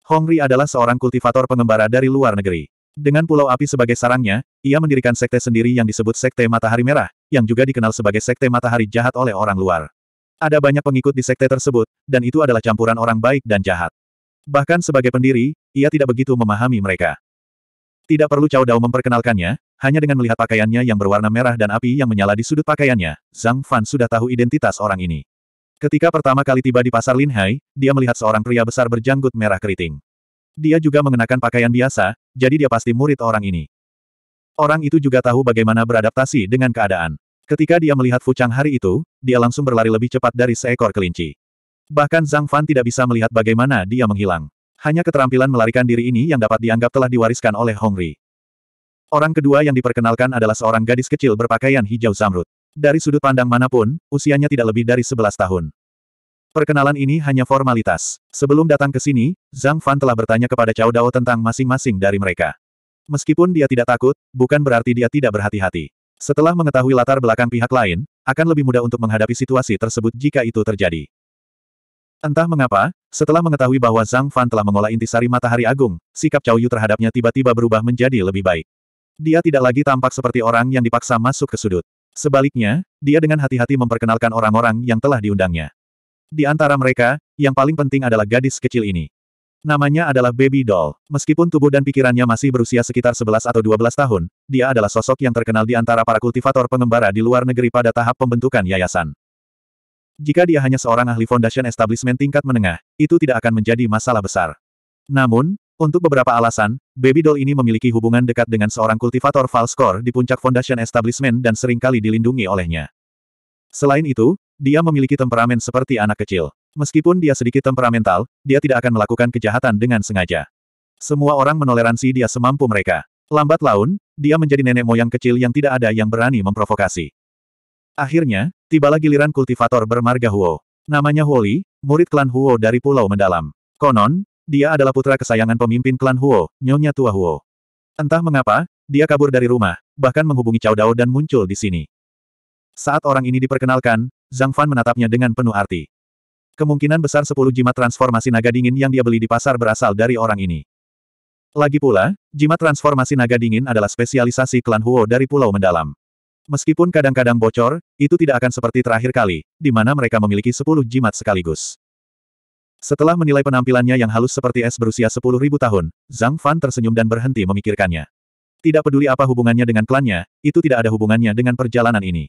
A: Hong Ri adalah seorang kultivator pengembara dari luar negeri. Dengan Pulau Api sebagai sarangnya, ia mendirikan sekte sendiri yang disebut Sekte Matahari Merah, yang juga dikenal sebagai Sekte Matahari Jahat oleh orang luar. Ada banyak pengikut di sekte tersebut, dan itu adalah campuran orang baik dan jahat. Bahkan sebagai pendiri, ia tidak begitu memahami mereka. Tidak perlu Cao Dao memperkenalkannya, hanya dengan melihat pakaiannya yang berwarna merah dan api yang menyala di sudut pakaiannya, Zhang Fan sudah tahu identitas orang ini. Ketika pertama kali tiba di pasar Linhai, dia melihat seorang pria besar berjanggut merah keriting. Dia juga mengenakan pakaian biasa, jadi dia pasti murid orang ini. Orang itu juga tahu bagaimana beradaptasi dengan keadaan. Ketika dia melihat Fu Chang hari itu, dia langsung berlari lebih cepat dari seekor kelinci. Bahkan Zhang Fan tidak bisa melihat bagaimana dia menghilang. Hanya keterampilan melarikan diri ini yang dapat dianggap telah diwariskan oleh Hongri. Orang kedua yang diperkenalkan adalah seorang gadis kecil berpakaian hijau zamrud. Dari sudut pandang manapun, usianya tidak lebih dari 11 tahun. Perkenalan ini hanya formalitas. Sebelum datang ke sini, Zhang Fan telah bertanya kepada Cao Dao tentang masing-masing dari mereka. Meskipun dia tidak takut, bukan berarti dia tidak berhati-hati. Setelah mengetahui latar belakang pihak lain, akan lebih mudah untuk menghadapi situasi tersebut jika itu terjadi. Entah mengapa, setelah mengetahui bahwa Zhang Fan telah mengolah intisari matahari agung, sikap Cao Yu terhadapnya tiba-tiba berubah menjadi lebih baik. Dia tidak lagi tampak seperti orang yang dipaksa masuk ke sudut. Sebaliknya, dia dengan hati-hati memperkenalkan orang-orang yang telah diundangnya. Di antara mereka, yang paling penting adalah gadis kecil ini. Namanya adalah Baby Doll. Meskipun tubuh dan pikirannya masih berusia sekitar 11 atau 12 tahun, dia adalah sosok yang terkenal di antara para kultivator pengembara di luar negeri pada tahap pembentukan yayasan. Jika dia hanya seorang ahli foundation establishment tingkat menengah, itu tidak akan menjadi masalah besar. Namun, untuk beberapa alasan, baby doll ini memiliki hubungan dekat dengan seorang kultivator core di puncak Foundation Establishment dan seringkali dilindungi olehnya. Selain itu, dia memiliki temperamen seperti anak kecil. Meskipun dia sedikit temperamental, dia tidak akan melakukan kejahatan dengan sengaja. Semua orang menoleransi dia semampu mereka. Lambat laun, dia menjadi nenek moyang kecil yang tidak ada yang berani memprovokasi. Akhirnya, tibalah giliran kultivator bermarga Huo. Namanya Huoli, murid klan Huo dari Pulau Mendalam. Konon, dia adalah putra kesayangan pemimpin klan Huo, Nyonya Tua Huo. Entah mengapa, dia kabur dari rumah, bahkan menghubungi Cao Dao dan muncul di sini. Saat orang ini diperkenalkan, Zhang Fan menatapnya dengan penuh arti. Kemungkinan besar 10 jimat transformasi naga dingin yang dia beli di pasar berasal dari orang ini. Lagi pula, jimat transformasi naga dingin adalah spesialisasi klan Huo dari Pulau Mendalam. Meskipun kadang-kadang bocor, itu tidak akan seperti terakhir kali, di mana mereka memiliki 10 jimat sekaligus. Setelah menilai penampilannya yang halus seperti es berusia 10.000 tahun, Zhang Fan tersenyum dan berhenti memikirkannya. Tidak peduli apa hubungannya dengan klannya, itu tidak ada hubungannya dengan perjalanan ini.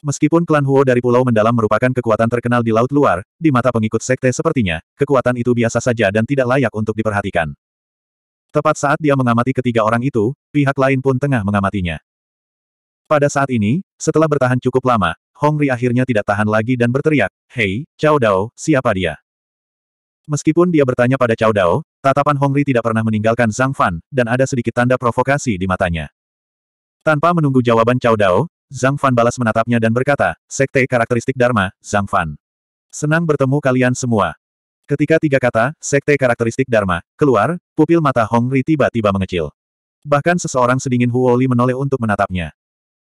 A: Meskipun klan Huo dari Pulau Mendalam merupakan kekuatan terkenal di Laut Luar, di mata pengikut sekte sepertinya, kekuatan itu biasa saja dan tidak layak untuk diperhatikan. Tepat saat dia mengamati ketiga orang itu, pihak lain pun tengah mengamatinya. Pada saat ini, setelah bertahan cukup lama, Hongri akhirnya tidak tahan lagi dan berteriak, Hei, Cao Dao, siapa dia? Meskipun dia bertanya pada Cao Dao, tatapan Hongri tidak pernah meninggalkan Zhang Fan, dan ada sedikit tanda provokasi di matanya. Tanpa menunggu jawaban Cao Dao, Zhang Fan balas menatapnya dan berkata, Sekte karakteristik Dharma, Zhang Fan. Senang bertemu kalian semua. Ketika tiga kata, Sekte karakteristik Dharma, keluar, pupil mata Hongri tiba-tiba mengecil. Bahkan seseorang sedingin Huoli menoleh untuk menatapnya.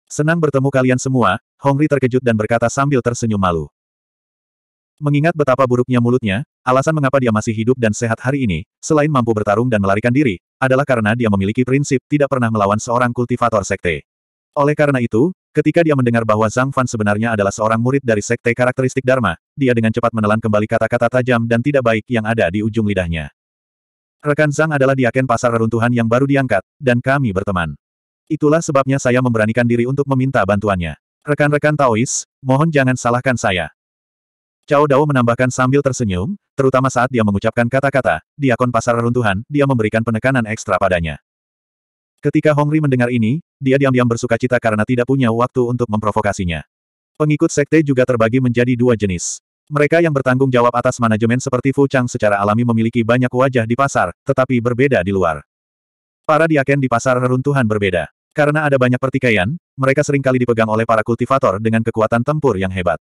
A: Senang bertemu kalian semua, Hongri terkejut dan berkata sambil tersenyum malu. Mengingat betapa buruknya mulutnya, alasan mengapa dia masih hidup dan sehat hari ini, selain mampu bertarung dan melarikan diri, adalah karena dia memiliki prinsip tidak pernah melawan seorang kultivator sekte. Oleh karena itu, ketika dia mendengar bahwa Zhang Fan sebenarnya adalah seorang murid dari sekte karakteristik Dharma, dia dengan cepat menelan kembali kata-kata tajam dan tidak baik yang ada di ujung lidahnya. Rekan Zhang adalah diaken pasar reruntuhan yang baru diangkat, dan kami berteman. Itulah sebabnya saya memberanikan diri untuk meminta bantuannya. Rekan-rekan Taois, mohon jangan salahkan saya. Cao Dao menambahkan sambil tersenyum, terutama saat dia mengucapkan kata-kata, diakon pasar reruntuhan, dia memberikan penekanan ekstra padanya. Ketika Hongri mendengar ini, dia diam-diam bersuka cita karena tidak punya waktu untuk memprovokasinya. Pengikut sekte juga terbagi menjadi dua jenis. Mereka yang bertanggung jawab atas manajemen seperti Fu Chang secara alami memiliki banyak wajah di pasar, tetapi berbeda di luar. Para diaken di pasar reruntuhan berbeda. Karena ada banyak pertikaian, mereka seringkali dipegang oleh para kultivator dengan kekuatan tempur yang hebat.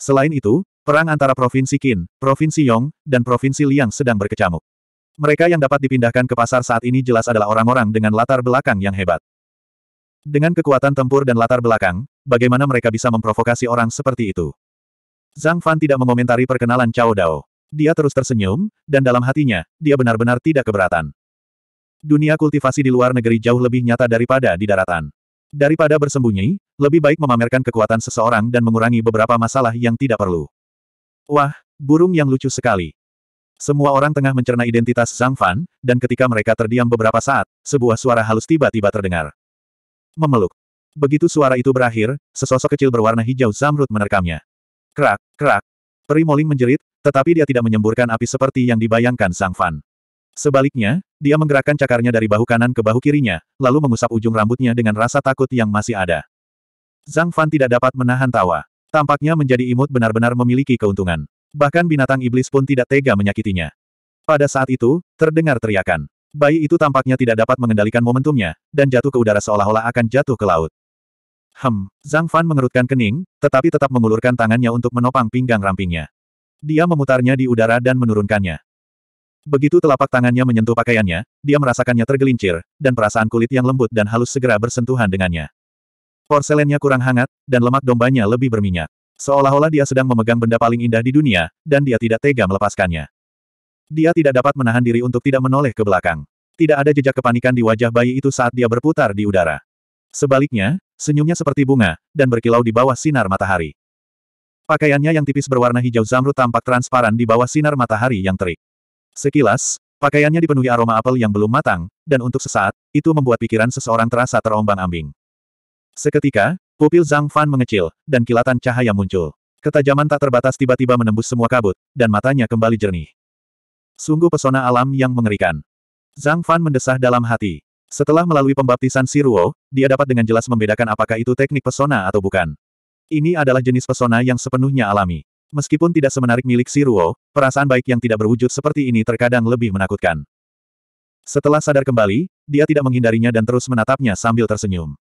A: Selain itu, perang antara Provinsi Qin, Provinsi Yong, dan Provinsi Liang sedang berkecamuk. Mereka yang dapat dipindahkan ke pasar saat ini jelas adalah orang-orang dengan latar belakang yang hebat. Dengan kekuatan tempur dan latar belakang, bagaimana mereka bisa memprovokasi orang seperti itu? Zhang Fan tidak mengomentari perkenalan Cao Dao. Dia terus tersenyum, dan dalam hatinya, dia benar-benar tidak keberatan. Dunia kultivasi di luar negeri jauh lebih nyata daripada di daratan. Daripada bersembunyi, lebih baik memamerkan kekuatan seseorang dan mengurangi beberapa masalah yang tidak perlu. Wah, burung yang lucu sekali. Semua orang tengah mencerna identitas Zhang Fan, dan ketika mereka terdiam beberapa saat, sebuah suara halus tiba-tiba terdengar. Memeluk. Begitu suara itu berakhir, sesosok kecil berwarna hijau zamrud menerkamnya. Krak, krak. Peri Moling menjerit, tetapi dia tidak menyemburkan api seperti yang dibayangkan Zhang Fan. Sebaliknya, dia menggerakkan cakarnya dari bahu kanan ke bahu kirinya, lalu mengusap ujung rambutnya dengan rasa takut yang masih ada. Zhang Fan tidak dapat menahan tawa. Tampaknya menjadi imut benar-benar memiliki keuntungan. Bahkan binatang iblis pun tidak tega menyakitinya. Pada saat itu, terdengar teriakan. Bayi itu tampaknya tidak dapat mengendalikan momentumnya, dan jatuh ke udara seolah-olah akan jatuh ke laut. Hem, Zhang Fan mengerutkan kening, tetapi tetap mengulurkan tangannya untuk menopang pinggang rampingnya. Dia memutarnya di udara dan menurunkannya. Begitu telapak tangannya menyentuh pakaiannya, dia merasakannya tergelincir, dan perasaan kulit yang lembut dan halus segera bersentuhan dengannya. Porselennya kurang hangat, dan lemak dombanya lebih berminyak. Seolah-olah dia sedang memegang benda paling indah di dunia, dan dia tidak tega melepaskannya. Dia tidak dapat menahan diri untuk tidak menoleh ke belakang. Tidak ada jejak kepanikan di wajah bayi itu saat dia berputar di udara. Sebaliknya, senyumnya seperti bunga, dan berkilau di bawah sinar matahari. Pakaiannya yang tipis berwarna hijau zamrud tampak transparan di bawah sinar matahari yang terik. Sekilas, pakaiannya dipenuhi aroma apel yang belum matang, dan untuk sesaat, itu membuat pikiran seseorang terasa terombang-ambing. Seketika, pupil Zhang Fan mengecil, dan kilatan cahaya muncul. Ketajaman tak terbatas tiba-tiba menembus semua kabut, dan matanya kembali jernih. Sungguh pesona alam yang mengerikan. Zhang Fan mendesah dalam hati. Setelah melalui pembaptisan Siruo, dia dapat dengan jelas membedakan apakah itu teknik pesona atau bukan. Ini adalah jenis pesona yang sepenuhnya alami. Meskipun tidak semenarik milik si Ruo, perasaan baik yang tidak berwujud seperti ini terkadang lebih menakutkan. Setelah sadar kembali, dia tidak menghindarinya dan terus menatapnya sambil tersenyum.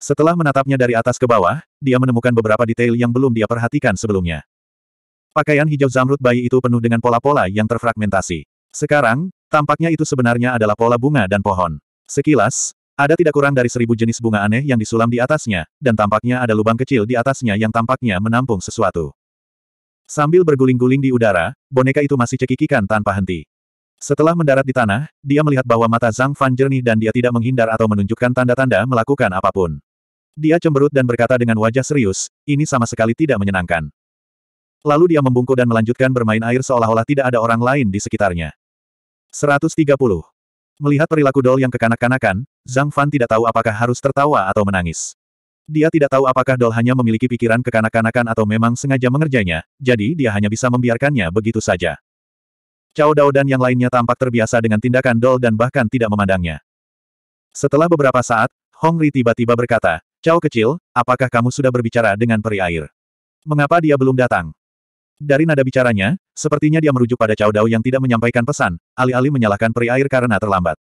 A: Setelah menatapnya dari atas ke bawah, dia menemukan beberapa detail yang belum dia perhatikan sebelumnya. Pakaian hijau zamrud bayi itu penuh dengan pola-pola yang terfragmentasi. Sekarang, tampaknya itu sebenarnya adalah pola bunga dan pohon. Sekilas, ada tidak kurang dari seribu jenis bunga aneh yang disulam di atasnya, dan tampaknya ada lubang kecil di atasnya yang tampaknya menampung sesuatu. Sambil berguling-guling di udara, boneka itu masih cekikikan tanpa henti. Setelah mendarat di tanah, dia melihat bahwa mata Zhang Fan jernih dan dia tidak menghindar atau menunjukkan tanda-tanda melakukan apapun. Dia cemberut dan berkata dengan wajah serius, ini sama sekali tidak menyenangkan. Lalu dia membungkuk dan melanjutkan bermain air seolah-olah tidak ada orang lain di sekitarnya. 130. Melihat perilaku Dol yang kekanak-kanakan, Zhang Fan tidak tahu apakah harus tertawa atau menangis. Dia tidak tahu apakah Dol hanya memiliki pikiran kekanak-kanakan atau memang sengaja mengerjainya, jadi dia hanya bisa membiarkannya begitu saja. Cao Dao dan yang lainnya tampak terbiasa dengan tindakan Dol dan bahkan tidak memandangnya. Setelah beberapa saat, Hong Ri tiba-tiba berkata, Cao kecil, apakah kamu sudah berbicara dengan peri air? Mengapa dia belum datang? Dari nada bicaranya, sepertinya dia merujuk pada Cao Dao yang tidak menyampaikan pesan, alih-alih menyalahkan peri air karena terlambat.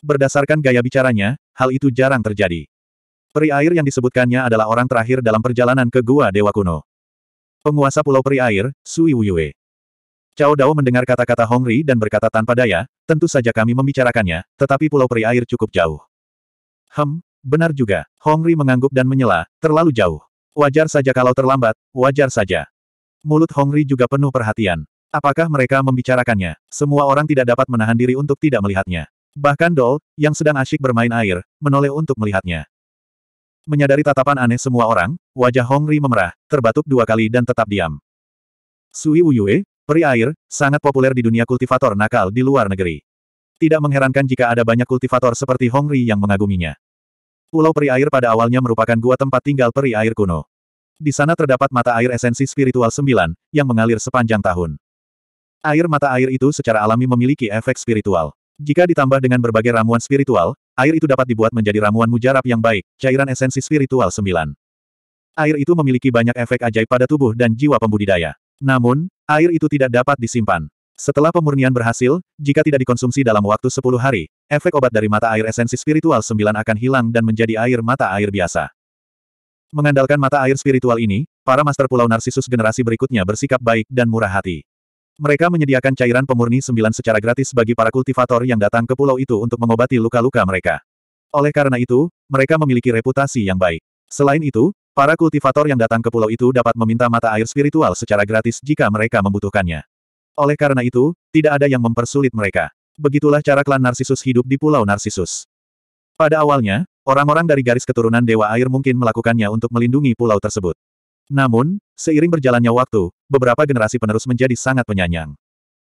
A: Berdasarkan gaya bicaranya, hal itu jarang terjadi. Peri air yang disebutkannya adalah orang terakhir dalam perjalanan ke Gua Dewa Kuno. Penguasa Pulau Peri Air, Sui Wuyue. Cao Dao mendengar kata-kata Hongri dan berkata tanpa daya, tentu saja kami membicarakannya, tetapi Pulau Peri Air cukup jauh. Hem, benar juga, Hongri mengangguk dan menyela, terlalu jauh. Wajar saja kalau terlambat, wajar saja. Mulut Hongri juga penuh perhatian. Apakah mereka membicarakannya? Semua orang tidak dapat menahan diri untuk tidak melihatnya. Bahkan Dol, yang sedang asyik bermain air, menoleh untuk melihatnya. Menyadari tatapan aneh semua orang, wajah Hong Ri memerah, terbatuk dua kali dan tetap diam. Sui Uyue, peri air, sangat populer di dunia kultivator nakal di luar negeri. Tidak mengherankan jika ada banyak kultivator seperti Hong Ri yang mengaguminya. Pulau peri air pada awalnya merupakan gua tempat tinggal peri air kuno. Di sana terdapat mata air esensi spiritual sembilan, yang mengalir sepanjang tahun. Air mata air itu secara alami memiliki efek spiritual. Jika ditambah dengan berbagai ramuan spiritual, Air itu dapat dibuat menjadi ramuan mujarab yang baik, cairan esensi spiritual sembilan. Air itu memiliki banyak efek ajaib pada tubuh dan jiwa pembudidaya. Namun, air itu tidak dapat disimpan. Setelah pemurnian berhasil, jika tidak dikonsumsi dalam waktu 10 hari, efek obat dari mata air esensi spiritual 9 akan hilang dan menjadi air mata air biasa. Mengandalkan mata air spiritual ini, para master pulau Narsisus generasi berikutnya bersikap baik dan murah hati. Mereka menyediakan cairan pemurni sembilan secara gratis bagi para kultivator yang datang ke pulau itu untuk mengobati luka-luka mereka. Oleh karena itu, mereka memiliki reputasi yang baik. Selain itu, para kultivator yang datang ke pulau itu dapat meminta mata air spiritual secara gratis jika mereka membutuhkannya. Oleh karena itu, tidak ada yang mempersulit mereka. Begitulah cara klan Narsisus hidup di Pulau Narsisus. Pada awalnya, orang-orang dari garis keturunan Dewa Air mungkin melakukannya untuk melindungi pulau tersebut. Namun, seiring berjalannya waktu, beberapa generasi penerus menjadi sangat penyanyang.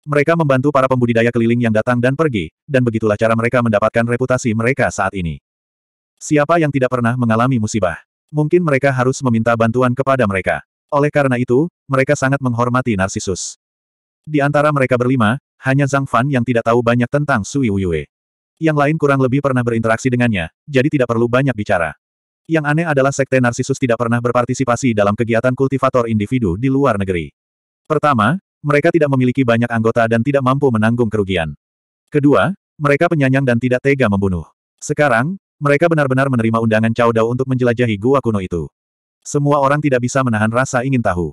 A: Mereka membantu para pembudidaya keliling yang datang dan pergi, dan begitulah cara mereka mendapatkan reputasi mereka saat ini. Siapa yang tidak pernah mengalami musibah? Mungkin mereka harus meminta bantuan kepada mereka. Oleh karena itu, mereka sangat menghormati Narsisus. Di antara mereka berlima, hanya Zhang Fan yang tidak tahu banyak tentang Sui Yue. Yang lain kurang lebih pernah berinteraksi dengannya, jadi tidak perlu banyak bicara. Yang aneh adalah Sekte Narsisus tidak pernah berpartisipasi dalam kegiatan kultivator individu di luar negeri. Pertama, mereka tidak memiliki banyak anggota dan tidak mampu menanggung kerugian. Kedua, mereka penyanyang dan tidak tega membunuh. Sekarang, mereka benar-benar menerima undangan Cao Dao untuk menjelajahi gua kuno itu. Semua orang tidak bisa menahan rasa ingin tahu.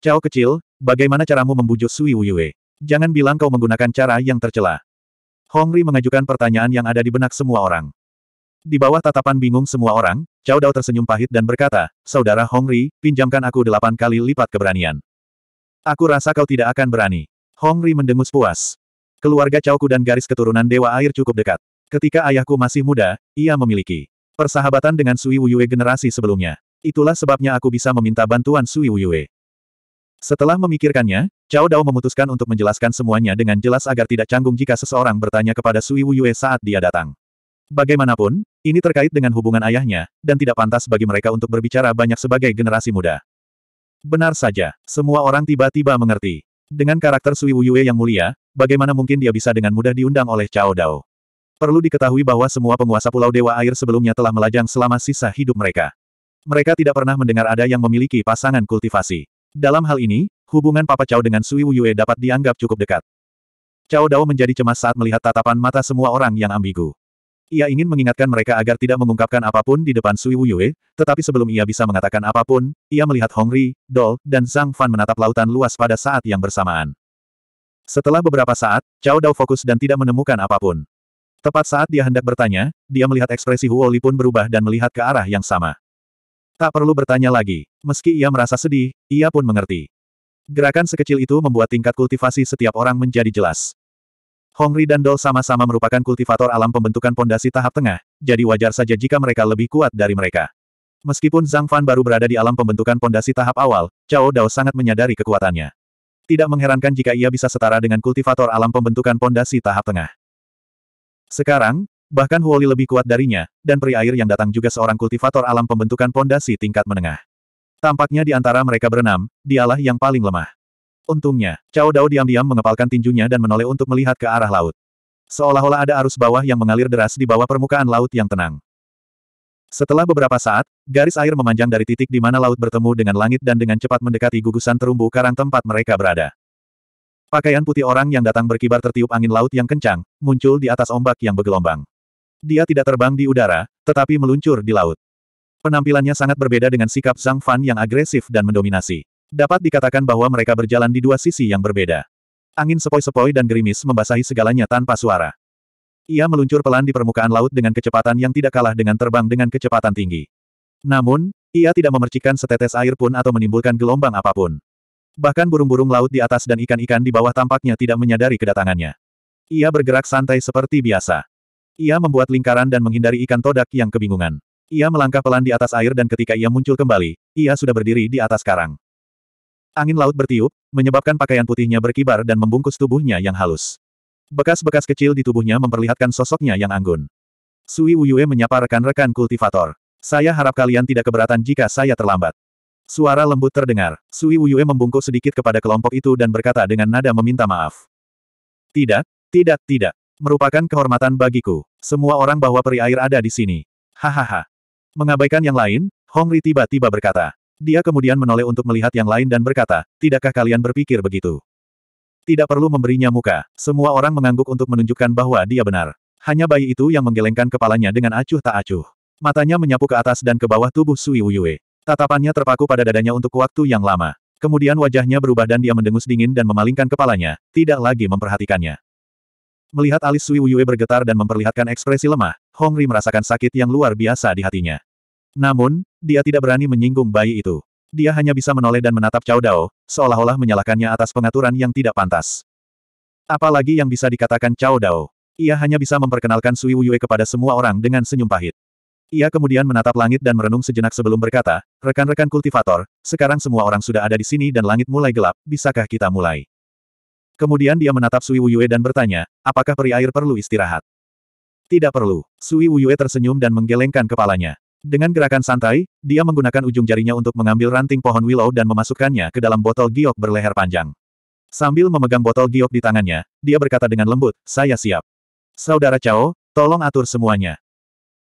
A: Cao kecil, bagaimana caramu membujuk Sui Wuyue? Jangan bilang kau menggunakan cara yang tercela. Hongri mengajukan pertanyaan yang ada di benak semua orang. Di bawah tatapan bingung semua orang, Cao Dao tersenyum pahit dan berkata, Saudara Hongri, pinjamkan aku delapan kali lipat keberanian. Aku rasa kau tidak akan berani. Hongri mendengus puas. Keluarga Ku dan garis keturunan Dewa Air cukup dekat. Ketika ayahku masih muda, ia memiliki persahabatan dengan Sui Wuyue generasi sebelumnya. Itulah sebabnya aku bisa meminta bantuan Sui Wuyue. Setelah memikirkannya, Cao Dao memutuskan untuk menjelaskan semuanya dengan jelas agar tidak canggung jika seseorang bertanya kepada Sui Wuyue saat dia datang. Bagaimanapun, ini terkait dengan hubungan ayahnya, dan tidak pantas bagi mereka untuk berbicara banyak sebagai generasi muda. Benar saja, semua orang tiba-tiba mengerti. Dengan karakter Sui Wuyue yang mulia, bagaimana mungkin dia bisa dengan mudah diundang oleh Cao Dao? Perlu diketahui bahwa semua penguasa Pulau Dewa Air sebelumnya telah melajang selama sisa hidup mereka. Mereka tidak pernah mendengar ada yang memiliki pasangan kultivasi. Dalam hal ini, hubungan Papa Cao dengan Sui Wuyue dapat dianggap cukup dekat. Cao Dao menjadi cemas saat melihat tatapan mata semua orang yang ambigu. Ia ingin mengingatkan mereka agar tidak mengungkapkan apapun di depan Sui Wuyue, tetapi sebelum ia bisa mengatakan apapun, ia melihat Hong Ri, Dol, dan Zhang Fan menatap lautan luas pada saat yang bersamaan. Setelah beberapa saat, Cao Dao fokus dan tidak menemukan apapun. Tepat saat dia hendak bertanya, dia melihat ekspresi Huo Li pun berubah dan melihat ke arah yang sama. Tak perlu bertanya lagi, meski ia merasa sedih, ia pun mengerti. Gerakan sekecil itu membuat tingkat kultivasi setiap orang menjadi jelas. Hongri dan Dol sama-sama merupakan kultivator alam pembentukan pondasi tahap tengah, jadi wajar saja jika mereka lebih kuat dari mereka. Meskipun Zhang Fan baru berada di alam pembentukan pondasi tahap awal, Cao Dao sangat menyadari kekuatannya. Tidak mengherankan jika ia bisa setara dengan kultivator alam pembentukan pondasi tahap tengah. Sekarang, bahkan Huoli lebih kuat darinya, dan peri air yang datang juga seorang kultivator alam pembentukan pondasi tingkat menengah. Tampaknya di antara mereka berenam, dialah yang paling lemah. Untungnya, Cao Dao diam-diam mengepalkan tinjunya dan menoleh untuk melihat ke arah laut. Seolah-olah ada arus bawah yang mengalir deras di bawah permukaan laut yang tenang. Setelah beberapa saat, garis air memanjang dari titik di mana laut bertemu dengan langit dan dengan cepat mendekati gugusan terumbu karang tempat mereka berada. Pakaian putih orang yang datang berkibar tertiup angin laut yang kencang, muncul di atas ombak yang bergelombang. Dia tidak terbang di udara, tetapi meluncur di laut. Penampilannya sangat berbeda dengan sikap Zhang Fan yang agresif dan mendominasi. Dapat dikatakan bahwa mereka berjalan di dua sisi yang berbeda. Angin sepoi-sepoi dan gerimis membasahi segalanya tanpa suara. Ia meluncur pelan di permukaan laut dengan kecepatan yang tidak kalah dengan terbang dengan kecepatan tinggi. Namun, ia tidak memercikan setetes air pun atau menimbulkan gelombang apapun. Bahkan burung-burung laut di atas dan ikan-ikan di bawah tampaknya tidak menyadari kedatangannya. Ia bergerak santai seperti biasa. Ia membuat lingkaran dan menghindari ikan todak yang kebingungan. Ia melangkah pelan di atas air dan ketika ia muncul kembali, ia sudah berdiri di atas karang. Angin laut bertiup, menyebabkan pakaian putihnya berkibar dan membungkus tubuhnya yang halus. Bekas-bekas kecil di tubuhnya memperlihatkan sosoknya yang anggun. Sui Wuyue menyapa rekan-rekan kultivator. Saya harap kalian tidak keberatan jika saya terlambat. Suara lembut terdengar. Sui Wuyue membungkuk sedikit kepada kelompok itu dan berkata dengan nada meminta maaf. Tidak, tidak, tidak. Merupakan kehormatan bagiku. Semua orang bahwa peri air ada di sini. Hahaha. Mengabaikan yang lain, Hongri tiba-tiba berkata. Dia kemudian menoleh untuk melihat yang lain dan berkata, tidakkah kalian berpikir begitu? Tidak perlu memberinya muka, semua orang mengangguk untuk menunjukkan bahwa dia benar. Hanya bayi itu yang menggelengkan kepalanya dengan acuh tak acuh. Matanya menyapu ke atas dan ke bawah tubuh Sui Wuyue. Tatapannya terpaku pada dadanya untuk waktu yang lama. Kemudian wajahnya berubah dan dia mendengus dingin dan memalingkan kepalanya, tidak lagi memperhatikannya. Melihat alis Sui Wuyue bergetar dan memperlihatkan ekspresi lemah, Hongri merasakan sakit yang luar biasa di hatinya. Namun, dia tidak berani menyinggung bayi itu. Dia hanya bisa menoleh dan menatap Cao Dao, seolah-olah menyalahkannya atas pengaturan yang tidak pantas. Apalagi yang bisa dikatakan Cao Dao. Ia hanya bisa memperkenalkan Sui Wuyue kepada semua orang dengan senyum pahit. Ia kemudian menatap langit dan merenung sejenak sebelum berkata, rekan-rekan kultivator, sekarang semua orang sudah ada di sini dan langit mulai gelap, bisakah kita mulai? Kemudian dia menatap Sui Wuyue dan bertanya, apakah peri air perlu istirahat? Tidak perlu. Sui Wuyue tersenyum dan menggelengkan kepalanya. Dengan gerakan santai, dia menggunakan ujung jarinya untuk mengambil ranting pohon willow dan memasukkannya ke dalam botol giok berleher panjang. Sambil memegang botol giok di tangannya, dia berkata dengan lembut, saya siap. Saudara Chao, tolong atur semuanya.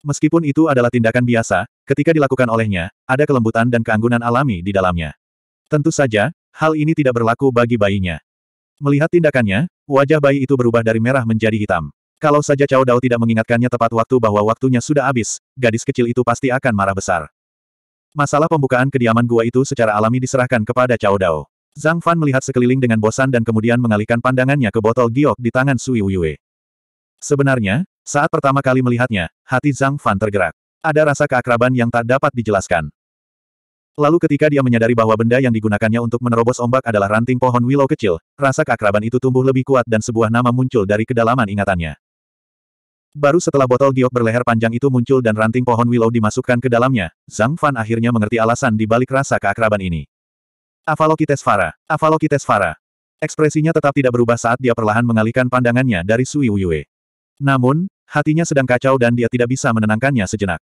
A: Meskipun itu adalah tindakan biasa, ketika dilakukan olehnya, ada kelembutan dan keanggunan alami di dalamnya. Tentu saja, hal ini tidak berlaku bagi bayinya. Melihat tindakannya, wajah bayi itu berubah dari merah menjadi hitam. Kalau saja Cao Dao tidak mengingatkannya tepat waktu bahwa waktunya sudah habis, gadis kecil itu pasti akan marah besar. Masalah pembukaan kediaman gua itu secara alami diserahkan kepada Cao Dao. Zhang Fan melihat sekeliling dengan bosan dan kemudian mengalihkan pandangannya ke botol giok di tangan Sui Wuyue. Sebenarnya, saat pertama kali melihatnya, hati Zhang Fan tergerak. Ada rasa keakraban yang tak dapat dijelaskan. Lalu ketika dia menyadari bahwa benda yang digunakannya untuk menerobos ombak adalah ranting pohon willow kecil, rasa keakraban itu tumbuh lebih kuat dan sebuah nama muncul dari kedalaman ingatannya. Baru setelah botol giok berleher panjang itu muncul dan ranting pohon willow dimasukkan ke dalamnya, Zhang Fan akhirnya mengerti alasan di balik rasa keakraban ini. Avalokitesvara, Avalokitesvara. Ekspresinya tetap tidak berubah saat dia perlahan mengalihkan pandangannya dari Sui Uyue. Namun, hatinya sedang kacau dan dia tidak bisa menenangkannya sejenak.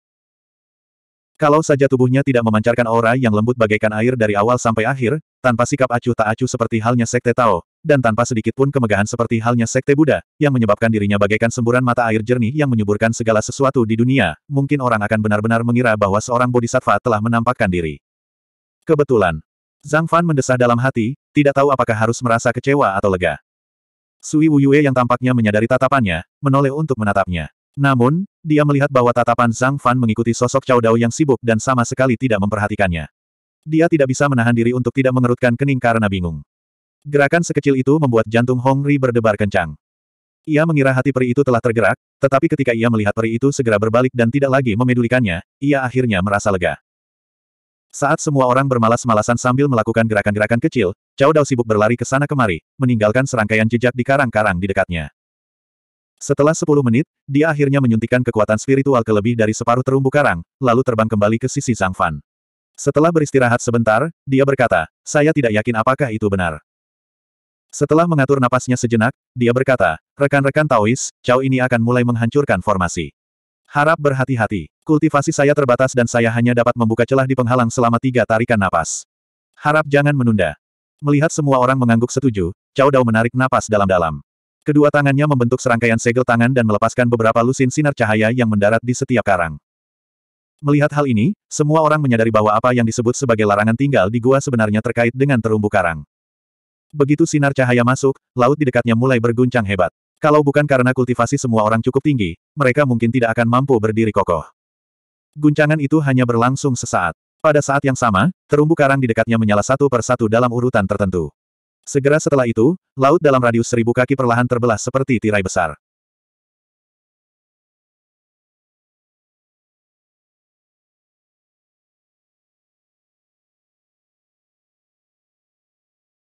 A: Kalau saja tubuhnya tidak memancarkan aura yang lembut bagaikan air dari awal sampai akhir, tanpa sikap acuh tak acuh seperti halnya sekte Tao, dan tanpa sedikit pun kemegahan seperti halnya sekte Buddha, yang menyebabkan dirinya bagaikan semburan mata air jernih yang menyuburkan segala sesuatu di dunia, mungkin orang akan benar-benar mengira bahwa seorang bodhisattva telah menampakkan diri. Kebetulan. Zhang Fan mendesah dalam hati, tidak tahu apakah harus merasa kecewa atau lega. Sui Wuyue yang tampaknya menyadari tatapannya, menoleh untuk menatapnya. Namun, dia melihat bahwa tatapan Zhang Fan mengikuti sosok Cao Dao yang sibuk dan sama sekali tidak memperhatikannya. Dia tidak bisa menahan diri untuk tidak mengerutkan kening karena bingung. Gerakan sekecil itu membuat jantung Hong Ri berdebar kencang. Ia mengira hati peri itu telah tergerak, tetapi ketika ia melihat peri itu segera berbalik dan tidak lagi memedulikannya, ia akhirnya merasa lega. Saat semua orang bermalas-malasan sambil melakukan gerakan-gerakan kecil, Cao Dao sibuk berlari ke sana kemari, meninggalkan serangkaian jejak di karang-karang di dekatnya. Setelah 10 menit, dia akhirnya menyuntikkan kekuatan spiritual ke lebih dari separuh terumbu karang, lalu terbang kembali ke sisi Zhang Fan. Setelah beristirahat sebentar, dia berkata, saya tidak yakin apakah itu benar. Setelah mengatur napasnya sejenak, dia berkata, rekan-rekan Taois, Chao ini akan mulai menghancurkan formasi. Harap berhati-hati. Kultivasi saya terbatas dan saya hanya dapat membuka celah di penghalang selama tiga tarikan napas. Harap jangan menunda. Melihat semua orang mengangguk setuju, Cao Dao menarik napas dalam-dalam. Kedua tangannya membentuk serangkaian segel tangan dan melepaskan beberapa lusin sinar cahaya yang mendarat di setiap karang. Melihat hal ini, semua orang menyadari bahwa apa yang disebut sebagai larangan tinggal di gua sebenarnya terkait dengan terumbu karang. Begitu sinar cahaya masuk, laut di dekatnya mulai berguncang hebat. Kalau bukan karena kultivasi semua orang cukup tinggi, mereka mungkin tidak akan mampu berdiri kokoh. Guncangan itu hanya berlangsung sesaat. Pada saat yang sama, terumbu karang di dekatnya menyala satu persatu dalam urutan tertentu. Segera setelah itu, laut dalam radius seribu kaki perlahan terbelah seperti tirai besar.